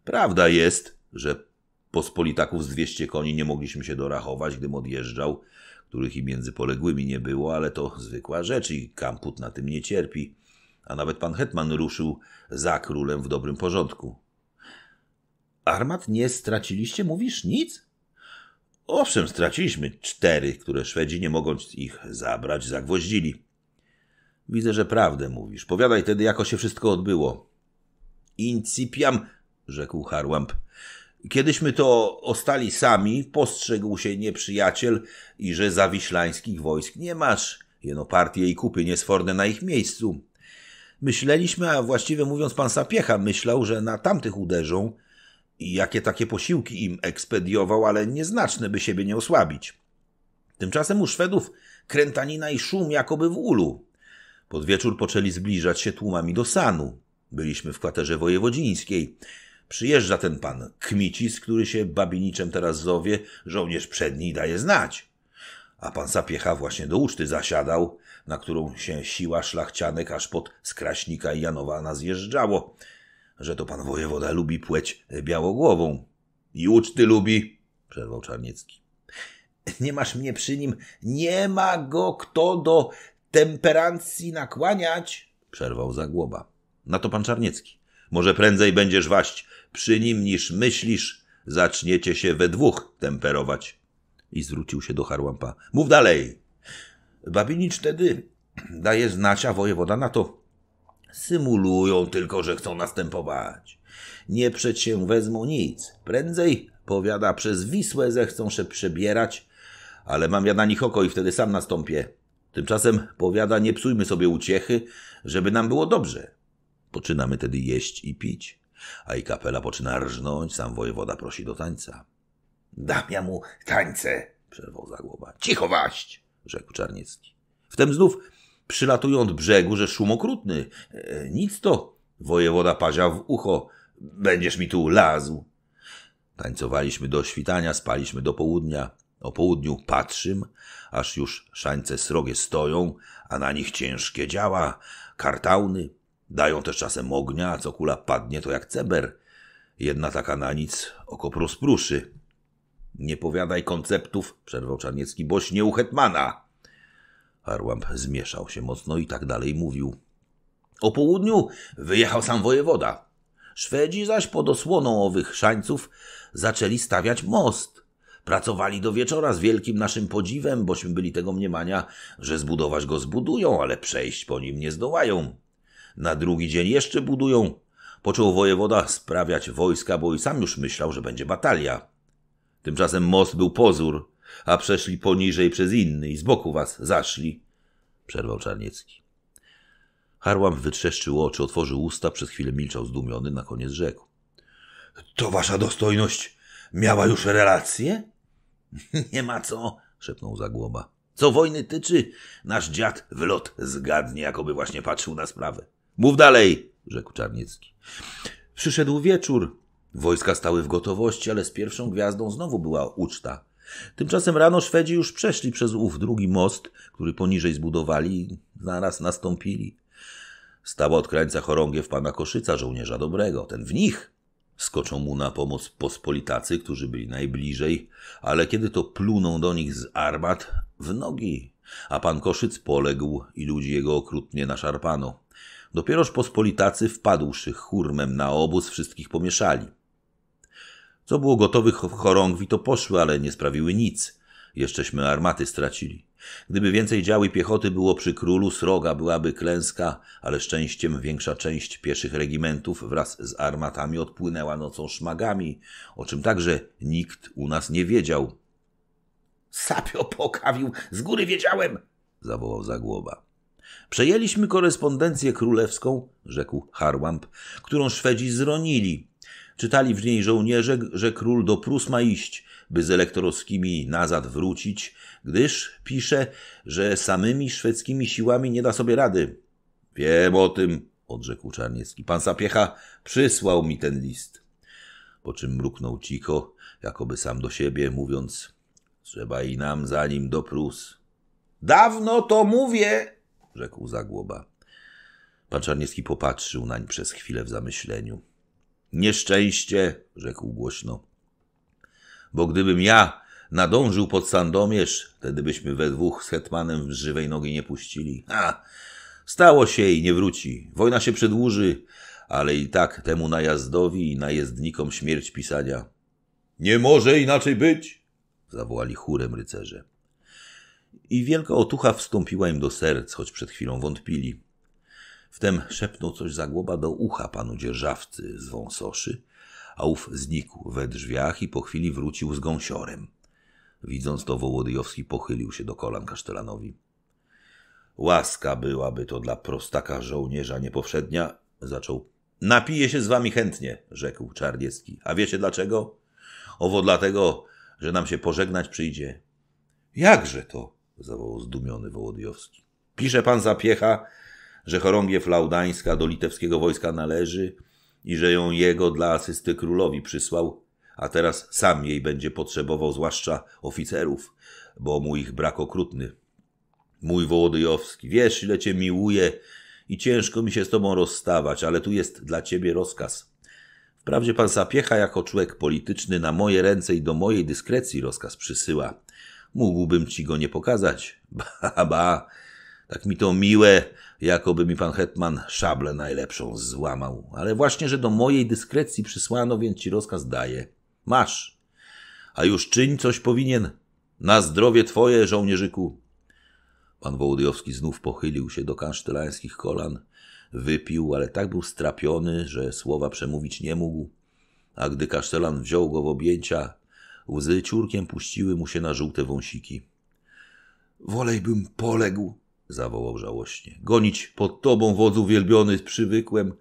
[SPEAKER 1] Prawda jest, że pospolitaków z dwieście koni nie mogliśmy się dorachować, gdym odjeżdżał, których i między poległymi nie było, ale to zwykła rzecz i kamput na tym nie cierpi a nawet pan Hetman ruszył za królem w dobrym porządku. Armat nie straciliście, mówisz, nic? Owszem, straciliśmy cztery, które Szwedzi nie mogąc ich zabrać, zagwoździli. Widzę, że prawdę mówisz. Powiadaj tedy, jako się wszystko odbyło. Incipiam, rzekł Harłamp. Kiedyśmy to ostali sami, postrzegł się nieprzyjaciel i że zawiślańskich wojsk nie masz. Jeno partie i kupy niesforne na ich miejscu. Myśleliśmy, a właściwie mówiąc pan Sapiecha myślał, że na tamtych uderzą i jakie takie posiłki im ekspediował, ale nieznaczne, by siebie nie osłabić. Tymczasem u Szwedów krętanina i szum jakoby w ulu. Pod wieczór poczęli zbliżać się tłumami do Sanu. Byliśmy w kwaterze wojewodzińskiej. Przyjeżdża ten pan Kmicis, który się babiniczem teraz zowie, żołnierz przedni daje znać. A pan Sapiecha właśnie do uczty zasiadał na którą się siła szlachcianek aż pod Skraśnika i Janowana zjeżdżało, że to pan wojewoda lubi płeć białogłową. I uczty lubi, przerwał Czarniecki. Nie masz mnie przy nim, nie ma go kto do temperancji nakłaniać, przerwał Zagłoba. Na to pan Czarniecki. Może prędzej będziesz waść przy nim niż myślisz, zaczniecie się we dwóch temperować. I zwrócił się do Harłampa. Mów dalej. Babinicz wtedy daje znać, a wojewoda na to symulują tylko, że chcą następować. Nie przed się wezmą nic. Prędzej, powiada, przez Wisłę zechcą się przebierać, ale mam ja na nich oko i wtedy sam nastąpię. Tymczasem, powiada, nie psujmy sobie uciechy, żeby nam było dobrze. Poczynamy tedy jeść i pić, a i kapela poczyna rżnąć, sam wojewoda prosi do tańca. Dam ja mu tańce, przerwał Zagłoba. Cicho waść! rzekł Czarniecki. Wtem znów przylatują od brzegu, że szum okrutny. E, nic to, wojewoda pazia w ucho. Będziesz mi tu lazł. Tańcowaliśmy do świtania, spaliśmy do południa. O południu patrzym, aż już szańce srogie stoją, a na nich ciężkie działa, kartauny. Dają też czasem ognia, a co kula padnie, to jak ceber. Jedna taka na nic oko prospruszy. Nie powiadaj konceptów, przerwał Czarniecki, boś nie u hetmana. Harłamp zmieszał się mocno i tak dalej mówił. O południu wyjechał sam wojewoda. Szwedzi zaś pod osłoną owych szańców zaczęli stawiać most. Pracowali do wieczora z wielkim naszym podziwem, bośmy byli tego mniemania, że zbudować go zbudują, ale przejść po nim nie zdołają. Na drugi dzień jeszcze budują. Począł wojewoda sprawiać wojska, bo i sam już myślał, że będzie batalia. Tymczasem most był pozór, a przeszli poniżej przez inny i z boku was zaszli, przerwał Czarniecki. Harłam wytrzeszczył oczy, otworzył usta, przez chwilę milczał zdumiony, na koniec rzekł. To wasza dostojność miała już relacje? Nie ma co, szepnął Zagłoba. Co wojny tyczy, nasz dziad w lot zgadnie, jakoby właśnie patrzył na sprawę. Mów dalej, rzekł Czarniecki. Przyszedł wieczór, Wojska stały w gotowości, ale z pierwszą gwiazdą znowu była uczta. Tymczasem rano Szwedzi już przeszli przez ów drugi most, który poniżej zbudowali i naraz nastąpili. Stała od krańca chorągiew pana Koszyca, żołnierza dobrego. Ten w nich Skoczą mu na pomoc pospolitacy, którzy byli najbliżej, ale kiedy to pluną do nich z armat, w nogi. A pan Koszyc poległ i ludzi jego okrutnie naszarpano. Dopieroż pospolitacy, wpadłszy churmem na obóz, wszystkich pomieszali. Co było gotowych chorągwi, to poszły, ale nie sprawiły nic. Jeszcześmy armaty stracili. Gdyby więcej działy piechoty było przy królu, sroga byłaby klęska, ale szczęściem większa część pieszych regimentów wraz z armatami odpłynęła nocą szmagami, o czym także nikt u nas nie wiedział. Sapio pokawił, z góry wiedziałem! zawołał Zagłoba. Przejęliśmy korespondencję królewską, rzekł Harłamp, którą Szwedzi zronili. Czytali w niej żołnierze, że król do Prus ma iść, by z elektorowskimi nazad wrócić, gdyż pisze, że samymi szwedzkimi siłami nie da sobie rady. Wiem o tym, odrzekł Czarniecki. Pan Sapiecha przysłał mi ten list. Po czym mruknął cicho, jakoby sam do siebie, mówiąc: Trzeba i nam zanim do Prus. Dawno to mówię, rzekł Zagłoba. Pan Czarniecki popatrzył nań przez chwilę w zamyśleniu. Nieszczęście, rzekł głośno. Bo gdybym ja nadążył pod Sandomierz, wtedy byśmy we dwóch z hetmanem w żywej nogi nie puścili. Ha! Stało się i nie wróci. Wojna się przedłuży, ale i tak temu najazdowi i najezdnikom śmierć pisania. Nie może inaczej być! zawołali chórem rycerze. I wielka otucha wstąpiła im do serc, choć przed chwilą wątpili. Wtem szepnął coś zagłoba do ucha panu dzierżawcy z wąsoszy, a ów znikł we drzwiach i po chwili wrócił z gąsiorem. Widząc to, Wołodyjowski pochylił się do kolan kasztelanowi. Łaska byłaby to dla prostaka żołnierza niepowszednia, zaczął. Napije się z wami chętnie, rzekł Czarniecki. A wiecie dlaczego? Owo dlatego, że nam się pożegnać przyjdzie. Jakże to? zawołał zdumiony Wołodyjowski. Pisze pan zapiecha, że chorągiew flaudańska do litewskiego wojska należy i że ją jego dla asysty królowi przysłał, a teraz sam jej będzie potrzebował, zwłaszcza oficerów, bo mu ich brak okrutny. Mój Wołodyjowski, wiesz, ile cię miłuję i ciężko mi się z tobą rozstawać, ale tu jest dla ciebie rozkaz. Wprawdzie pan Sapiecha jako człowiek polityczny na moje ręce i do mojej dyskrecji rozkaz przysyła. Mógłbym ci go nie pokazać. Ba, ba, tak mi to miłe, Jakoby mi pan hetman szablę najlepszą złamał. Ale właśnie, że do mojej dyskrecji przysłano, więc ci rozkaz daję. Masz. A już czyń coś powinien. Na zdrowie twoje, żołnierzyku. Pan Wołodyjowski znów pochylił się do kasztelańskich kolan. Wypił, ale tak był strapiony, że słowa przemówić nie mógł. A gdy kasztelan wziął go w objęcia, łzy ciurkiem puściły mu się na żółte wąsiki. Wolejbym poległ, zawołał żałośnie. Gonić pod tobą wodzu wielbiony przywykłem,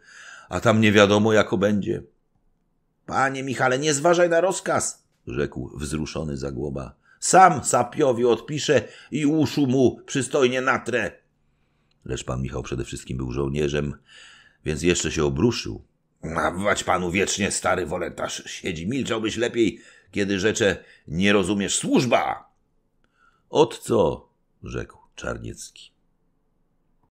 [SPEAKER 1] a tam nie wiadomo jako będzie. Panie Michale, nie zważaj na rozkaz, rzekł wzruszony Zagłoba. Sam sapiowi odpiszę i uszu mu przystojnie natrę. Lecz pan Michał przede wszystkim był żołnierzem, więc jeszcze się obruszył. Nawać panu wiecznie, stary wolentarz siedzi. Milczałbyś lepiej, kiedy rzecze nie rozumiesz służba. Od co? rzekł Czarniecki.